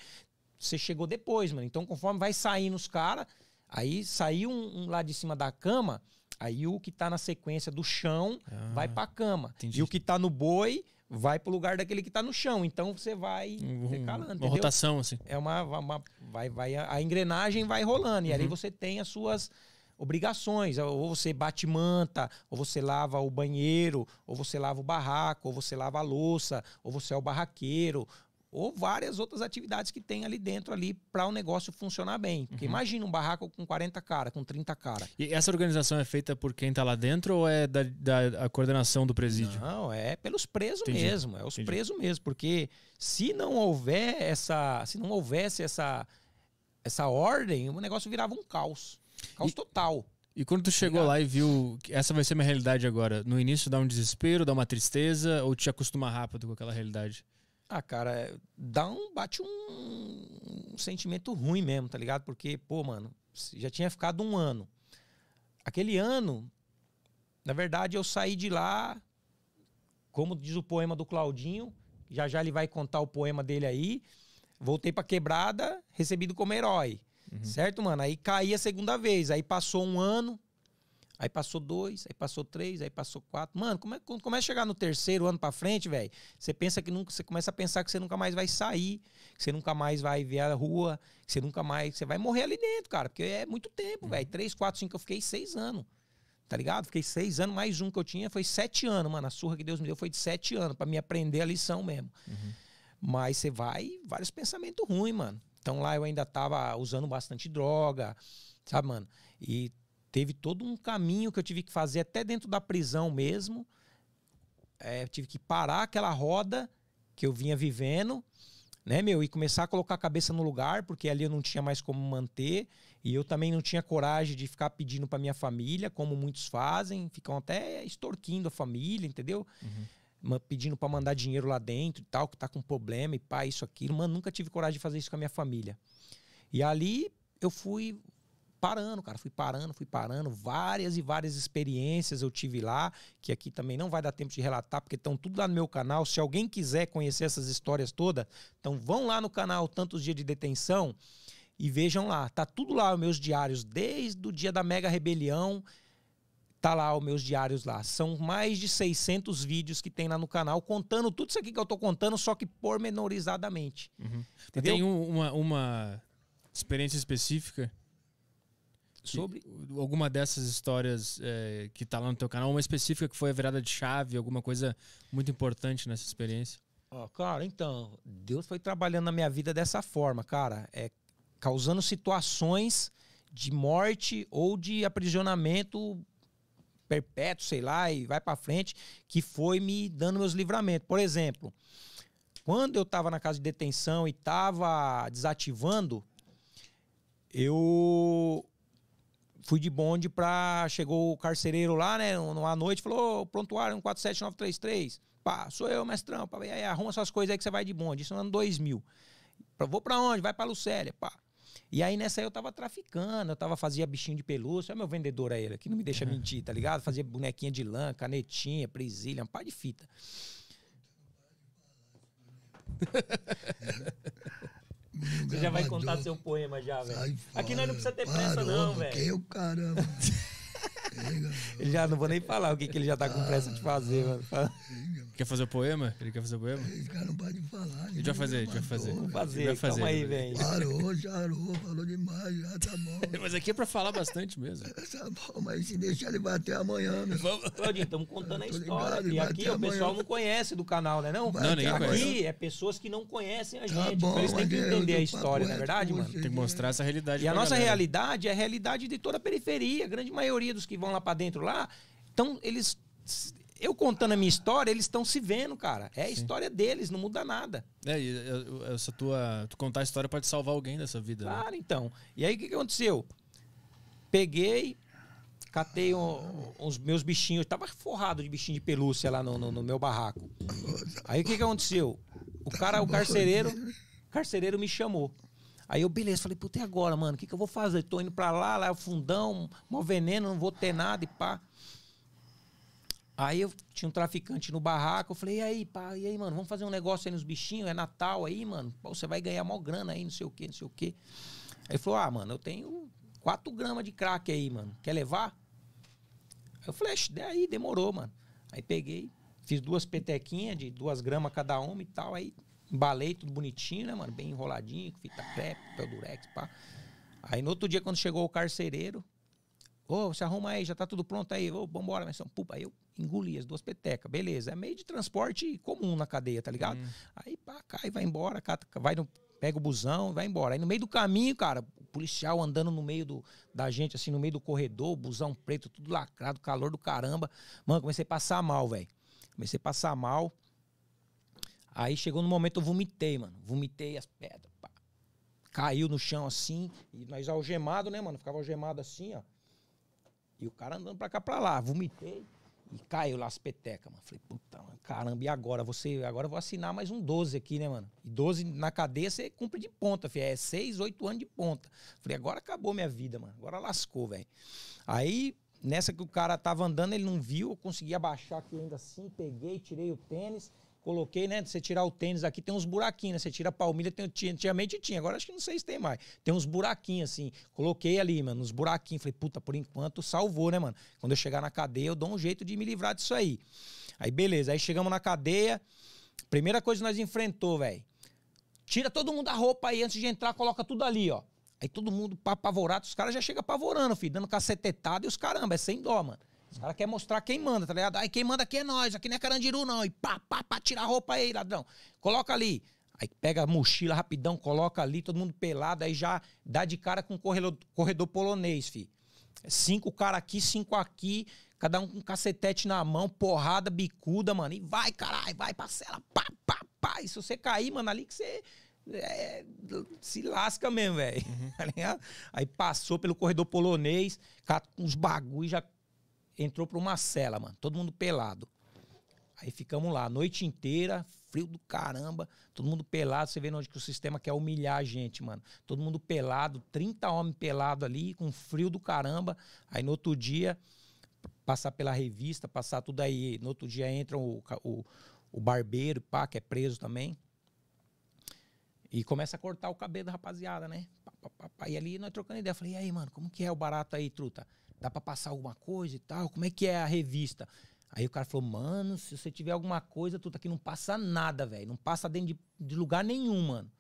você chegou depois, mano. Então, conforme vai saindo os caras, aí saiu um, um, lá de cima da cama, aí o que tá na sequência do chão ah, vai pra cama. Entendi. E o que tá no boi vai pro lugar daquele que tá no chão. Então você vai um, Uma rotação, assim. É uma. uma vai, vai, a engrenagem vai rolando. E aí uhum. você tem as suas obrigações. Ou você bate manta, ou você lava o banheiro, ou você lava o barraco, ou você lava a louça, ou você é o barraqueiro, ou várias outras atividades que tem ali dentro ali para o um negócio funcionar bem. Porque uhum. imagina um barraco com 40 cara, com 30 cara. E essa organização é feita por quem está lá dentro ou é da, da coordenação do presídio? Não, é pelos presos Entendi. mesmo, é os Entendi. presos mesmo, porque se não houver essa, se não houvesse essa essa ordem, o negócio virava um caos, caos e... total. E quando tu chegou Obrigado. Tá lá e viu que essa vai ser minha realidade agora, no início dá um desespero, dá uma tristeza ou te acostuma rápido com aquela realidade? Ah, cara, é, dá um. bate um, um sentimento ruim mesmo, tá ligado? Porque, pô, mano, já tinha ficado um ano. Aquele ano, na verdade, eu saí de lá, como diz o poema do Claudinho, já já ele vai contar o poema dele aí. Voltei pra quebrada, recebido como herói. Uhum. Certo, mano? Aí caí a segunda vez. Aí passou um ano, Aí passou dois, aí passou três, aí passou quatro. Mano, como é, quando começa a chegar no terceiro ano para frente, velho, você pensa que nunca, você começa a pensar que você nunca mais vai sair, que você nunca mais vai ver a rua, que você nunca mais, você vai morrer ali dentro, cara, porque é muito tempo, uhum. velho. Três, quatro, cinco, eu fiquei seis anos tá ligado? Fiquei seis anos, mais um que eu tinha foi sete anos, mano. A surra que Deus me deu foi de sete anos, para me aprender a lição mesmo. Uhum. Mas você vai, vários pensamentos ruins, mano. Então lá eu ainda tava usando bastante droga, sabe, mano? E teve todo um caminho que eu tive que fazer até dentro da prisão mesmo. É, tive que parar aquela roda que eu vinha vivendo, né, meu, e começar a colocar a cabeça no lugar, porque ali eu não tinha mais como manter, e eu também não tinha coragem de ficar pedindo para minha família, como muitos fazem, ficam até extorquindo a família, entendeu? Uhum. Pedindo para mandar dinheiro lá dentro e tal, que tá com problema e pá, isso, aquilo. Mano, nunca tive coragem de fazer isso com a minha família. E ali eu fui parando, cara. Fui parando, fui parando. Várias e várias experiências eu tive lá, que aqui também não vai dar tempo de relatar, porque estão tudo lá no meu canal. Se alguém quiser conhecer essas histórias todas, então vão lá no canal Tantos Dias de Detenção e vejam lá. Tá tudo lá, os meus diários, desde o dia da Mega Rebelião. Tá lá os meus diários lá. São mais de 600 vídeos que tem lá no canal, contando tudo isso aqui que eu tô contando, só que pormenorizadamente. Uhum. Tem uma, uma experiência específica sobre alguma dessas histórias é, que está lá no teu canal, uma específica que foi a virada de chave, alguma coisa muito importante nessa experiência? Ó, oh, cara, então, Deus foi trabalhando na minha vida dessa forma, cara, é causando situações de morte ou de aprisionamento perpétuo, sei lá, e vai para frente, que foi me dando meus livramentos. Por exemplo, quando eu estava na casa de detenção e estava desativando, eu fui de bonde pra. Chegou o carcereiro lá, né? Uma noite, falou: oh, prontuário 147933. Pá, sou eu, mestrão. Pá, aí, arruma essas coisas aí que você vai de bonde. Isso no ano 2000. Pra, vou pra onde? Vai pra Lucélia, pá. E aí nessa aí eu tava traficando, eu tava fazia bichinho de pelúcia, é meu vendedor aí, ele, que não me deixa é. mentir, tá ligado? Fazia bonequinha de lã, canetinha, presilha, um par de fita. Você já vai contar seu poema já, velho. Aqui nós não precisa ter pressa, não, velho. Que caramba. ele já não vou nem falar o que, que ele já tá com pressa de fazer, mano. Quer fazer o poema? Ele quer fazer o poema? Esse cara não pode falar. Ele vai fazer, ele vai fazer. Vamos fazer, vai fazer. Calma aí, velho. Parou, charou, falou demais, já tá bom. mas aqui é pra falar bastante mesmo. tá bom, mas se deixar ele bater amanhã, meu. Claudinho, estamos contando a história. Ligado, e aqui o pessoal não conhece do canal, né? Não, não nem. Aqui é pessoas que não conhecem a tá gente. Tá eles têm que entender a história, não é verdade, mano? Tem que mostrar essa realidade. E a nossa realidade é a realidade de toda a periferia. A grande maioria indivíduos que vão lá para dentro lá, então eles eu contando a minha história, eles estão se vendo, cara. É a Sim. história deles, não muda nada. É, e é, é, essa tua. Tu contar a história pode salvar alguém dessa vida. Né? Claro, né? então. E aí o que, que, aconteceu? Peguei, catei um, os meus bichinhos. Tava forrado de bichinho de pelúcia lá no, no, no meu barraco. Aí o que, que aconteceu? O cara, o carcereiro, carcereiro me chamou. Aí eu, beleza, falei, puta, e agora, mano? O que, que eu vou fazer? Tô indo pra lá, lá é o fundão, mó veneno, não vou ter nada e pá. Aí eu tinha um traficante no barraco, eu falei, e aí, pá, e aí, mano, vamos fazer um negócio aí nos bichinhos, é Natal aí, mano, pô, você vai ganhar mó grana aí, não sei o quê, não sei o quê. Aí ele falou, ah, mano, eu tenho 4 gramas de crack aí, mano, quer levar? Aí eu falei, daí demorou, mano. Aí peguei, fiz duas petequinhas de duas gramas cada uma e tal, aí embalei tudo bonitinho, né, mano? Bem enroladinho, com fita crepe, papel durex, pá. Aí no outro dia, quando chegou o carcereiro, ô, oh, se arruma aí, já tá tudo pronto aí, ô, oh, vambora, mas são pupa. Aí eu engoli as duas petecas, beleza. É meio de transporte comum na cadeia, tá ligado? Hum. Aí pá, cai, vai embora, cata, vai no, pega o busão e vai embora. Aí no meio do caminho, cara, o policial andando no meio do, da gente, assim, no meio do corredor, busão preto, tudo lacrado, calor do caramba. Mano, comecei a passar mal, velho. Comecei a passar mal. Aí chegou no momento eu vomitei, mano. Vomitei as pedras. Pá. Caiu no chão assim. E nós algemado, né, mano? Ficava algemado assim, ó. E o cara andando pra cá, pra lá. Vomitei. E caiu lá as petecas, mano. Falei, puta, mano, caramba, e agora? Você, agora eu vou assinar mais um 12 aqui, né, mano? E 12 na cadeia você cumpre de ponta, filho. É 6, 8 anos de ponta. Falei, agora acabou minha vida, mano. Agora lascou, velho. Aí, nessa que o cara tava andando, ele não viu. Eu consegui abaixar aqui ainda assim, peguei, tirei o tênis coloquei, né? Você tirar o tênis aqui, tem uns buraquinhos, né? Você tira a palmilha, tem, antigamente tinha, agora acho que não sei se tem mais. Tem uns buraquinhos, assim. Coloquei ali, mano, uns buraquinhos. Falei, puta, por enquanto salvou, né, mano? Quando eu chegar na cadeia, eu dou um jeito de me livrar disso aí. Aí, beleza. Aí chegamos na cadeia. Primeira coisa que nós enfrentou, velho. Tira todo mundo da roupa aí antes de entrar, coloca tudo ali, ó. Aí todo mundo apavorado, os caras já chegam apavorando, filho, dando cacetetada e os caramba, é sem dó, mano. Os caras querem mostrar quem manda, tá ligado? Aí quem manda aqui é nós, aqui não é Carandiru não. E pá, pá, pá, tira a roupa aí, ladrão. Coloca ali. Aí pega a mochila rapidão, coloca ali, todo mundo pelado, aí já dá de cara com o corredor, corredor polonês, fi. Cinco cara aqui, cinco aqui, cada um com cacetete na mão, porrada, bicuda, mano. E vai, caralho, vai, parcela, pá, pá, pá. E se você cair, mano, ali que você é, se lasca mesmo, velho. Uhum. Tá aí passou pelo corredor polonês, com uns bagulhos já entrou pra uma cela, mano. Todo mundo pelado. Aí ficamos lá a noite inteira, frio do caramba, todo mundo pelado. Você vê onde que o sistema quer humilhar a gente, mano. Todo mundo pelado, 30 homens pelado ali, com frio do caramba. Aí no outro dia, passar pela revista, passar tudo aí. No outro dia entra o, o, o barbeiro, pá, que é preso também. E começa a cortar o cabelo da rapaziada, né? E ali nós trocando ideia. falei, e aí, mano, como que é o barato aí, truta? Dá para passar alguma coisa e tal? Como é que é a revista? Aí o cara falou, mano, se você tiver alguma coisa, tu tá aqui não passa nada, velho. Não passa dentro de, de, lugar nenhum, mano.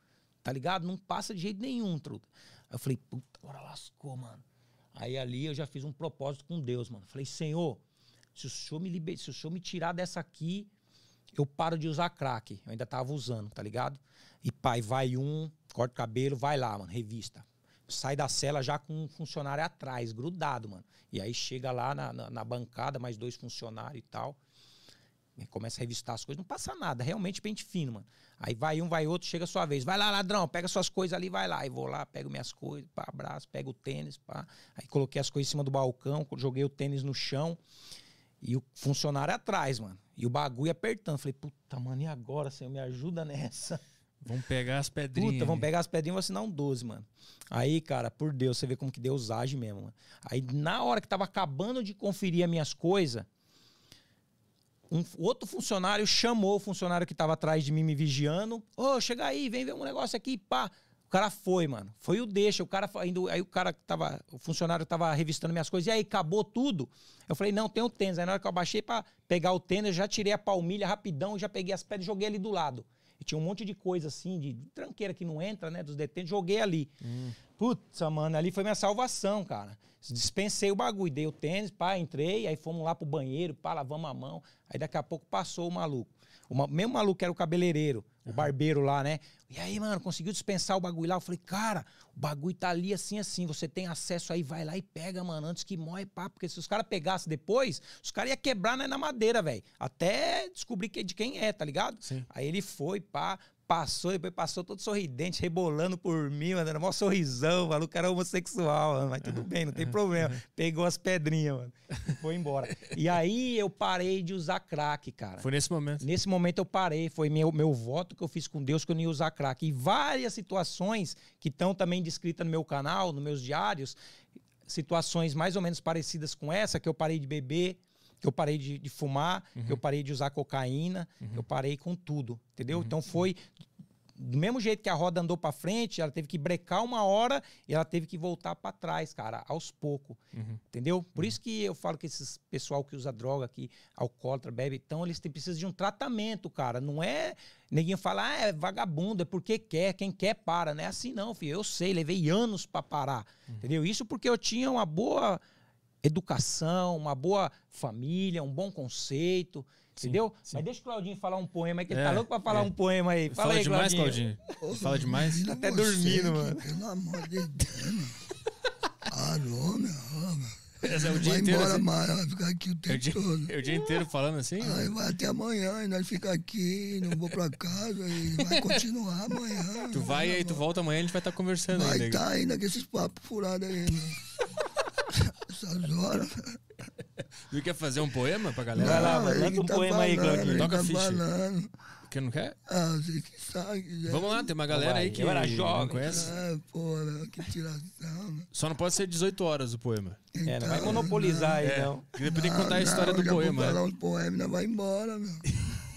Tá ligado? Não passa de jeito nenhum, truta. Aí eu falei, puta, agora lascou, mano. Aí ali eu já fiz um propósito com Deus, mano. Falei, Senhor, se o senhor me, liber... se o senhor me tirar dessa aqui, eu paro de usar crack. Eu ainda tava usando, tá ligado? E pai, vai um, corta o cabelo, vai lá, mano, revista sai da cela já com um funcionário atrás, grudado, mano. E aí chega lá na, na, na bancada, mais dois funcionários e tal. E começa a revistar as coisas, não passa nada, é realmente pente fino, mano. Aí vai um, vai outro, chega a sua vez. Vai lá, ladrão, pega suas coisas ali, vai lá. E vou lá, pego minhas coisas, pá, abraço, pego o tênis, pá. Aí coloquei as coisas em cima do balcão, joguei o tênis no chão. E o funcionário atrás, mano. E o bagulho apertando. Falei, puta, mano, e agora, senhor? Me ajuda nessa. Vamos pegar as pedrinhas. Puta, vamos pegar as pedrinhas e vou assinar um 12, mano. Aí, cara, por Deus, você vê como que Deus age mesmo, mano. Aí, na hora que tava acabando de conferir as minhas coisas, um outro funcionário chamou o funcionário que tava atrás de mim me vigiando. Ô, oh, chega aí, vem ver um negócio aqui, pá. O cara foi, mano. Foi o deixa. O cara indo, aí o cara que tava, o funcionário tava revistando minhas coisas. E aí acabou tudo. Eu falei: "Não, tem o tênis". Aí na hora que eu baixei para pegar o tênis, eu já tirei a palmilha rapidão, já peguei as pedras e joguei ali do lado. E tinha um monte de coisa assim, de tranqueira que não entra, né? Dos detentos, joguei ali. Hum. Puta, mano, ali foi minha salvação, cara. Dispensei o bagulho, dei o tênis, pá, entrei, aí fomos lá pro banheiro, pá, lavamos a mão. Aí daqui a pouco passou o maluco. O mesmo maluco que era o cabeleireiro o barbeiro lá, né? E aí, mano, conseguiu dispensar o bagulho lá? Eu falei, cara, o bagulho tá ali assim, assim. Você tem acesso aí, vai lá e pega, mano, antes que morre, pá. Porque se os caras pegassem depois, os caras iam quebrar né, na madeira, velho. Até descobrir que, de quem é, tá ligado? Sim. Aí ele foi, pá, passou, depois passou todo sorridente, rebolando por mim, mandando um sorrisão, falou que era homossexual, mano. Mas tudo bem, não tem problema. Pegou as pedrinhas, mano. Foi embora. e aí eu parei de usar crack, cara. Foi nesse momento. Nesse momento eu parei. Foi meu, meu voto que eu fiz com Deus que eu não ia usar crack. E várias situações que estão também descritas no meu canal, nos meus diários, situações mais ou menos parecidas com essa, que eu parei de beber que eu parei de, de fumar, uhum. que eu uhum. parei de usar cocaína, uhum. eu parei com tudo, entendeu? Uhum. Então foi do mesmo jeito que a roda andou para frente, ela teve que brecar uma hora e ela teve que voltar para trás, cara, aos poucos. Uhum. Entendeu? Por uhum. isso que eu falo que esses pessoal que usa droga, que alcoólatra, bebe, então eles têm, precisam de um tratamento, cara. Não é. Ninguém falar, ah, é vagabundo, é porque quer, quem quer para. Não é assim, não, filho. Eu sei, levei anos para parar. Uhum. Entendeu? Isso porque eu tinha uma boa educação, uma boa família, um bom conceito. Sim, entendeu? Sim. Mas deixa o Claudinho falar um poema aí, é que é, ele tá é, louco pra falar é. um poema aí. Fala, Fala aí, demais, Claudinho. Claudinho. Ô, Fala demais. Tá até dormindo, mano. pelo amor de Deus. Alô, meu amor. Essa é o dia vai inteiro. Embora, assim. mais, vai ficar aqui o tempo é o dia, todo. É o dia inteiro falando assim? Aí vai até amanhã, e nós ficamos aqui, não vou pra casa, e vai continuar amanhã. Tu vai e aí tu volta amanhã, a gente vai estar tá conversando vai ainda. Vai tá ainda com esses papos furados aí, mano. Né? essas horas. Não quer fazer um poema pra galera? Não, Vai lá, manda um tá poema aí, Claudinho. Toca tá ficha. Falando. Quem não quer? Ah, você que sabe. Já. Né? Vamos lá, tem uma galera Vai, aí que era jovem. conhece. Ah, porra, que tiração. Só não pode ser 18 horas o poema. Então, é, não vai monopolizar é, não, aí, não. Depois tem que contar a história não, do poema. Vou falar um poema, não vai embora, meu.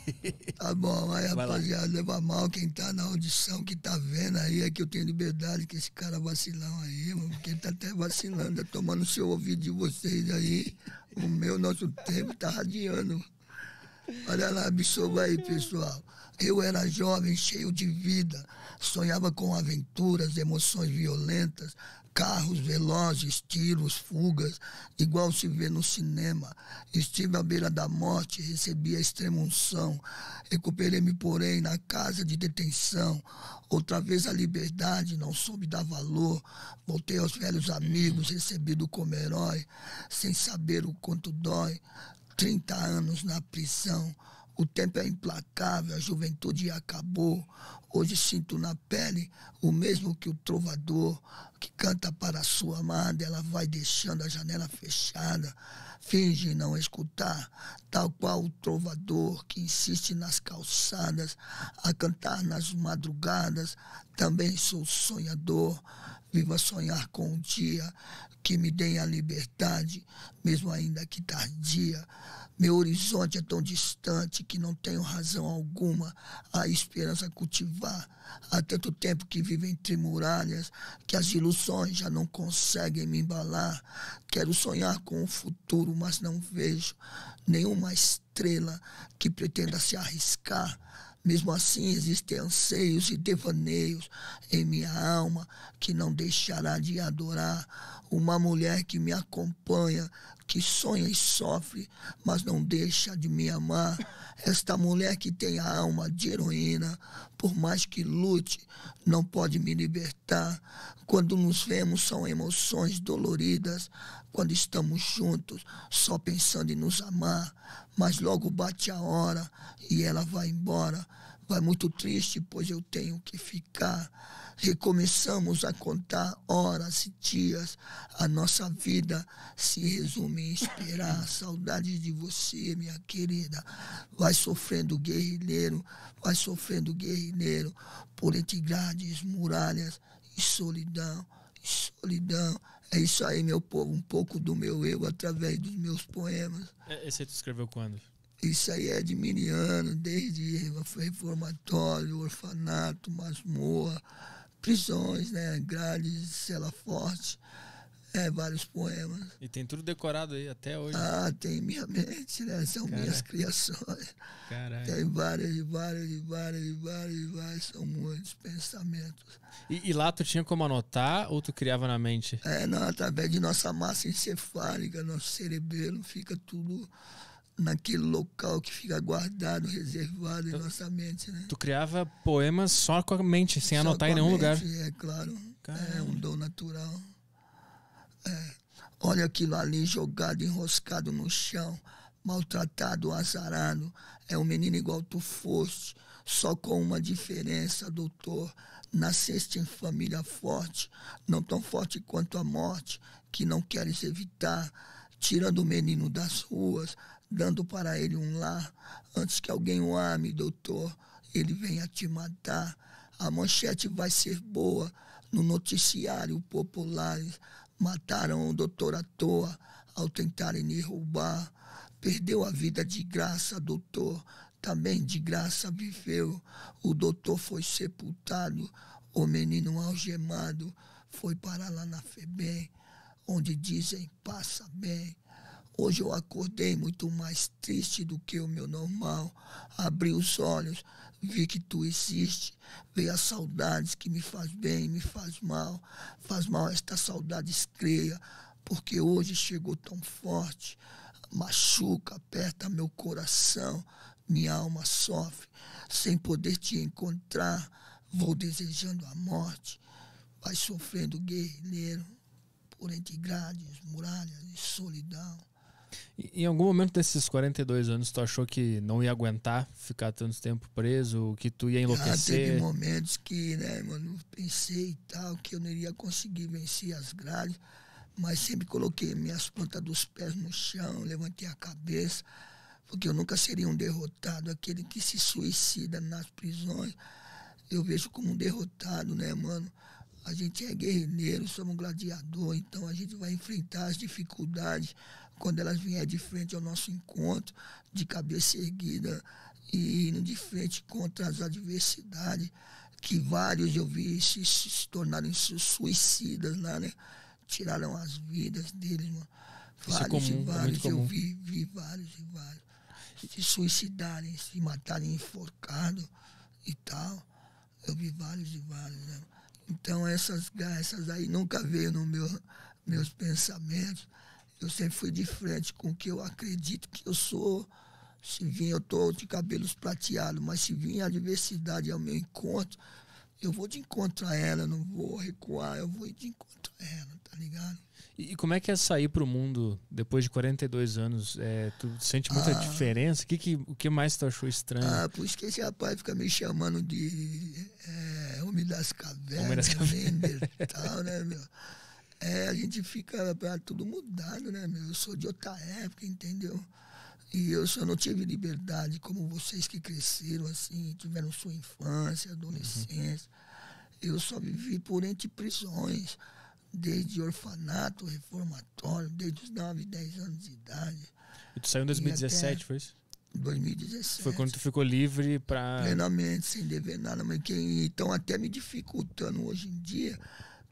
Tá bom, aí vai rapaziada, lá. leva mal quem tá na audição, que tá vendo aí, é que eu tenho liberdade que esse cara vacilão aí, mano, porque ele tá até vacilando, tá tomando o seu ouvido de vocês aí. O meu, nosso tempo tá radiando. Olha lá, absorva aí, pessoal. Eu era jovem, cheio de vida, sonhava com aventuras, emoções violentas, carros velozes, tiros, fugas, igual se vê no cinema. Estive à beira da morte, recebi a extremunção. Recuperei-me, porém, na casa de detenção. Outra vez a liberdade, não soube dar valor. Voltei aos velhos amigos, recebido como herói, sem saber o quanto dói. Trinta anos na prisão o tempo é implacável, a juventude acabou. Hoje sinto na pele o mesmo que o trovador que canta para a sua amada, ela vai deixando a janela fechada, finge não escutar, tal qual o trovador que insiste nas calçadas, a cantar nas madrugadas. Também sou sonhador, viva sonhar com um dia que me dê a liberdade, mesmo ainda que tardia meu horizonte é tão distante que não tenho razão alguma a esperança cultivar. Há tanto tempo que vivo entre muralhas que as ilusões já não conseguem me embalar. Quero sonhar com o futuro, mas não vejo nenhuma estrela que pretenda se arriscar. Mesmo assim, existem anseios e devaneios em minha alma que não deixará de adorar uma mulher que me acompanha, que sonha e sofre, mas não deixa de me amar. Esta mulher que tem a alma de heroína, por mais que lute, não pode me libertar. Quando nos vemos, são emoções doloridas. Quando estamos juntos, só pensando em nos amar. Mas logo bate a hora e ela vai embora. Vai muito triste, pois eu tenho que ficar e começamos a contar horas e dias, a nossa vida se resume em esperar. Saudades de você, minha querida. Vai sofrendo guerrilheiro, vai sofrendo guerrilheiro por entre grades, muralhas e solidão, solidão. É isso aí, meu povo, um pouco do meu eu através dos meus poemas. É, esse aí tu escreveu quando? Isso aí é de miniano, desde reformatório, orfanato, masmoa prisões, né? Grades, Cela Forte, é, vários poemas. E tem tudo decorado aí até hoje? Ah, tem minha mente, né? São minhas criações. Caralho. Tem várias, várias, várias, várias, várias, são muitos pensamentos. E, e, lá tu tinha como anotar ou tu criava na mente? É, não, através de nossa massa encefálica, nosso cerebelo, fica tudo naquele local que fica guardado, reservado em nossa mente, né? Tu criava poemas só com a mente, sem só anotar em nenhum mente, lugar. É claro. Caramba. É um dom natural. É. Olha aquilo ali jogado, enroscado no chão, maltratado, azarado. É um menino igual tu foste, só com uma diferença, doutor. Nasceste em família forte, não tão forte quanto a morte, que não queres evitar, tirando o menino das ruas, dando para ele um lar, antes que alguém o ame, doutor, ele venha te matar. A manchete vai ser boa no noticiário popular. Mataram o doutor à toa ao tentarem lhe roubar. Perdeu a vida de graça, doutor. Também de graça viveu. O doutor foi sepultado. O menino algemado foi para lá na Febem, onde dizem passa bem Hoje eu acordei muito mais triste do que o meu normal. Abri os olhos, vi que tu existe. Veio as saudades que me faz bem, me faz mal. Faz mal esta saudade estreia, porque hoje chegou tão forte. Machuca, aperta meu coração. Minha alma sofre. Sem poder te encontrar, vou desejando a morte. Vai sofrendo guerrilheiro por entre grades, muralhas e solidão em algum momento desses 42 anos, tu achou que não ia aguentar ficar tanto tempo preso, que tu ia ah, enlouquecer? Já teve momentos que, né, mano, pensei e tal, que eu não iria conseguir vencer as grades, mas sempre coloquei minhas plantas dos pés no chão, levantei a cabeça, porque eu nunca seria um derrotado, aquele que se suicida nas prisões. Eu vejo como um derrotado, né, mano? A gente é guerreiro, somos gladiador, então a gente vai enfrentar as dificuldades, quando elas vier de frente ao nosso encontro, de cabeça erguida e indo de frente contra as adversidades, que vários eu vi se, se tornarem suicidas lá, né? Tiraram as vidas deles, mano. É vários é comum, e vários, é eu vi, vi vários e vários. Se suicidarem, se matarem enforcado e tal. Eu vi vários e vários, né? Então essas, essas aí nunca veio nos meu, meus pensamentos. Eu sempre fui de frente com o que eu acredito que eu sou. Se vir, eu estou de cabelos prateados, mas se vir a adversidade ao meu encontro, eu vou de encontro a ela, não vou recuar, eu vou de encontro a ela, tá ligado? E, como é que é sair para o mundo depois de 42 anos? É, tu sente muita ah, diferença? O que, que, o que mais tu achou estranho? Ah, por isso que esse rapaz fica me chamando de é, Homem das Cavernas, Homem das Cavernas. tal, né, meu? é, a gente fica ah, tudo mudado, né, meu? Eu sou de outra época, entendeu? E eu só não tive liberdade como vocês que cresceram assim, tiveram sua infância, adolescência. Uhum. Eu só vivi por entre prisões, desde orfanato, reformatório, desde os 9, 10 anos de idade. E tu saiu em 2017, foi isso? 2017. Foi quando tu ficou livre para. Plenamente, sem dever nada. Mas quem então até me dificultando hoje em dia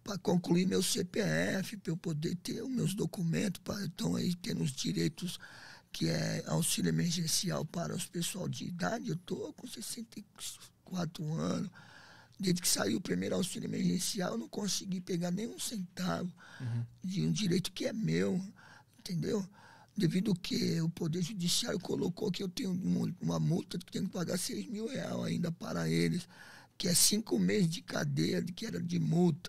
para concluir meu CPF, para eu poder ter os meus documentos, para então aí ter os direitos que é auxílio emergencial para os pessoal de idade. Eu estou com 64 anos. Desde que saiu o primeiro auxílio emergencial, eu não consegui pegar nenhum centavo uhum. de um direito que é meu, entendeu? Devido que o Poder Judiciário colocou que eu tenho uma multa que tenho que pagar 6 mil reais ainda para eles, que é cinco meses de cadeia, que era de multa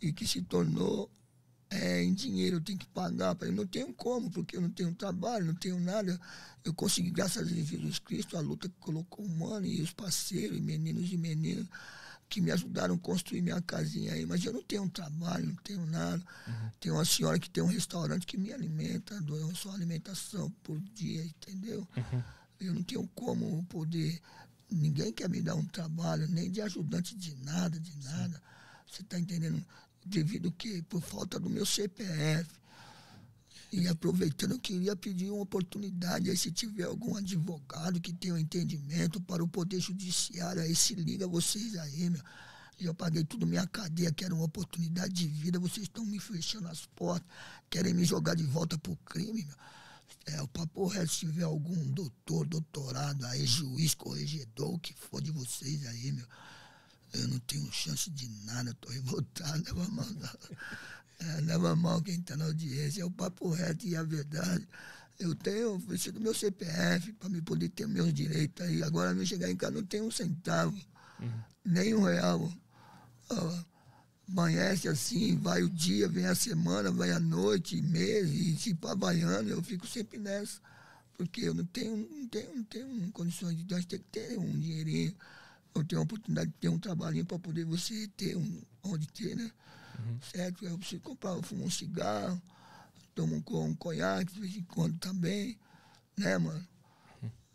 e que se tornou é, em dinheiro, eu tenho que pagar. Eu não tenho como, porque eu não tenho trabalho, não tenho nada. Eu consegui, graças a Jesus Cristo, a luta que colocou o mano e os parceiros, e meninos e meninas que me ajudaram a construir minha casinha aí, mas eu não tenho um trabalho, não tenho nada. Uhum. Tem uma senhora que tem um restaurante que me alimenta, dou só alimentação por dia, entendeu? Uhum. Eu não tenho como poder. Ninguém quer me dar um trabalho, nem de ajudante de nada, de nada. Sim. Você está entendendo? Devido que por falta do meu CPF. E aproveitando, eu queria pedir uma oportunidade aí, se tiver algum advogado que tenha um entendimento para o Poder Judiciário, aí se liga vocês aí, meu. Eu paguei tudo minha cadeia, que era uma oportunidade de vida, vocês estão me fechando as portas, querem me jogar de volta pro crime, meu. É, o papo reto, se tiver algum doutor, doutorado aí, juiz, corregedor, o que for de vocês aí, meu eu não tenho chance de nada, estou revoltado, leva mal, é, leva mal quem está na audiência, é o papo reto e a verdade. Eu tenho do meu CPF para me poder ter meus direitos aí. Agora, me chegar em casa, não tenho um centavo, uhum. nem um real. Uh, amanhece assim, vai o dia, vem a semana, vai a noite, mês, e se pavaiando, eu fico sempre nessa. Porque eu não tenho, não tenho, não tenho condições de então Deus, tem que ter um dinheirinho eu tenho a oportunidade de ter um trabalhinho para poder você ter um, onde ter, né? Uhum. Certo? Aí você comprava, um cigarro, tomo um, um conhaque de vez em quando também, né, mano?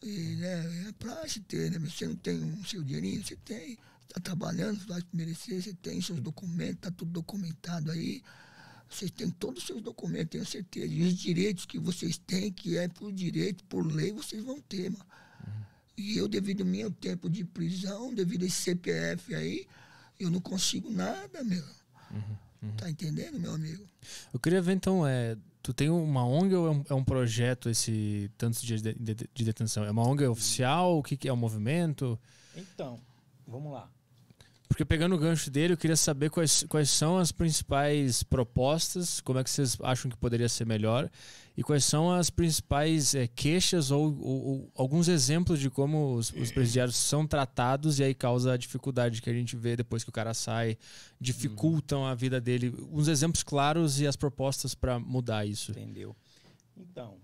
E, né, é pra se ter, né? Você não tem o seu dinheirinho, você tem, tá trabalhando, vai merecer, você tem seus documentos, tá tudo documentado aí. Vocês têm todos os seus documentos, tenho certeza. E os direitos que vocês têm, que é por direito, por lei, vocês vão ter, mano. E eu, devido ao meu tempo de prisão, devido a esse CPF aí, eu não consigo nada, meu. Uhum, uhum. Tá entendendo, meu amigo? Eu queria ver, então, é, tu tem uma ONG ou é um, é um projeto esse tantos dias de, de, de, detenção? É uma ONG oficial? O que, que é o um movimento? Então, vamos lá. Porque pegando o gancho dele, eu queria saber quais, quais são as principais propostas, como é que vocês acham que poderia ser melhor, e quais são as principais é, queixas ou, ou, ou, alguns exemplos de como os, os, é. presidiários são tratados e aí causa a dificuldade que a gente vê depois que o cara sai, dificultam uhum. a vida dele. Uns exemplos claros e as propostas para mudar isso. Entendeu. Então,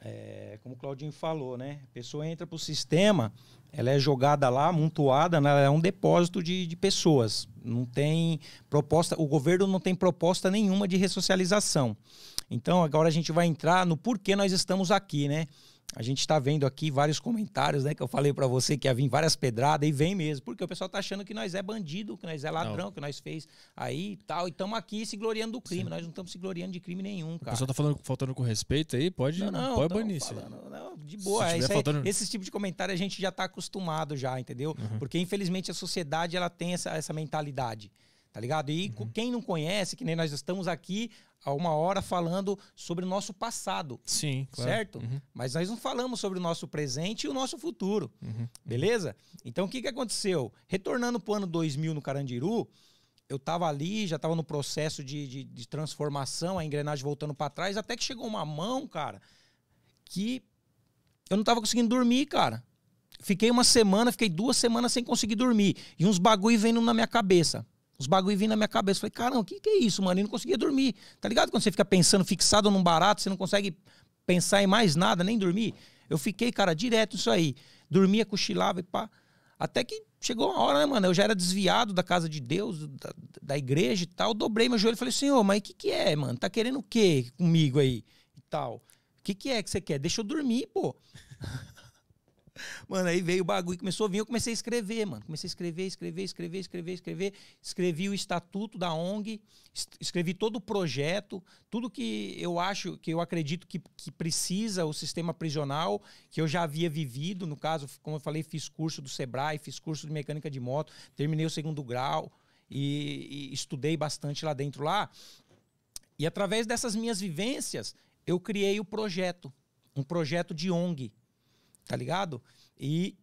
é, como o Claudinho falou, né? A pessoa entra para o sistema ela é jogada lá, amontoada, né? ela é um depósito de, de pessoas. Não tem proposta, o governo não tem proposta nenhuma de ressocialização. Então agora a gente vai entrar no porquê nós estamos aqui, né? a gente está vendo aqui vários comentários, né? Que eu falei para você que ia vir várias pedradas e vem mesmo, porque o pessoal tá achando que nós é bandido, que nós é ladrão, não. que nós fez aí e tal. E estamos aqui se gloriando do crime. Sim. Nós não estamos se gloriando de crime nenhum, cara. O pessoal tá falando, faltando com respeito aí, pode, não, não, pode banir. Falando, não, de boa. É, faltando... Esse tipo de comentário a gente já tá acostumado já, entendeu? Uhum. Porque infelizmente a sociedade ela tem essa, essa mentalidade tá ligado? E uhum. quem não conhece, que nem nós estamos aqui, a uma hora falando sobre o nosso passado. Sim, claro. Certo? Uhum. Mas nós não falamos sobre o nosso presente e o nosso futuro. Uhum. Beleza? Então o que, que aconteceu? Retornando para o ano 2000 no Carandiru, eu estava ali, já estava no processo de, de, de transformação, a engrenagem voltando para trás, até que chegou uma mão, cara, que eu não estava conseguindo dormir, cara. Fiquei uma semana, fiquei duas semanas sem conseguir dormir. E uns bagulho vindo na minha cabeça. Os bagulho vindo na minha cabeça. Falei, caramba, o que, que é isso, mano? E não conseguia dormir. Tá ligado quando você fica pensando fixado num barato, você não consegue pensar em mais nada, nem dormir? Eu fiquei, cara, direto isso aí. Dormia, cochilava e pá. Até que chegou uma hora, né, mano? Eu já era desviado da casa de Deus, da, da igreja e tal. Dobrei meu joelho e falei, senhor, mas o que, que é, mano? Tá querendo o quê comigo aí? E tal. O que, que é que você quer? Deixa eu dormir, pô. Mano, aí veio o bagulho, começou a vir, eu comecei a escrever, mano. Comecei a escrever, escrever, escrever, escrever, escrever. Escrevi o estatuto da ONG, escrevi todo o projeto, tudo que eu acho, que eu acredito que, que precisa o sistema prisional, que eu já havia vivido. No caso, como eu falei, fiz curso do Sebrae, fiz curso de mecânica de moto, terminei o segundo grau e, e estudei bastante lá dentro lá. E através dessas minhas vivências, eu criei o projeto, um projeto de ONG tá ligado? E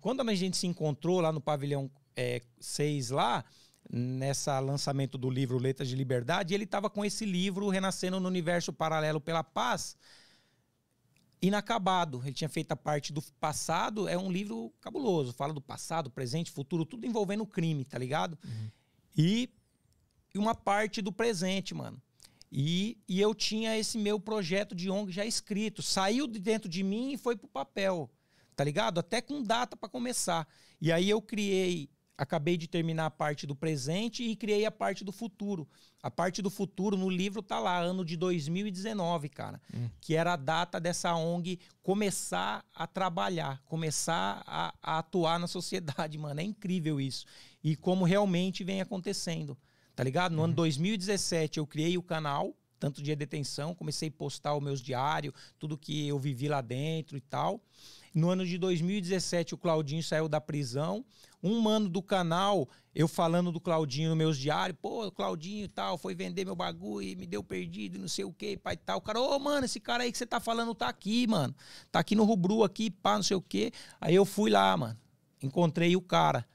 quando a gente se encontrou lá no pavilhão é, 6 lá, nessa lançamento do livro Letras de Liberdade, ele estava com esse livro Renascendo no Universo Paralelo pela Paz, inacabado. Ele tinha feito a parte do passado, é um livro cabuloso, fala do passado, presente, futuro, tudo envolvendo crime, tá ligado? Uhum. E, e uma parte do presente, mano. E, e eu tinha esse meu projeto de ONG já escrito. Saiu de dentro de mim e foi pro papel. Tá ligado? Até com data para começar. E aí eu criei acabei de terminar a parte do presente e criei a parte do futuro. A parte do futuro no livro tá lá, ano de 2019, cara, hum. que era a data dessa ONG começar a trabalhar, começar a, a, atuar na sociedade, mano. É incrível isso. E como realmente vem acontecendo. Tá ligado? No uhum. ano 2017 eu criei o canal, tanto de detenção, comecei a postar os meus diários, tudo que eu vivi lá dentro e tal. No ano de 2017, o Claudinho saiu da prisão. Um ano do canal, eu falando do Claudinho nos meus diários. Pô, Claudinho e tal, foi vender meu bagulho e me deu perdido, não sei o que, pai e tal. O cara, ô, oh, mano, esse cara aí que você tá falando tá aqui, mano. Tá aqui no Rubru, aqui, pá, não sei o que. Aí eu fui lá, mano. Encontrei o cara,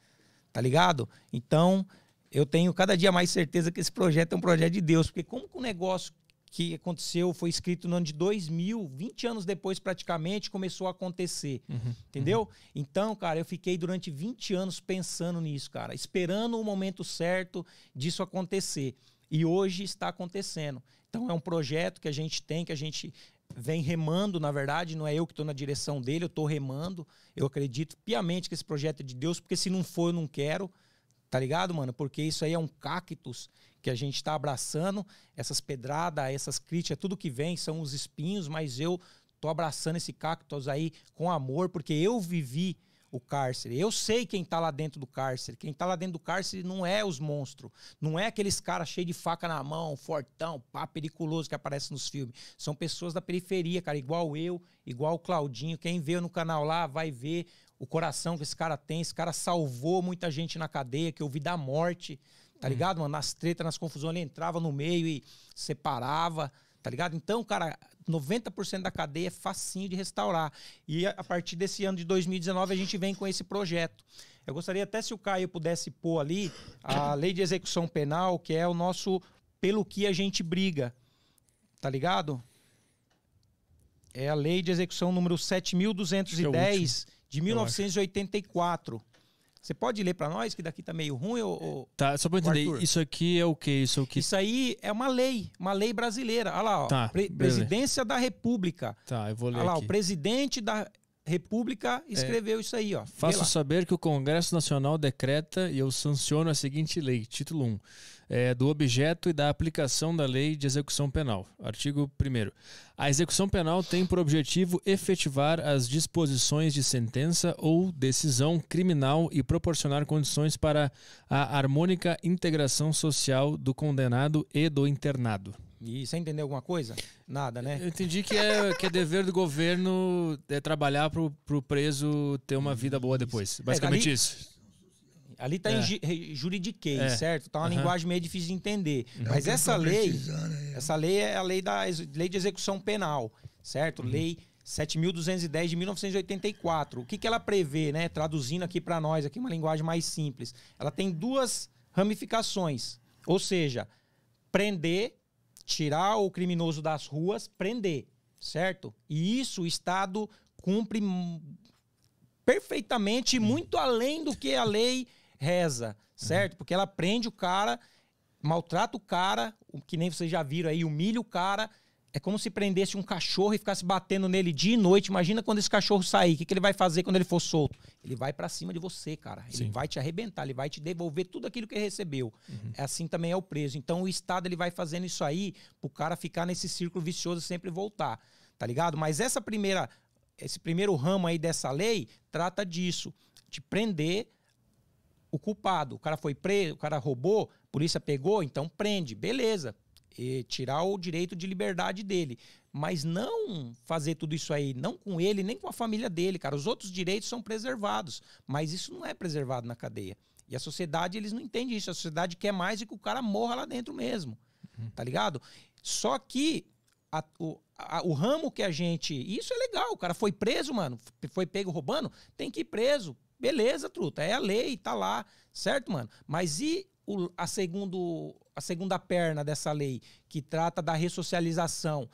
tá ligado? Então, eu tenho cada dia mais certeza que esse projeto é um projeto de Deus, porque como que o negócio que aconteceu foi escrito no ano de 2000, 20 anos depois praticamente começou a acontecer, uhum. uhum. entendeu? Uhum. Então, cara, eu fiquei durante 20 anos pensando nisso, cara, esperando o momento certo disso acontecer. E hoje está acontecendo. Então é um projeto que a gente tem, que a gente vem remando, na verdade, não é eu que estou na direção dele, eu estou remando. Eu acredito piamente que esse projeto é de Deus, porque se não for, eu não quero. Tá ligado, mano? Porque isso aí é um cactus que a gente está abraçando. Essas pedradas, essas críticas, é tudo que vem são os espinhos, mas eu tô abraçando esse cactus aí com amor, porque eu vivi o cárcere. Eu sei quem tá lá dentro do cárcere. Quem tá lá dentro do cárcere não é os monstros. Não é aqueles caras cheios de faca na mão, fortão, pá, periculoso que aparece nos filmes. São pessoas da periferia, cara, igual eu, igual o Claudinho. Quem veio no canal lá vai ver o coração que esse cara tem. Esse cara salvou muita gente na cadeia, que eu vi da morte, tá uhum. ligado, mano? Nas tretas, nas confusões, ele entrava no meio e separava, tá ligado? Então, cara, 90% da cadeia é facinho de restaurar. E a partir desse ano de 2019, a gente vem com esse projeto. Eu gostaria até se o Caio pudesse pôr ali a lei de execução penal, que é o nosso pelo que a gente briga, tá ligado? É a lei de execução número 7210 de 1984. Você pode ler para nós, que daqui tá meio ruim, ou, ou... Tá, só para entender, isso aqui é o quê? Isso, é o isso aí é uma lei, uma lei brasileira. Olha lá, ó, tá, Pre beleza. Presidência da República. Tá, eu vou ler Olha lá, aqui. o presidente da República é. escreveu é, isso aí, ó. Faço saber que o Congresso Nacional decreta e eu sanciono a seguinte lei, título 1, é, do objeto e da aplicação da lei de execução penal. Artigo 1 A execução penal tem por objetivo efetivar as disposições de sentença ou decisão criminal e proporcionar condições para a harmônica integração social do condenado e do internado. E você entendeu alguma coisa? Nada, né? Eu entendi que é, que é dever do governo é trabalhar pro, pro preso ter uma vida boa depois. Basicamente é, ali, isso. Ali tá é. em juridiquês, é. certo? Tá uma uhum. linguagem meio difícil de entender. Não é Mas essa lei, essa lei é a lei da lei de execução penal, certo? Uhum. Lei 7.210 de 1984. O que, que ela prevê, né? Traduzindo aqui para nós, aqui uma linguagem mais simples. Ela tem duas ramificações, ou seja, prender tirar o criminoso das ruas, prender, certo? E isso o Estado cumpre perfeitamente, muito além do que a lei reza, certo? Porque ela prende o cara, maltrata o cara, que nem vocês já viram aí, humilha o cara é como se prendesse um cachorro e ficasse batendo nele dia e noite. Imagina quando esse cachorro sair. O que, que ele vai fazer quando ele for solto? Ele vai para cima de você, cara. Ele Sim. vai te arrebentar, ele vai te devolver tudo aquilo que ele recebeu. Uhum. É assim também é o preso. Então o Estado ele vai fazendo isso aí pro cara ficar nesse círculo vicioso e sempre voltar. Tá ligado? Mas essa primeira, esse primeiro ramo aí dessa lei trata disso. De prender o culpado. O cara foi preso, o cara roubou, a polícia pegou, então prende. Beleza tirar o direito de liberdade dele. Mas não fazer tudo isso aí, não com ele, nem com a família dele, cara. Os outros direitos são preservados, mas isso não é preservado na cadeia. E a sociedade, eles não entendem isso. A sociedade quer mais e é que o cara morra lá dentro mesmo. Uhum. Tá ligado? Só que a, o, a, o ramo que a gente. Isso é legal, o cara foi preso, mano. Foi pego roubando, tem que ir preso. Beleza, truta, é a lei, tá lá, certo, mano? Mas e o, a segundo a segunda perna dessa lei, que trata da ressocialização,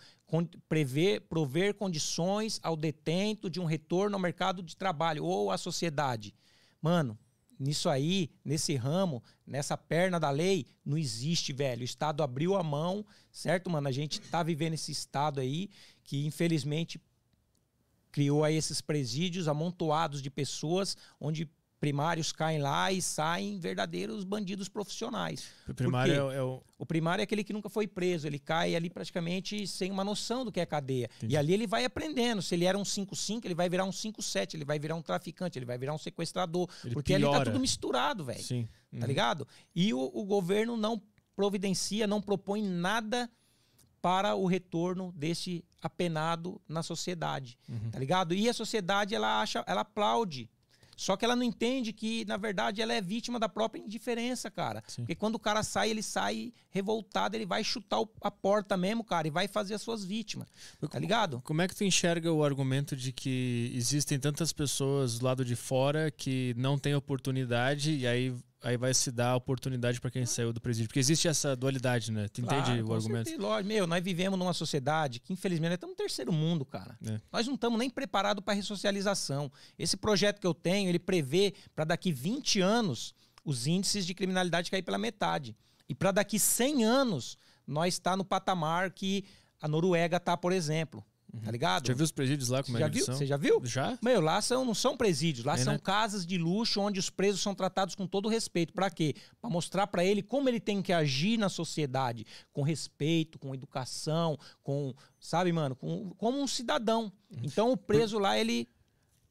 prever, prover condições ao detento de um retorno ao mercado de trabalho ou à sociedade. Mano, nisso aí, nesse ramo, nessa perna da lei, não existe, velho. O Estado abriu a mão, certo, mano? A gente tá vivendo esse Estado aí que, infelizmente, criou aí esses presídios amontoados de pessoas onde primários caem lá e saem verdadeiros bandidos profissionais. O primário é, é, o... o primário é aquele que nunca foi preso, ele cai ali praticamente sem uma noção do que é cadeia. Entendi. E ali ele vai aprendendo, se ele era um 5-5, ele vai virar um 5-7, ele vai virar um traficante, ele vai virar um sequestrador, ele porque piora. ali tá tudo misturado, velho. Sim. Tá uhum. Tá ligado? E o, o governo não providencia, não propõe nada para o retorno desse apenado na sociedade, uhum. tá ligado? E a sociedade ela acha, ela aplaude só que ela não entende que, na verdade, ela é vítima da própria indiferença, cara. Sim. Porque quando o cara sai, ele sai revoltado, ele vai chutar a porta mesmo, cara, e vai fazer as suas vítimas. Tá ligado? Como é que tu enxerga o argumento de que existem tantas pessoas do lado de fora que não têm oportunidade e aí aí vai se dar oportunidade para quem saiu do presídio. Porque existe essa dualidade, né? Tu claro, entende o argumento? lógico. Meu, nós vivemos numa sociedade que, infelizmente, nós estamos no terceiro mundo, cara. É. Nós não estamos nem preparados para ressocialização. Esse projeto que eu tenho, ele prevê para daqui 20 anos os índices de criminalidade cair pela metade. E para daqui 100 anos, nós estar tá no patamar que a Noruega está, por exemplo. Tá ligado? Já viu os presídios lá como é que viu? Você já viu? Já? Meu, lá são, não são presídios, lá é, são né? casas de luxo onde os presos são tratados com todo respeito. Para quê? Para mostrar para ele como ele tem que agir na sociedade, com respeito, com educação, com, sabe, mano, com, como um cidadão. Então o preso lá ele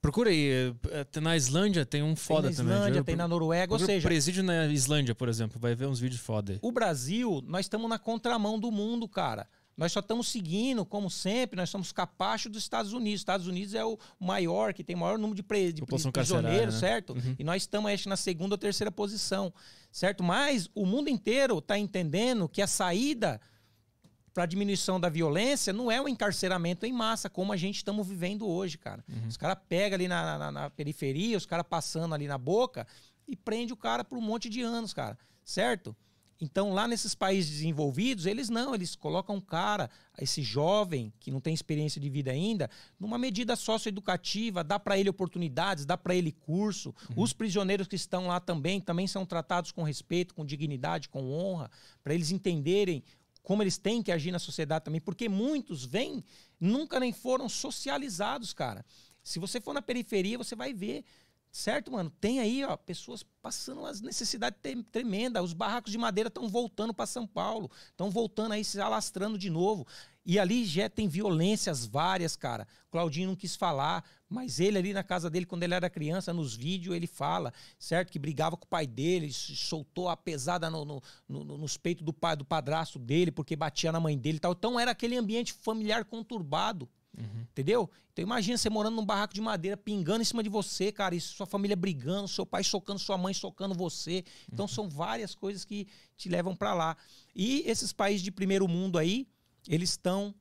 Procura aí. É, é, na Islândia tem um foda também. Tem na Islândia, também. tem na Noruega, ou seja. presídio na Islândia, por exemplo, vai ver uns vídeos foda O Brasil, nós estamos na contramão do mundo, cara. Nós só estamos seguindo, como sempre, nós somos capachos dos Estados Unidos. Os Estados Unidos é o maior, que tem o maior número de, pre, de prisioneiros, né? certo? Uhum. E nós estamos, acho, na segunda ou terceira posição, certo? Mas o mundo inteiro está entendendo que a saída para a diminuição da violência não é o encarceramento em massa, como a gente estamos vivendo hoje, cara. Uhum. Os caras pegam ali na, na, na periferia, os caras passando ali na boca e prende o cara por um monte de anos, cara, certo? Então, lá nesses países desenvolvidos, eles não, eles colocam um cara, esse jovem que não tem experiência de vida ainda, numa medida socioeducativa, dá para ele oportunidades, dá para ele curso. Uhum. Os prisioneiros que estão lá também, também são tratados com respeito, com dignidade, com honra, para eles entenderem como eles têm que agir na sociedade também, porque muitos vêm, nunca nem foram socializados, cara. Se você for na periferia, você vai ver Certo, mano? Tem aí, ó, pessoas passando as necessidades tremendas. Os barracos de madeira estão voltando para São Paulo. Estão voltando aí, se alastrando de novo. E ali já tem violências várias, cara. Claudinho não quis falar, mas ele ali na casa dele, quando ele era criança, nos vídeos, ele fala, certo? Que brigava com o pai dele, soltou a pesada no, no, no, nos peitos do pai, do padrasto dele, porque batia na mãe dele e tal. Então era aquele ambiente familiar conturbado. Uhum. Entendeu? Então imagina você morando num barraco de madeira, pingando em cima de você, cara, e sua família brigando, seu pai socando sua mãe, socando você. Então uhum. são várias coisas que te levam para lá. E esses países de primeiro mundo aí, eles estão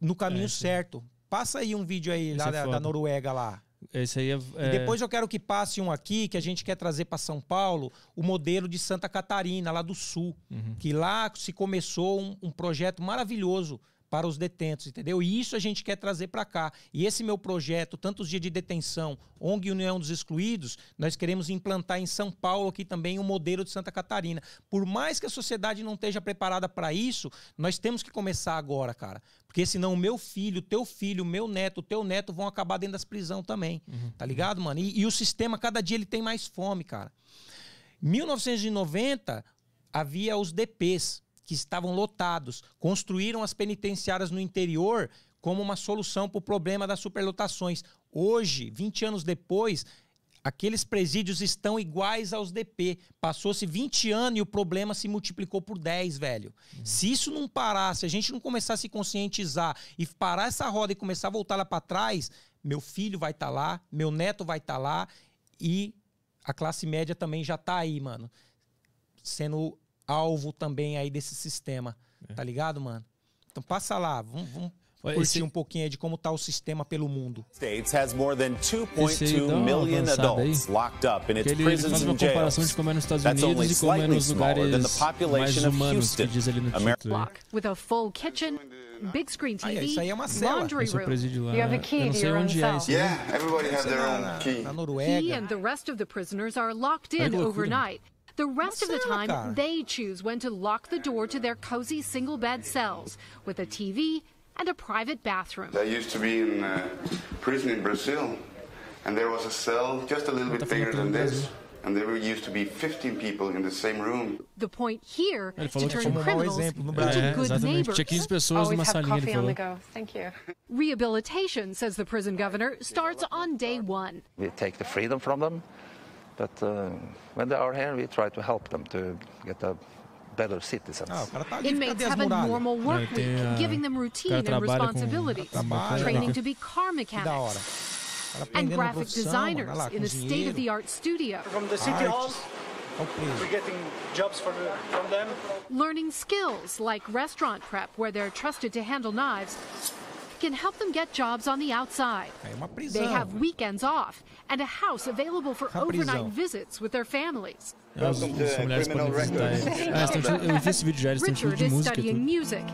no caminho é, certo. Passa aí um vídeo aí lá é da, da Noruega lá. Esse aí é, é... depois eu quero que passe um aqui que a gente quer trazer para São Paulo o modelo de Santa Catarina, lá do sul. Uhum. Que lá se começou um, um projeto maravilhoso para os detentos, entendeu? E isso a gente quer trazer para cá. E esse meu projeto, tantos dias de detenção, ONG União dos Excluídos, nós queremos implantar em São Paulo aqui também o um modelo de Santa Catarina. Por mais que a sociedade não esteja preparada para isso, nós temos que começar agora, cara. Porque senão o meu filho, teu filho, meu neto, teu neto vão acabar dentro das prisão também. Uhum. Tá ligado, mano? E, e o sistema, cada dia ele tem mais fome, cara. 1990 havia os DPs, que estavam lotados, construíram as penitenciárias no interior como uma solução para o problema das superlotações. Hoje, 20 anos depois, aqueles presídios estão iguais aos DP. Passou-se 20 anos e o problema se multiplicou por 10, velho. Uhum. Se isso não parar, se a gente não começar a se conscientizar e parar essa roda e começar a voltar lá para trás, meu filho vai estar tá lá, meu neto vai estar tá lá e a classe média também já está aí, mano. Sendo alvo também aí desse sistema. É. Tá ligado, mano? Então passa lá, vamos, vamos curtir um pouquinho aí de como tá o sistema pelo mundo. States has more than 2.2 million adults locked up in its prisons ele faz uma comparação de como é nos Estados Unidos e como é lugares mais humanos, que diz ali no título. With a full kitchen, big screen TV, ah, isso aí é uma cela. Esse é o presídio onde é isso. Né? Yeah, everybody has their tá own key. Tá na Noruega. He and the rest of the prisoners are locked in overnight. The rest of the time, they choose when to lock the door to their cozy single bed cells with a TV and a private bathroom. I used to be in a uh, prison in Brazil, and there was a cell just a little bit bigger than this. And there used to be 15 people in the same room. The point here is to turn criminals into good neighbors. Always have coffee on the go. Thank you. Rehabilitation, says the prison governor, starts on day one. We take the freedom from them but uh, when they are here, we try to help them to get a better citizens. Ah, Inmates have a normal work week, giving them routine and responsibilities, training to be car mechanics, and graphic designers in a state-of-the-art studio. From the city hall, we're getting jobs for, from them. Learning skills like restaurant prep, where they're trusted to handle knives, can help them get jobs on the outside. É They have weekends off and a house available for overnight visits with their families. Uh, eles ah, estão música.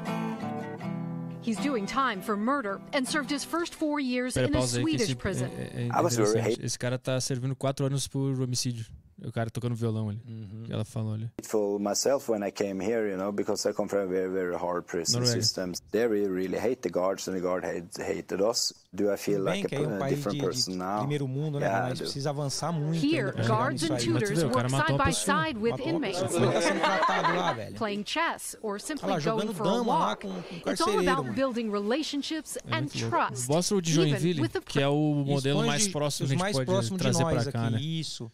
He's doing time for murder and served his first four years Pera, in a Swedish aí, esse, prison. É, é, ah, é esse cara tá servindo quatro anos por homicídio o cara tocando violão ali. Uhum. ela falou ali. For myself when I came here, you know, because I come from a very very hard prison Noruega. system. There we really hate the guards and the guard hated us. Do I feel Bem, like a, é um different de, person de now? Primeiro mundo, né? Yeah, Mas precisa avançar muito. Here, ainda, guards and tutors work side by side with inmates. Playing chess or tá simply going for a walk. It's all about building relationships é and trust. Mostra o de Joinville, que é o modelo mais próximo que a gente pode trazer para cá, né? Isso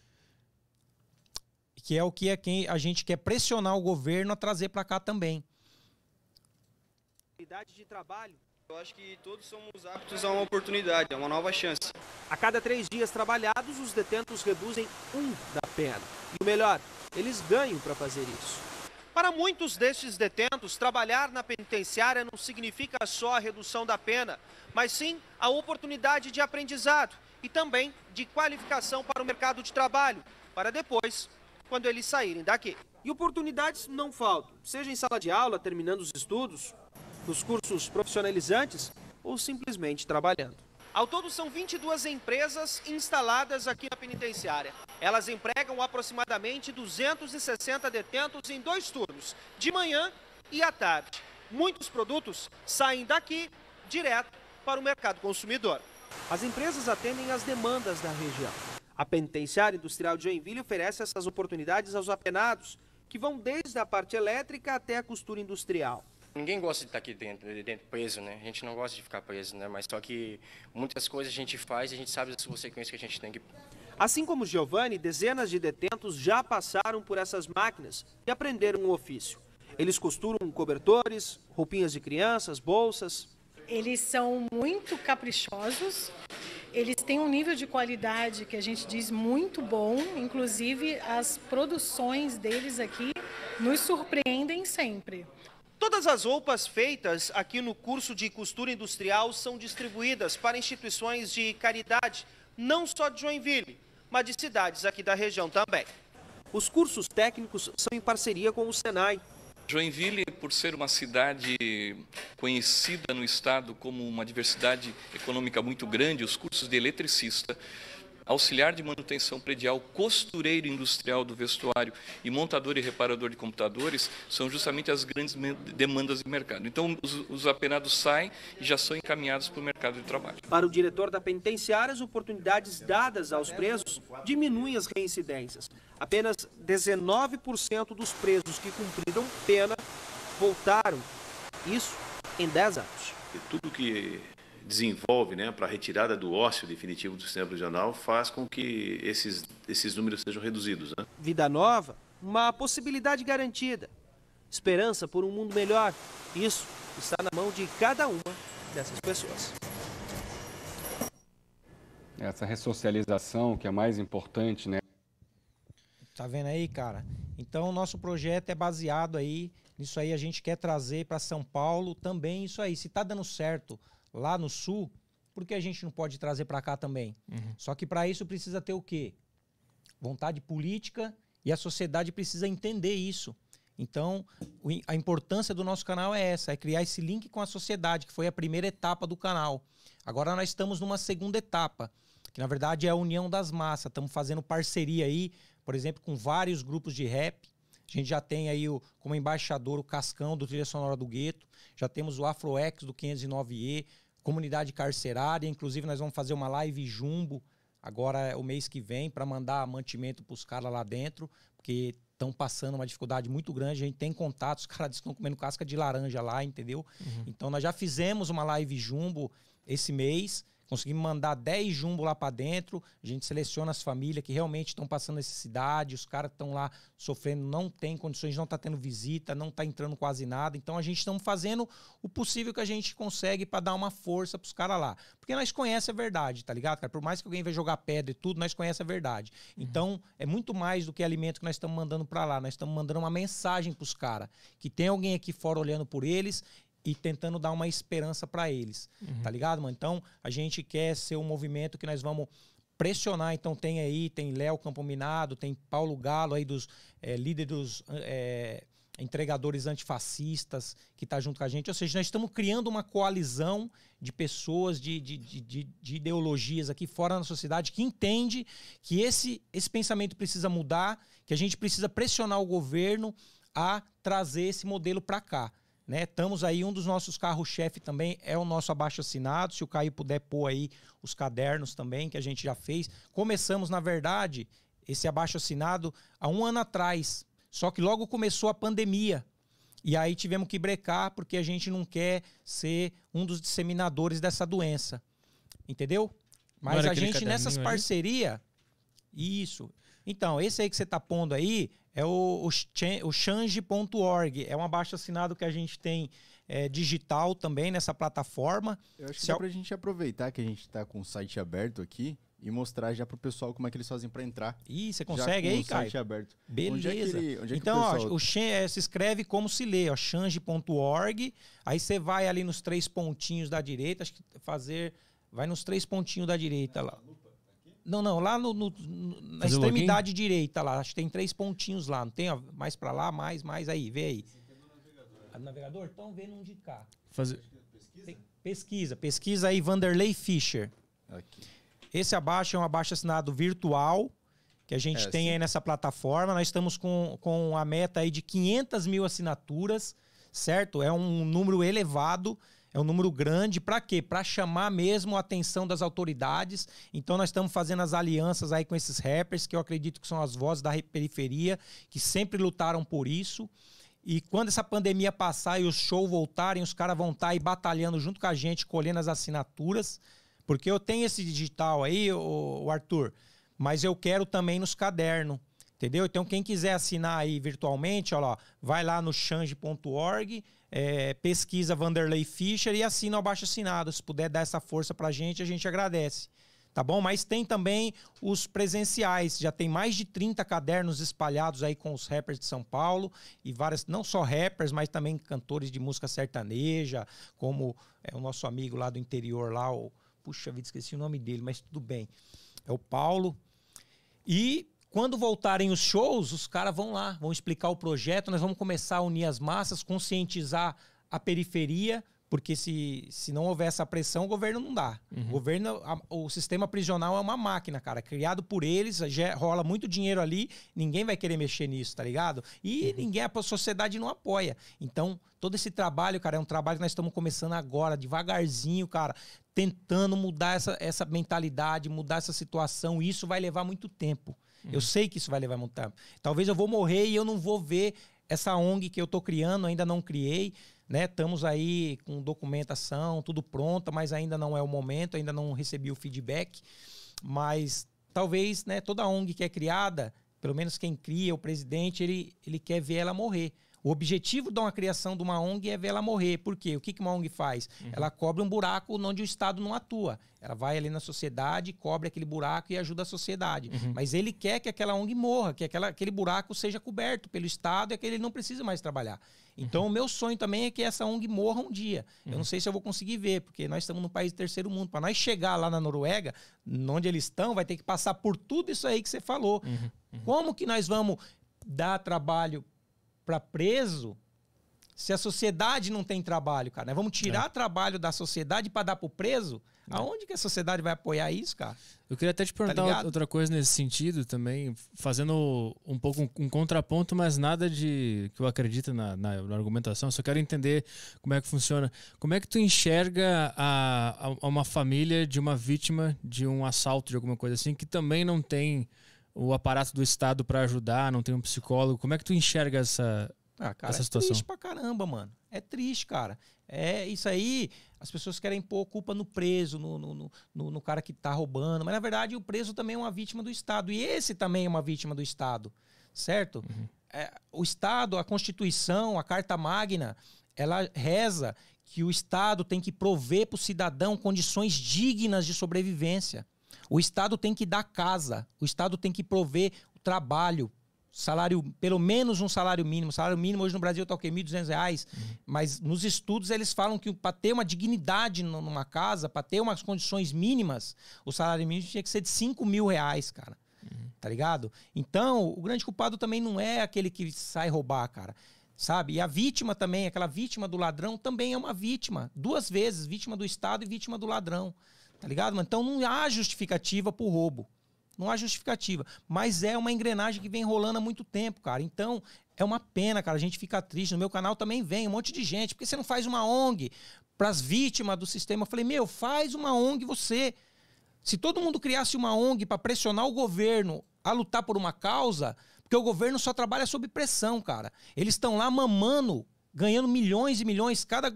que é o que é quem a gente quer pressionar o governo a trazer para cá também. De trabalho. Eu acho que todos somos aptos a uma oportunidade, a uma nova chance. A cada três dias trabalhados, os detentos reduzem um da pena. E o melhor, eles ganham para fazer isso. Para muitos destes detentos, trabalhar na penitenciária não significa só a redução da pena, mas sim a oportunidade de aprendizado e também de qualificação para o mercado de trabalho, para depois quando eles saírem daqui. E oportunidades não faltam, seja em sala de aula, terminando os estudos, nos cursos profissionalizantes ou simplesmente trabalhando. Ao todo, são 22 empresas instaladas aqui na penitenciária. Elas empregam aproximadamente 260 detentos em dois turnos, de manhã e à tarde. Muitos produtos saem daqui direto para o mercado consumidor. As empresas atendem às demandas da região. A Penitenciária Industrial de Joinville oferece essas oportunidades aos apenados, que vão desde a parte elétrica até a costura industrial. Ninguém gosta de estar aqui dentro, dentro preso, né? A gente não gosta de ficar preso, né? Mas só que muitas coisas a gente faz e a gente sabe das consequências que a gente tem que. Assim como Giovanni, dezenas de detentos já passaram por essas máquinas e aprenderam o um ofício. Eles costuram cobertores, roupinhas de crianças, bolsas. Eles são muito caprichosos eles têm um nível de qualidade que a gente diz muito bom, inclusive as produções deles aqui nos surpreendem sempre. Todas as roupas feitas aqui no curso de costura industrial são distribuídas para instituições de caridade, não só de Joinville, mas de cidades aqui da região também. Os cursos técnicos são em parceria com o Senai, Joinville, por ser uma cidade conhecida no estado como uma diversidade econômica muito grande, os cursos de eletricista auxiliar de manutenção predial, costureiro industrial do vestuário e montador e reparador de computadores são justamente as grandes demandas do mercado. Então, os, os apenados saem e já são encaminhados para o mercado de trabalho. Para o diretor da penitenciária, as oportunidades dadas aos presos diminuem as reincidências. Apenas 19% dos presos que cumpriram pena voltaram. Isso em 10 anos. E tudo que desenvolve né, para a retirada do ócio definitivo do sistema prisional faz com que esses, esses números sejam reduzidos. Né? Vida nova, uma possibilidade garantida. Esperança por um mundo melhor. Isso está na mão de cada uma dessas pessoas. Essa ressocialização que é mais importante, né? Tá vendo aí, cara? Então, o nosso projeto é baseado aí nisso aí. A gente quer trazer para São Paulo também isso aí. Se tá dando certo lá no sul, por que a gente não pode trazer para cá também? Uhum. Só que para isso precisa ter o quê? Vontade política e a sociedade precisa entender isso. Então, a importância do nosso canal é essa, é criar esse link com a sociedade, que foi a primeira etapa do canal. Agora nós estamos numa segunda etapa, que na verdade é a união das massas. Estamos fazendo parceria aí, por exemplo, com vários grupos de rap, a gente já tem aí o, como embaixador o Cascão do Trilha Sonora do Gueto, já temos o Afroex do 509E, comunidade carcerária, inclusive nós vamos fazer uma live jumbo agora é, o mês que vem para mandar mantimento para os caras lá dentro, porque estão passando uma dificuldade muito grande. A gente tem contato, os caras estão comendo casca de laranja lá, entendeu? Uhum. Então nós já fizemos uma live jumbo esse mês conseguimos mandar 10 jumbo lá para dentro. A gente seleciona as famílias que realmente estão passando necessidade, os caras estão lá sofrendo, não tem condições, não está tendo visita, não está entrando quase nada. Então a gente está fazendo o possível que a gente consegue para dar uma força para os caras lá. Porque nós conhecemos a verdade, tá ligado, cara? Por mais que alguém venha jogar pedra e tudo, nós conhecemos a verdade. Uhum. Então é muito mais do que alimento que nós estamos mandando para lá. Nós estamos mandando uma mensagem para os caras que tem alguém aqui fora olhando por eles e tentando dar uma esperança para eles, uhum. tá ligado, mano? Então, a gente quer ser um movimento que nós vamos pressionar. Então, tem aí, tem Léo Campominado, tem Paulo Galo aí, dos é, eh, líderes dos é, entregadores antifascistas, que tá junto com a gente. Ou seja, nós estamos criando uma coalizão de pessoas, de, de, de, de ideologias aqui fora da sociedade, que entende que esse, esse pensamento precisa mudar, que a gente precisa pressionar o governo a trazer esse modelo para cá. Né? Estamos aí, um dos nossos carros-chefe também é o nosso abaixo-assinado. Se o Caio puder pôr aí os cadernos também, que a gente já fez. Começamos, na verdade, esse abaixo-assinado há um ano atrás. Só que logo começou a pandemia. E aí tivemos que brecar porque a gente não quer ser um dos disseminadores dessa doença. Entendeu? Mas a gente nessas parcerias. Isso. Então, esse aí que você está pondo aí é o, o, o change.org. É um baixa assinado que a gente tem é, digital também nessa plataforma. Eu acho que Se dá a... gente aproveitar que a gente está com o site aberto aqui e mostrar já pro pessoal como é que eles fazem para entrar. Ih, você consegue aí, cara? site aberto. Beleza. Onde é ele, onde é então, o, pessoal... ó, o se escreve como se lê, ó, change.org. Aí você vai ali nos três pontinhos da direita, acho que fazer... Vai nos três pontinhos da direita lá. No não, não, lá no, no, na Fazer extremidade direita lá, acho que tem três pontinhos lá, não tem mais para lá, mais, mais aí, vê aí. no ah, navegador? Então vendo um de cá. Fazer... É pesquisa? pesquisa, pesquisa aí Vanderlei Fischer. Aqui. Esse abaixo é um abaixo assinado virtual que a gente é, tem sim. aí nessa plataforma. Nós estamos com, com a meta aí de 500 mil assinaturas, certo? É um número elevado é um número grande para quê? Para chamar mesmo a atenção das autoridades. Então nós estamos fazendo as alianças aí com esses rappers, que eu acredito que são as vozes da periferia, que sempre lutaram por isso. E quando essa pandemia passar e os shows voltarem, os caras vão estar tá aí batalhando junto com a gente, colhendo as assinaturas. Porque eu tenho esse digital aí, o Arthur, mas eu quero também nos cadernos. Entendeu? Então, quem quiser assinar aí virtualmente, ó lá, vai lá no change.org é, pesquisa Vanderlei Fischer e assina o abaixo assinado. Se puder dar essa força pra gente, a gente agradece. Tá bom? Mas tem também os presenciais. Já tem mais de 30 cadernos espalhados aí com os rappers de São Paulo e várias, não só rappers, mas também cantores de música sertaneja, como é, o nosso amigo lá do interior, lá, o, puxa vida, esqueci o nome dele, mas tudo bem. É o Paulo. E quando voltarem os shows, os caras vão lá, vão explicar o projeto, nós vamos começar a unir as massas, conscientizar a periferia, porque se, se não houver essa pressão, o governo não dá. Uhum. O governo, a, o sistema prisional é uma máquina, cara, criado por eles, já rola muito dinheiro ali, ninguém vai querer mexer nisso, tá ligado? E uhum. ninguém, a sociedade não apoia. Então, todo esse trabalho, cara, é um trabalho que nós estamos começando agora, devagarzinho, cara, tentando mudar essa, essa mentalidade, mudar essa situação, e isso vai levar muito tempo. Eu uhum. sei que isso vai levar muito tempo. Talvez eu vou morrer e eu não vou ver essa ONG que eu estou criando, ainda não criei. Né? Estamos aí com documentação, tudo pronto, mas ainda não é o momento, ainda não recebi o feedback. Mas talvez né, toda ONG que é criada, pelo menos quem cria, o presidente, ele, ele quer ver ela morrer. O objetivo de uma criação de uma ONG é ver ela morrer. Por quê? O que, que uma ONG faz? Uhum. Ela cobre um buraco onde o Estado não atua. Ela vai ali na sociedade, cobre aquele buraco e ajuda a sociedade. Uhum. Mas ele quer que aquela ONG morra, que aquela, aquele buraco seja coberto pelo Estado e que ele não precisa mais trabalhar. Então, uhum. o meu sonho também é que essa ONG morra um dia. Eu não uhum. sei se eu vou conseguir ver, porque nós estamos num país do terceiro mundo. Para nós chegar lá na Noruega, onde eles estão, vai ter que passar por tudo isso aí que você falou. Uhum. Uhum. Como que nós vamos dar trabalho para preso se a sociedade não tem trabalho, cara? né vamos tirar é. trabalho da sociedade para dar para o preso? É. Aonde que a sociedade vai apoiar isso, cara? Eu queria até te tá perguntar tá outra coisa nesse sentido também, fazendo um pouco um, um contraponto, mas nada de que eu acredito na, na, na, argumentação. Só quero entender como é que funciona. Como é que tu enxerga a, a, a uma família de uma vítima de um assalto, de alguma coisa assim, que também não tem o aparato do Estado para ajudar, não tem um psicólogo. Como é que tu enxerga essa, ah, cara, essa é situação? É triste pra caramba, mano. É triste, cara. É isso aí. As pessoas querem pôr culpa no preso, no, no, no, no cara que tá roubando. Mas na verdade o preso também é uma vítima do Estado. E esse também é uma vítima do Estado. Certo? Uhum. É, o Estado, a Constituição, a Carta Magna, ela reza que o Estado tem que prover para o cidadão condições dignas de sobrevivência. O Estado tem que dar casa, o Estado tem que prover o trabalho, salário, pelo menos um salário mínimo. Salário mínimo hoje no Brasil está o quê? R$ 1.200. Uhum. Mas nos estudos eles falam que para ter uma dignidade numa casa, para ter umas condições mínimas, o salário mínimo tinha que ser de R$ mil reais, cara. Uhum. Tá ligado? Então, o grande culpado também não é aquele que sai roubar, cara. Sabe? E a vítima também, aquela vítima do ladrão, também é uma vítima. Duas vezes, vítima do Estado e vítima do ladrão. Tá ligado, Então não há justificativa pro roubo. Não há justificativa. Mas é uma engrenagem que vem rolando há muito tempo, cara. Então, é uma pena, cara. A gente fica triste. No meu canal também vem um monte de gente. Por que você não faz uma ONG para as vítimas do sistema? Eu falei, meu, faz uma ONG você. Se todo mundo criasse uma ONG para pressionar o governo a lutar por uma causa, porque o governo só trabalha sob pressão, cara. Eles estão lá mamando ganhando milhões e milhões, cada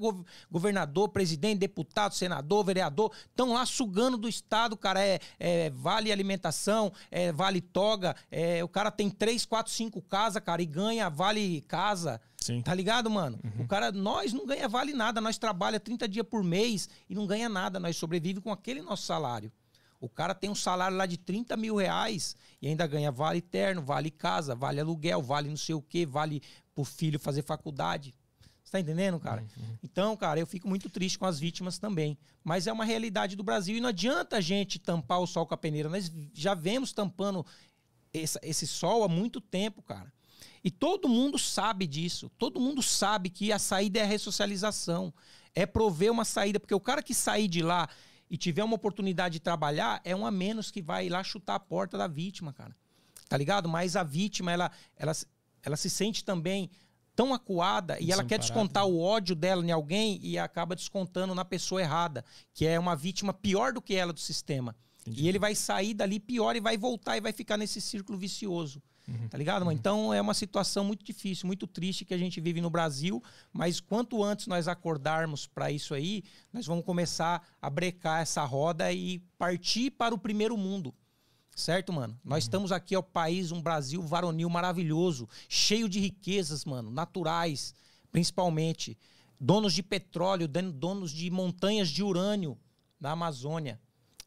governador, presidente, deputado, senador, vereador, estão lá sugando do Estado, cara, é, é, vale alimentação, é vale toga, é, o cara tem três, quatro, cinco casas, cara, e ganha vale casa, Sim. tá ligado, mano? Uhum. O cara, nós não ganha vale nada, nós trabalha 30 dias por mês e não ganha nada, nós sobrevive com aquele nosso salário. O cara tem um salário lá de 30 mil reais e ainda ganha vale terno, vale casa, vale aluguel, vale não sei o que, vale pro filho fazer faculdade tá entendendo, cara? Uhum. Então, cara, eu fico muito triste com as vítimas também. Mas é uma realidade do Brasil e não adianta a gente tampar o sol com a peneira. Nós já vemos tampando esse, esse sol há muito tempo, cara. E todo mundo sabe disso. Todo mundo sabe que a saída é a ressocialização. É prover uma saída. Porque o cara que sair de lá e tiver uma oportunidade de trabalhar, é um a menos que vai lá chutar a porta da vítima, cara. Tá ligado? Mas a vítima, ela, ela, ela se sente também tão acuada e ela quer descontar o ódio dela em alguém e acaba descontando na pessoa errada, que é uma vítima pior do que ela do sistema. Entendi. E ele vai sair dali pior e vai voltar e vai ficar nesse círculo vicioso. Uhum. Tá ligado, mano? Uhum. Então é uma situação muito difícil, muito triste que a gente vive no Brasil, mas quanto antes nós acordarmos para isso aí, nós vamos começar a brecar essa roda e partir para o primeiro mundo. Certo, mano? Nós uhum. estamos aqui, é o país, um Brasil varonil maravilhoso, cheio de riquezas, mano, naturais, principalmente. Donos de petróleo, donos de montanhas de urânio na Amazônia.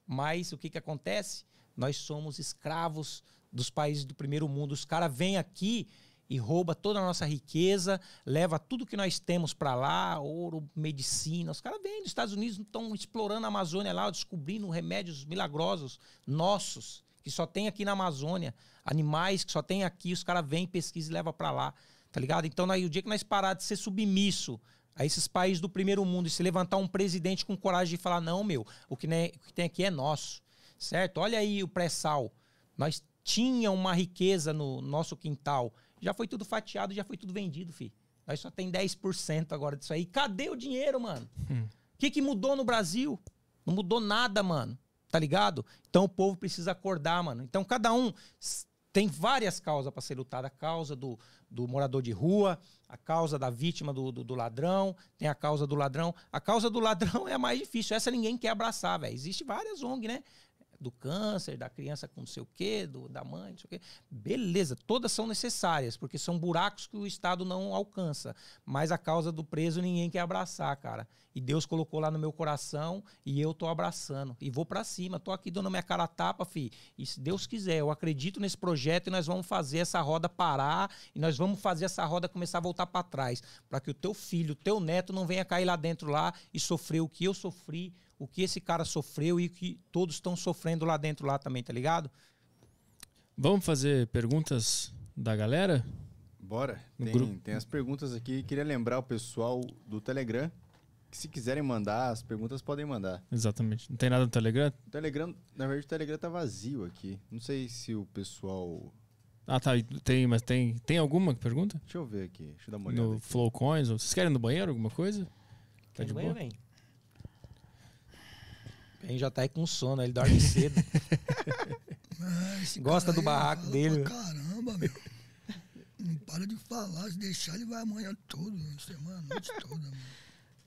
Mas o que, que acontece? Nós somos escravos dos países do primeiro mundo. Os caras vêm aqui e rouba toda a nossa riqueza, leva tudo que nós temos para lá, ouro, medicina. Os caras vêm dos Estados Unidos, estão explorando a Amazônia lá, descobrindo remédios milagrosos nossos que só tem aqui na Amazônia, animais que só tem aqui, os caras vêm, pesquisa e leva para lá, tá ligado? Então, aí, o dia que nós parar de ser submisso a esses países do primeiro mundo e se levantar um presidente com coragem de falar: não, meu, o que, né, o que tem aqui é nosso, certo? Olha aí o pré-sal. Nós tinha uma riqueza no nosso quintal. Já foi tudo fatiado, já foi tudo vendido, fi. Nós só tem 10% agora disso aí. Cadê o dinheiro, mano? O hum. que, que mudou no Brasil? Não mudou nada, mano. Tá ligado? Então o povo precisa acordar, mano. Então cada um tem várias causas para ser lutada. A causa do, do morador de rua, a causa da vítima do, do, do, ladrão, tem a causa do ladrão. A causa do ladrão é a mais difícil. Essa ninguém quer abraçar, velho. Existe várias ONG, né? do câncer, da criança com não sei o quê, do, da mãe, não sei o quê. Beleza, todas são necessárias, porque são buracos que o Estado não alcança. Mas a causa do preso ninguém quer abraçar, cara. E Deus colocou lá no meu coração e eu tô abraçando. E vou para cima, tô aqui dando minha cara a tapa, fi. E se Deus quiser, eu acredito nesse projeto e nós vamos fazer essa roda parar e nós vamos fazer essa roda começar a voltar para trás, para que o teu filho, o teu neto não venha cair lá dentro lá e sofrer o que eu sofri, o que esse cara sofreu e o que todos estão sofrendo lá dentro lá também, tá ligado? Vamos fazer perguntas da galera? Bora. tem, tem as perguntas aqui. Queria lembrar o pessoal do Telegram que se quiserem mandar, as perguntas podem mandar. Exatamente. Não tem nada no Telegram? O Telegram, na verdade, o Telegram tá vazio aqui. Não sei se o pessoal. Ah, tá. Tem, mas tem, tem alguma pergunta? Deixa eu ver aqui. Deixa eu dar uma olhada. No Flowcoins? Vocês querem no banheiro alguma coisa? Tá Quem de banho, boa? Vem. Bem, já tá aí com sono, ele dorme cedo. Gosta do barraco dele. Né? Caramba, meu. Não para de falar, se deixar ele vai amanhã todo, semana, noite toda. Mano.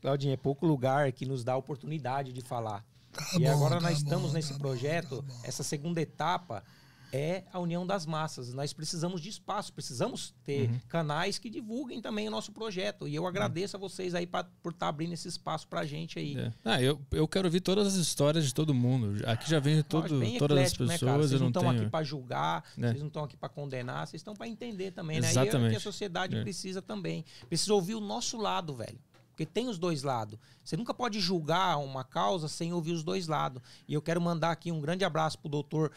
Claudinho, é pouco lugar que nos dá a oportunidade de falar. Tá e bom, agora tá nós bom, estamos nesse tá tá projeto, essa segunda etapa, é a união das massas. Nós precisamos de espaço, precisamos ter uhum. canais que divulguem também o nosso projeto. E eu agradeço uhum. a vocês aí pra, por estar tá abrindo esse espaço para a gente aí. É. Ah, eu, eu quero ouvir todas as histórias de todo mundo. Aqui já vem todo, todas as né, pessoas. Né, vocês não estão tenho... aqui para julgar, é. vocês não estão aqui para condenar, vocês estão para entender também. Né? Exatamente. E é o que a sociedade é. precisa também. Precisa ouvir o nosso lado, velho. Porque tem os dois lados. Você nunca pode julgar uma causa sem ouvir os dois lados. E eu quero mandar aqui um grande abraço para o doutor,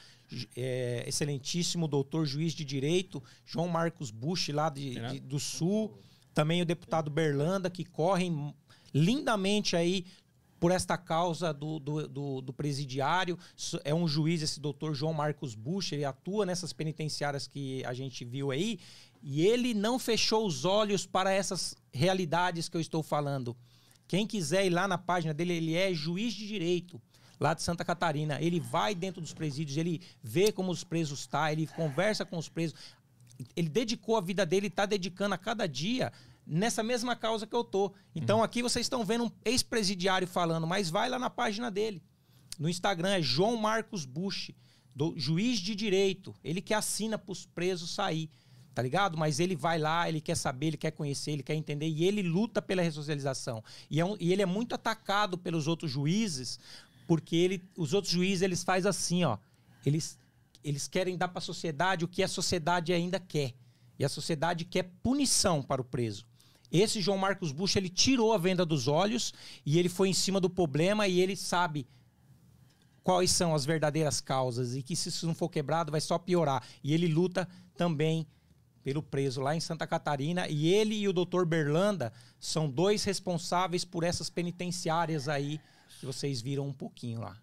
é, excelentíssimo doutor juiz de direito, João Marcos Bush, lá de, de, do Sul. Também o deputado Berlanda, que correm lindamente aí por esta causa do, do, do, do, presidiário. É um juiz, esse doutor João Marcos Bush, ele atua nessas penitenciárias que a gente viu aí. E ele não fechou os olhos para essas realidades que eu estou falando. Quem quiser ir lá na página dele, ele é juiz de direito lá de Santa Catarina. Ele vai dentro dos presídios, ele vê como os presos estão, tá, ele conversa com os presos. Ele dedicou a vida dele, está dedicando a cada dia nessa mesma causa que eu tô. Então uhum. aqui vocês estão vendo um ex-presidiário falando, mas vai lá na página dele. No Instagram é João Marcos Bush, do, juiz de direito. Ele que assina para os presos sair tá ligado? Mas ele vai lá, ele quer saber, ele quer conhecer, ele quer entender e ele luta pela ressocialização. E, é um, e ele é muito atacado pelos outros juízes, porque ele, os outros juízes eles fazem assim, ó. Eles, eles querem dar para a sociedade o que a sociedade ainda quer. E a sociedade quer punição para o preso. Esse João Marcos Bush, ele tirou a venda dos olhos e ele foi em cima do problema e ele sabe quais são as verdadeiras causas e que se isso não for quebrado vai só piorar. E ele luta também pelo preso lá em Santa Catarina. E ele e o doutor Berlanda são dois responsáveis por essas penitenciárias aí que vocês viram um pouquinho lá.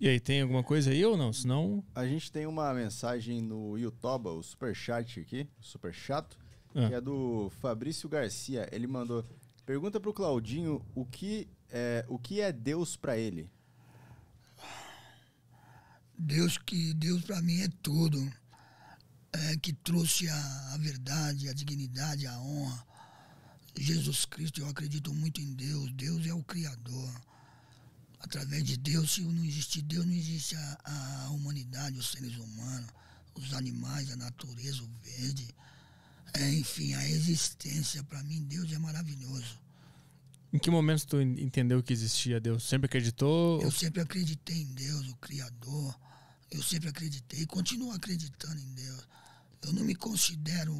E aí, tem alguma coisa aí ou não? Senão... A gente tem uma mensagem no Yotoba, o superchat aqui, super chato, ah. que é do Fabrício Garcia. Ele mandou: pergunta pro Claudinho o que é, o que é Deus para ele. Deus que Deus para mim é tudo é, que trouxe a, a, verdade, a dignidade, a honra. Jesus Cristo, eu acredito muito em Deus. Deus é o Criador. Através de Deus, se não existir Deus, não existe a, a humanidade, os seres humanos, os animais, a natureza, o verde. É, enfim, a existência. Para mim, Deus é maravilhoso. Em que momento tu entendeu que existia Deus? Sempre acreditou? Eu sempre acreditei em Deus, o Criador. Eu sempre acreditei e continuo acreditando em Deus. Eu não me considero,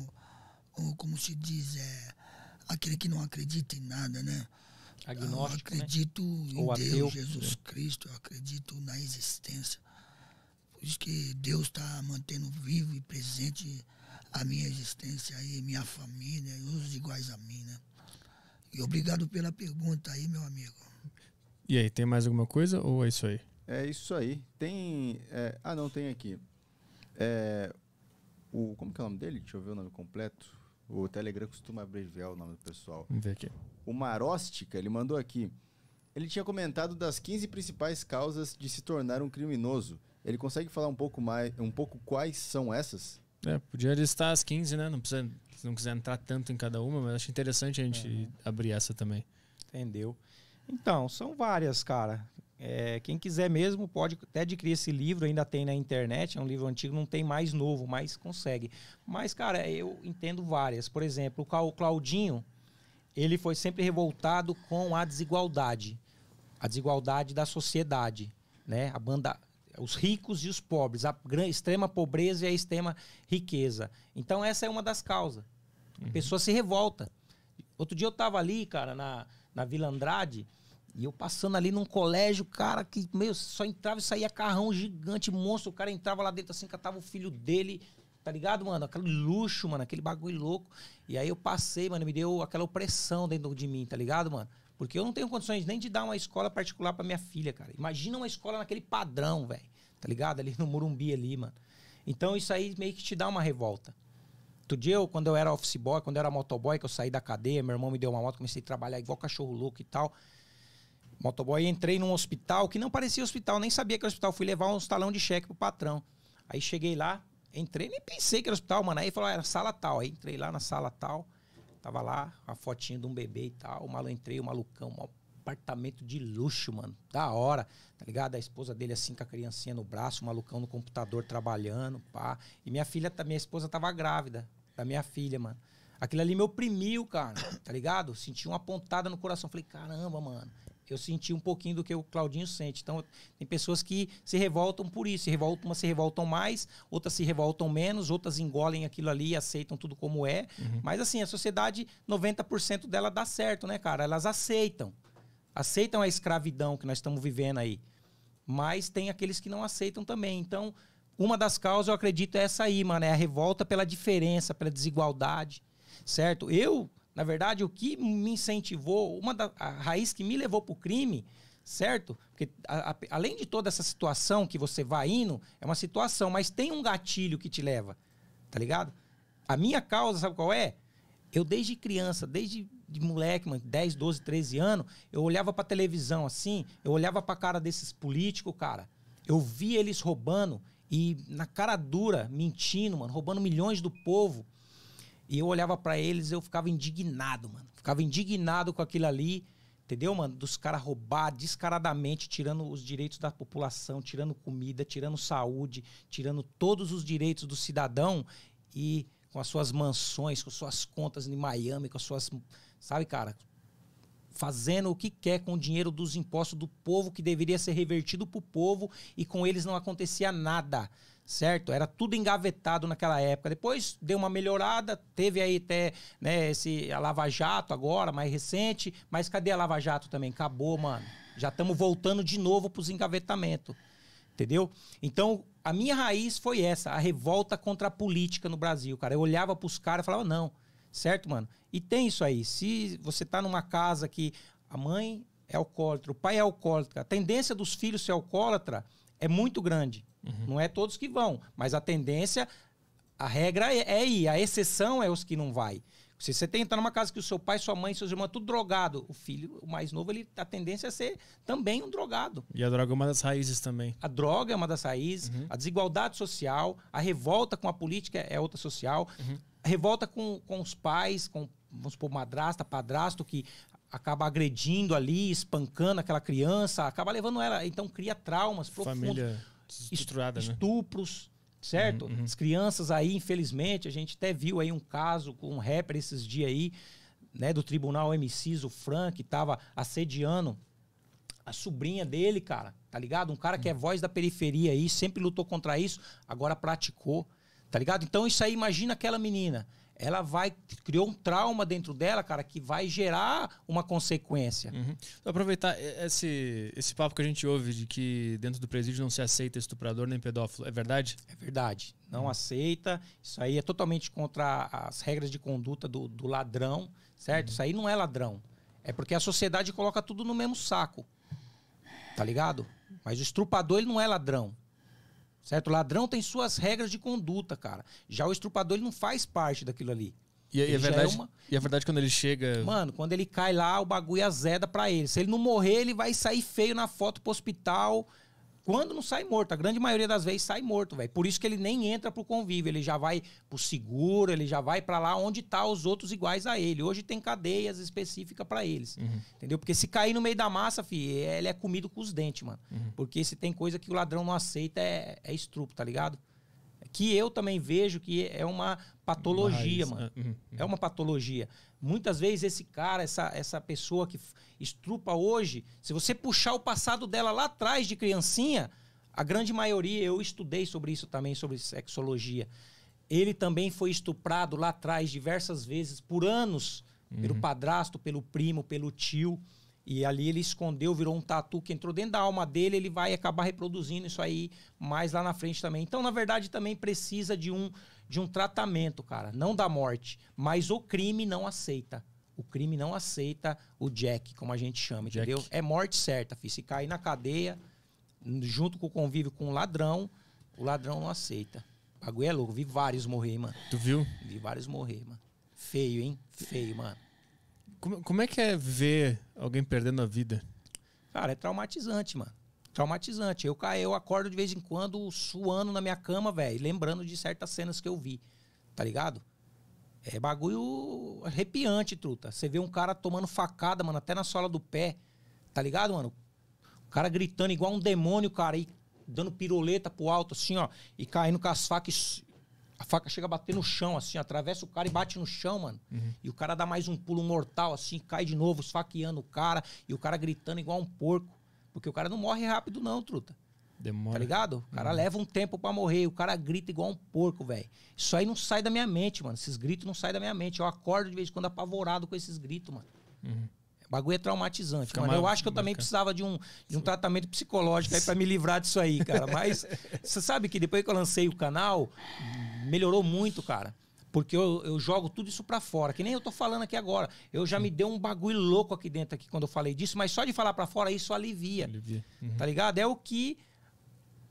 ou como se diz, é, aquele que não acredita em nada, né? Agnóstico, eu né? acredito né? em ou Deus, ateu, Jesus né? Cristo, eu acredito na existência. Por isso que Deus está mantendo vivo e presente a minha existência aí, minha família, os iguais a mim, né? E obrigado pela pergunta aí, meu amigo. E aí, tem mais alguma coisa ou é isso aí? É isso aí. Tem. É, ah, não, tem aqui. É, o, como que é o nome dele? Deixa eu ver o nome completo. O Telegram costuma abreviar o nome do pessoal. Vamos ver aqui. O Maróstica, ele mandou aqui. Ele tinha comentado das 15 principais causas de se tornar um criminoso. Ele consegue falar um pouco mais, um pouco quais são essas? É, podia listar as 15, né? Não precisa, se não quiser entrar tanto em cada uma, mas acho interessante a gente uhum. abrir essa também. Entendeu? Então, são várias, cara. É, quem quiser mesmo pode até adquirir esse livro, ainda tem na internet, é um livro antigo, não tem mais novo, mas consegue. Mas, cara, eu entendo várias. Por exemplo, o Claudinho, ele foi sempre revoltado com a desigualdade. A desigualdade da sociedade, né? A banda, os ricos e os pobres, a extrema pobreza e a extrema riqueza. Então, essa é uma das causas. A uhum. pessoa se revolta. Outro dia eu estava ali, cara, na, na Vila Andrade e eu passando ali num colégio, cara, que meu, só entrava e saía carrão gigante, monstro. O cara entrava lá dentro assim, catava o filho dele, tá ligado, mano? Aquele luxo, mano, aquele bagulho louco. E aí eu passei, mano, me deu aquela opressão dentro de mim, tá ligado, mano? Porque eu não tenho condições nem de dar uma escola particular para minha filha, cara. Imagina uma escola naquele padrão, velho, tá ligado? Ali no Murumbi ali, mano. Então isso aí meio que te dá uma revolta. Outro dia, eu, quando eu era office boy, quando eu era motoboy, que eu saí da cadeia, meu irmão me deu uma moto, comecei a trabalhar igual cachorro louco e tal motoboy, entrei num hospital que não parecia hospital, nem sabia que era hospital. Fui levar um talão de cheque pro patrão. Aí cheguei lá, entrei, nem pensei que era hospital, mano. Aí falou, ah, era sala tal. Aí entrei lá na sala tal, tava lá, a fotinha de um bebê e tal. O maluco entrei, o malucão, um apartamento de luxo, mano. Da hora, tá ligado? A esposa dele assim com a criancinha no braço, o malucão no computador trabalhando, pá. E minha filha, minha esposa tava grávida da minha filha, mano. Aquilo ali me oprimiu, cara, tá ligado? Senti uma pontada no coração. Falei, caramba, mano eu senti um pouquinho do que o Claudinho sente. Então, tem pessoas que se revoltam por isso. Se revoltam, umas se revoltam mais, outras se revoltam menos, outras engolem aquilo ali e aceitam tudo como é. Uhum. Mas, assim, a sociedade, 90% dela dá certo, né, cara? Elas aceitam. Aceitam a escravidão que nós estamos vivendo aí. Mas tem aqueles que não aceitam também. Então, uma das causas, eu acredito, é essa aí, mano. É a revolta pela diferença, pela desigualdade, certo? Eu na verdade, o que me incentivou, uma da a raiz que me levou para o crime, certo? Porque a, a, além de toda essa situação que você vai indo, é uma situação, mas tem um gatilho que te leva, tá ligado? A minha causa, sabe qual é? Eu desde criança, desde de moleque, mano, 10, 12, 13 anos, eu olhava pra televisão assim, eu olhava pra cara desses políticos, cara. Eu via eles roubando e na cara dura, mentindo, mano, roubando milhões do povo. E eu olhava para eles, eu ficava indignado, mano. Ficava indignado com aquilo ali, entendeu, mano? Dos caras roubar descaradamente, tirando os direitos da população, tirando comida, tirando saúde, tirando todos os direitos do cidadão e com as suas mansões, com suas contas em Miami, com as suas, sabe, cara, fazendo o que quer com o dinheiro dos impostos do povo que deveria ser revertido pro povo e com eles não acontecia nada certo? Era tudo engavetado naquela época. Depois deu uma melhorada, teve aí até né, esse, a Lava Jato agora, mais recente. Mas cadê a Lava Jato também? Acabou, mano. Já estamos voltando de novo para os engavetamentos. Entendeu? Então, a minha raiz foi essa, a revolta contra a política no Brasil, cara. Eu olhava para os caras e falava, não, certo, mano? E tem isso aí. Se você está numa casa que a mãe é alcoólatra, o pai é alcoólatra, a tendência dos filhos ser alcoólatra é muito grande. Uhum. Não é todos que vão, mas a tendência, a regra é, é ir. A exceção é os que não vai. Se você tentar tá numa casa que o seu pai, sua mãe, seus irmãos, é tudo drogado, o filho, o mais novo, ele a tendência é ser também um drogado. E a droga é uma das raízes também. A droga é uma das raízes, uhum. a desigualdade social, a revolta com a política é outra social, uhum. a revolta com, com os pais, com, vamos supor, madrasta, padrasto, que acaba agredindo ali, espancando aquela criança, acaba levando ela. Então cria traumas profundos. Família né? estupros, né? certo? Uhum, uhum. As crianças aí, infelizmente, a gente até viu aí um caso com um rapper esses dias aí, né, do tribunal MCs, o Frank, que tava assediando a sobrinha dele, cara, tá ligado? Um cara que é uhum. voz da periferia aí, sempre lutou contra isso, agora praticou, tá ligado? Então isso aí, imagina aquela menina ela vai criou um trauma dentro dela, cara, que vai gerar uma consequência. Uhum. Então, aproveitar é, esse, esse papo que a gente ouve de que dentro do presídio não se aceita estuprador nem pedófilo, é verdade? É verdade. Não uhum. aceita. Isso aí é totalmente contra as regras de conduta do, do ladrão, certo? Uhum. Isso aí não é ladrão. É porque a sociedade coloca tudo no mesmo saco. Tá ligado? Mas o estrupador ele não é ladrão. Certo? O ladrão tem suas regras de conduta, cara. Já o estrupador, ele não faz parte daquilo ali. E, é e, é verdade, é uma... e é verdade quando ele chega. Mano, quando ele cai lá, o bagulho azeda pra ele. Se ele não morrer, ele vai sair feio na foto pro hospital. Quando não sai morto, a grande maioria das vezes sai morto, velho. Por isso que ele nem entra pro convívio, ele já vai pro seguro, ele já vai para lá onde tá os outros iguais a ele. Hoje tem cadeias específicas para eles. Uhum. Entendeu? Porque se cair no meio da massa, fi, ele é comido com os dentes, mano. Uhum. Porque se tem coisa que o ladrão não aceita é, é estrupo, tá ligado? que eu também vejo que é uma patologia, Mas, mano. Uh, uh, uh. É uma patologia. Muitas vezes esse cara, essa, essa pessoa que estrupa hoje, se você puxar o passado dela lá atrás de criancinha, a grande maioria, eu estudei sobre isso também, sobre sexologia. Ele também foi estuprado lá atrás diversas vezes, por anos, pelo uhum. padrasto, pelo primo, pelo tio. E ali ele escondeu, virou um tatu que entrou dentro da alma dele, ele vai acabar reproduzindo isso aí mais lá na frente também. Então, na verdade, também precisa de um, de um tratamento, cara, não da morte, mas o crime não aceita. O crime não aceita o Jack, como a gente chama, Jack. entendeu? É morte certa, filho. Se cair na cadeia, junto com o convívio com o ladrão, o ladrão não aceita. O bagulho é louco. Vi vários morrer, mano. Tu viu? Vi vários morrer, mano. Feio, hein? Feio, mano. Como, como é que é ver alguém perdendo a vida? Cara, é traumatizante, mano. Traumatizante. Eu caio, eu acordo de vez em quando suando na minha cama, velho, lembrando de certas cenas que eu vi. Tá ligado? É bagulho arrepiante, truta. Você vê um cara tomando facada, mano, até na sola do pé. Tá ligado, mano? O cara gritando igual um demônio, cara, e dando piroleta pro alto, assim, ó. E caindo com as facas a faca chega a bater no chão, assim, atravessa o cara e bate no chão, mano. Uhum. E o cara dá mais um pulo mortal, assim, cai de novo, esfaqueando o cara, e o cara gritando igual um porco. Porque o cara não morre rápido, não, truta. Demora. Tá ligado? O cara uhum. leva um tempo para morrer, o cara grita igual um porco, velho. Isso aí não sai da minha mente, mano. Esses gritos não saem da minha mente. Eu acordo de vez em quando apavorado com esses gritos, mano. Uhum bagulho é traumatizante, Mas mano. Eu acho que eu também precisava de um, de um tratamento psicológico aí pra me livrar disso aí, cara. Mas você sabe que depois que eu lancei o canal, melhorou muito, cara. Porque eu, eu, jogo tudo isso para fora, que nem eu tô falando aqui agora. Eu já me deu um bagulho louco aqui dentro aqui quando eu falei disso, mas só de falar para fora isso alivia. alivia. Uhum. Tá ligado? É o que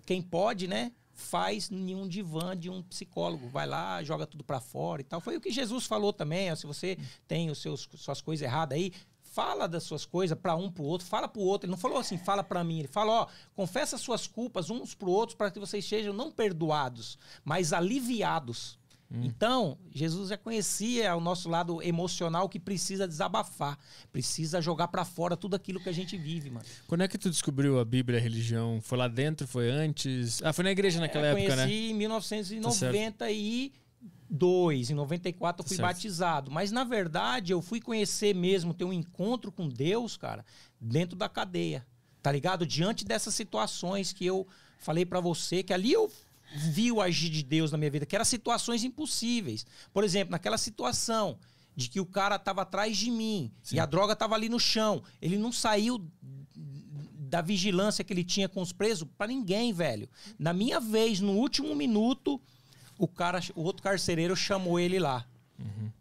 quem pode, né? faz nenhum divã de um psicólogo. Vai lá, joga tudo para fora e tal. Foi o que Jesus falou também. Ó, se você uhum. tem os seus, suas coisas erradas aí, fala das suas coisas para um para o outro, fala para o outro. Ele não falou assim, fala para mim. Ele falou, ó, confessa suas culpas uns para outros para que vocês sejam não perdoados, mas aliviados. Hum. Então, Jesus já conhecia o nosso lado emocional que precisa desabafar, precisa jogar para fora tudo aquilo que a gente vive, mano. Quando é que tu descobriu a Bíblia, a religião? Foi lá dentro, foi antes? Ah, foi na igreja é, naquela é, época, né? Eu conheci em 1990 tá e 92, em 94 eu fui certo. batizado. Mas na verdade eu fui conhecer mesmo, ter um encontro com Deus, cara, dentro da cadeia. Tá ligado? Diante dessas situações que eu falei para você, que ali eu vi o agir de Deus na minha vida, que eram situações impossíveis. Por exemplo, naquela situação de que o cara tava atrás de mim Sim. e a droga tava ali no chão, ele não saiu da vigilância que ele tinha com os presos para ninguém, velho. Na minha vez, no último minuto, o cara, o outro carcereiro chamou ele lá. Uhum.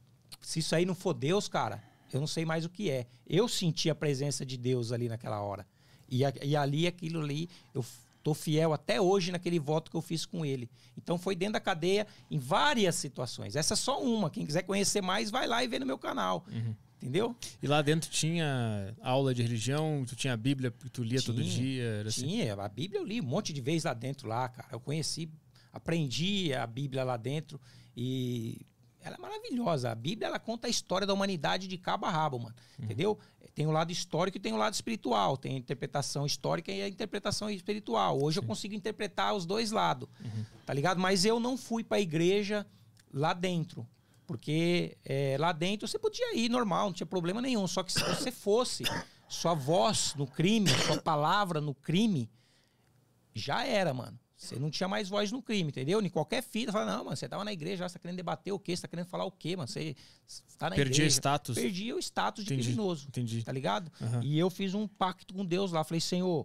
Se isso aí não for Deus, cara, eu não sei mais o que é. Eu senti a presença de Deus ali naquela hora. E, a, e ali, aquilo ali, eu tô fiel até hoje naquele voto que eu fiz com ele. Então foi dentro da cadeia em várias situações. Essa é só uma. Quem quiser conhecer mais, vai lá e vê no meu canal. Uhum. Entendeu? E lá dentro tinha aula de religião, tu tinha a Bíblia que tu lia tinha, todo dia? Assim? tinha, assim. a Bíblia eu li um monte de vezes lá dentro, lá, cara. Eu conheci aprendi a Bíblia lá dentro e ela é maravilhosa. A Bíblia ela conta a história da humanidade de cabo a rabo, mano. Uhum. Entendeu? Tem o um lado histórico e tem o um lado espiritual. Tem a interpretação histórica e a interpretação espiritual. Hoje Sim. eu consigo interpretar os dois lados, uhum. tá ligado? Mas eu não fui para a igreja lá dentro. Porque é, lá dentro você podia ir normal, não tinha problema nenhum. Só que se você fosse, sua voz no crime, sua palavra no crime, já era, mano. Você não tinha mais voz no crime, entendeu? Em qualquer fita, fala, não, mano, você tava na igreja, você tá querendo debater o quê? Você tá querendo falar o quê, mano? Você tá na Perdi igreja. o status. Perdi o status de Entendi. criminoso. Entendi. Tá ligado? Uhum. E eu fiz um pacto com Deus lá. Falei, Senhor,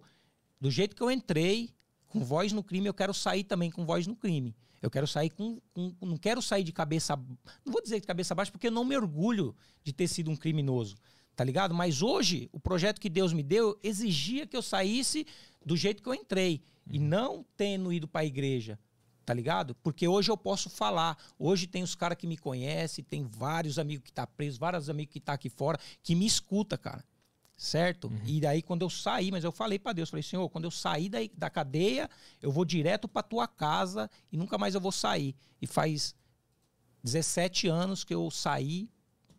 do jeito que eu entrei, com voz no crime, eu quero sair também com voz no crime. Eu quero sair com, com, Não quero sair de cabeça. Não vou dizer de cabeça baixa, porque eu não me orgulho de ter sido um criminoso. Tá ligado? Mas hoje, o projeto que Deus me deu exigia que eu saísse do jeito que eu entrei uhum. e não tendo ido para a igreja, tá ligado? Porque hoje eu posso falar. Hoje tem os caras que me conhecem, tem vários amigos que tá preso, vários amigos que tá aqui fora, que me escuta, cara. Certo? Uhum. E daí quando eu saí, mas eu falei para Deus, falei: "Senhor, quando eu sair da, da cadeia, eu vou direto para tua casa e nunca mais eu vou sair". E faz 17 anos que eu saí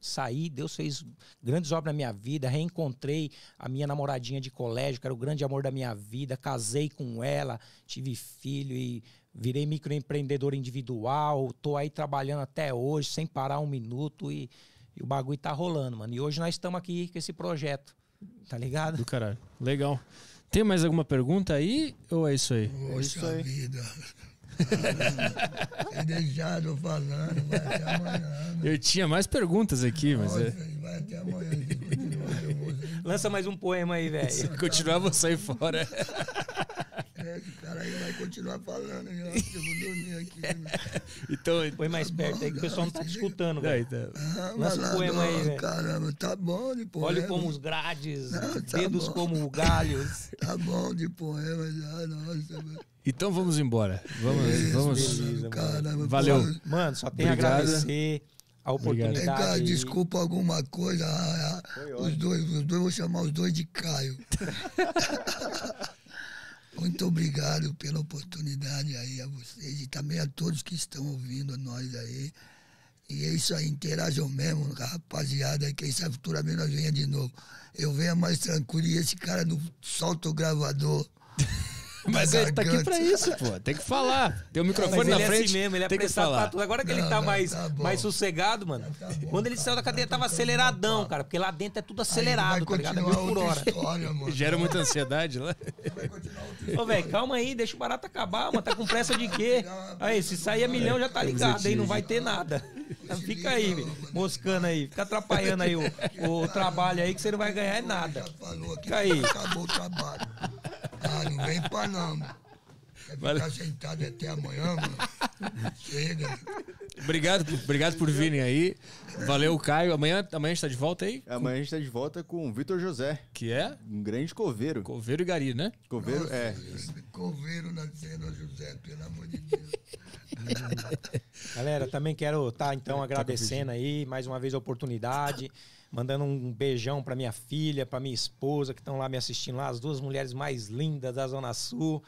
saí, Deus fez grandes obras na minha vida, reencontrei a minha namoradinha de colégio, que era o grande amor da minha vida, casei com ela, tive filho e virei microempreendedor individual, tô aí trabalhando até hoje, sem parar um minuto e, e o bagulho tá rolando, mano. E hoje nós estamos aqui com esse projeto, tá ligado? Do caralho, legal. Tem mais alguma pergunta aí ou é isso aí? Poxa é isso aí. vida. Me deixaram falando, vai até amanhã. Eu tinha mais perguntas aqui, mas. Nossa, é... Vai até amanhã. Lança mais um poema aí, velho. Se continuar, vou sair fora. É, esse cara aí vai continuar falando, eu acho que eu vou dormir aqui. então, Põe mais tá perto bom, aí que o pessoal não tá te escutando, velho. Tá. Ah, Lança um poema aí, velho. Caramba, tá bom de poema. Olho como os grades, não, ah, tá dedos bom. como galhos. Tá bom de poema já, nossa, velho. Então vamos embora. Vamos, beleza, vamos. Beleza, Valeu. Mano, só tenho Obrigado. a agradecer a oportunidade. Cara, desculpa alguma coisa. Ah, ah, os dois, os dois, vou chamar os dois de Caio. Muito obrigado pela oportunidade aí a vocês e também a todos que estão ouvindo nós aí. E é isso aí, interajam mesmo, rapaziada, quem sabe futuramente nós venha de novo. Eu venha mais tranquilo e esse cara não solta o gravador. Mas ele tá aqui pra isso, pô. Tem que falar. Tem o um microfone na ele frente. É assim mesmo, ele é tem que falar. Agora que não, ele tá não, mais, tá mais sossegado, mano. Tá Quando ele saiu da cadeia, tava aceleradão, cara. Porque lá dentro é tudo acelerado, tá ligado? É mil por hora. História, Gera muita ansiedade lá. Ô, velho, calma aí, deixa o barato acabar, mano. Tá com pressa de quê? Aí, se sair a milhão, já tá ligado, aí não vai ter nada. Fica aí, moscando aí. Fica atrapalhando aí o, o trabalho aí que você não vai ganhar nada. Fica aí. Acabou o trabalho. Ah, não vem pra não. Quer ficar sentado até amanhã, mano? Chega. Obrigado, por- obrigado por virem aí. Valeu, Caio. Amanhã, amanhã a gente tá de volta aí? Amanhã a gente tá de volta com o Vitor José, Que é um grande coveiro. Coveiro e Gari, né? Coveiro, Nossa, é. Coveiro cena, José, pelo amor de Deus. Galera, também quero estar tá, então tá agradecendo aí mais uma vez a oportunidade mandando um beijão para minha filha, para minha esposa, que estão lá me assistindo lá, as duas mulheres mais lindas da Zona Sul,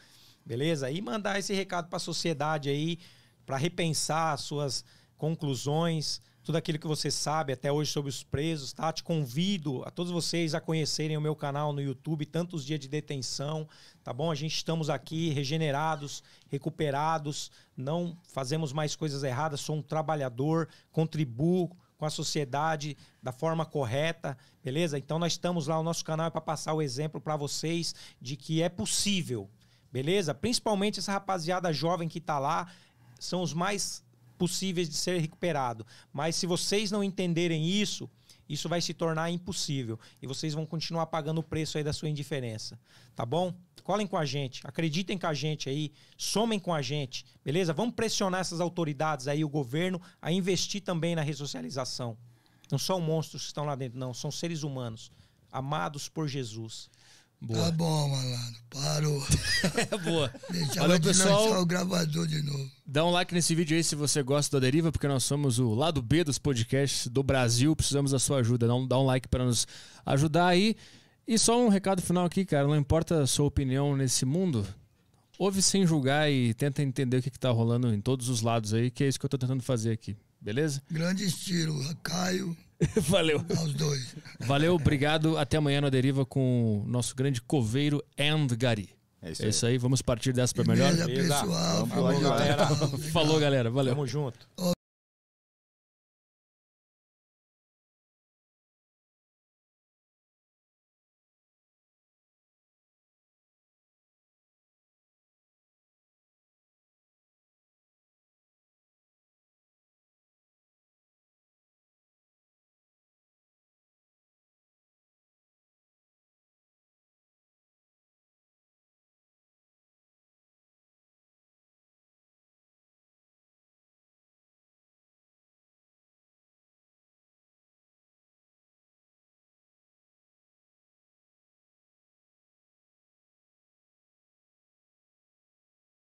beleza? E mandar esse recado para a sociedade aí, para repensar suas conclusões, tudo aquilo que você sabe até hoje sobre os presos, tá? Te convido a todos vocês a conhecerem o meu canal no YouTube, tantos dias de detenção, tá bom? A gente estamos aqui regenerados, recuperados, não fazemos mais coisas erradas, sou um trabalhador, contribuo com a sociedade da forma correta, beleza? Então nós estamos lá, o nosso canal é para passar o exemplo para vocês de que é possível, beleza? Principalmente essa rapaziada jovem que está lá, são os mais possíveis de ser recuperado. Mas se vocês não entenderem isso, isso vai se tornar impossível e vocês vão continuar pagando o preço aí da sua indiferença, tá bom? colhem com a gente, acreditem com a gente aí, somem com a gente, beleza? Vamos pressionar essas autoridades aí, o governo, a investir também na ressocialização. Não são monstros que estão lá dentro, não, são seres humanos, amados por Jesus. Boa. Tá bom, malandro. Parou. é boa. Deixa Valeu, pessoal. o gravador de novo. Dá um like nesse vídeo aí se você gosta da Deriva, porque nós somos o lado B dos podcasts do Brasil. Precisamos da sua ajuda. Dá um, dá um like para nos ajudar aí. E... E só um recado final aqui, cara. Não importa a sua opinião nesse mundo, ouve sem julgar e tenta entender o que, está rolando em todos os lados aí, que é isso que eu estou tentando fazer aqui, beleza? Grande estilo, Caio. Valeu. Aos dois. Valeu, obrigado. Até amanhã na deriva com o nosso grande coveiro and Gari. É isso, é isso aí. aí. vamos partir dessa para melhor. Beleza, pessoal. Falou, galera. Falou, galera. Valeu. Tamo junto.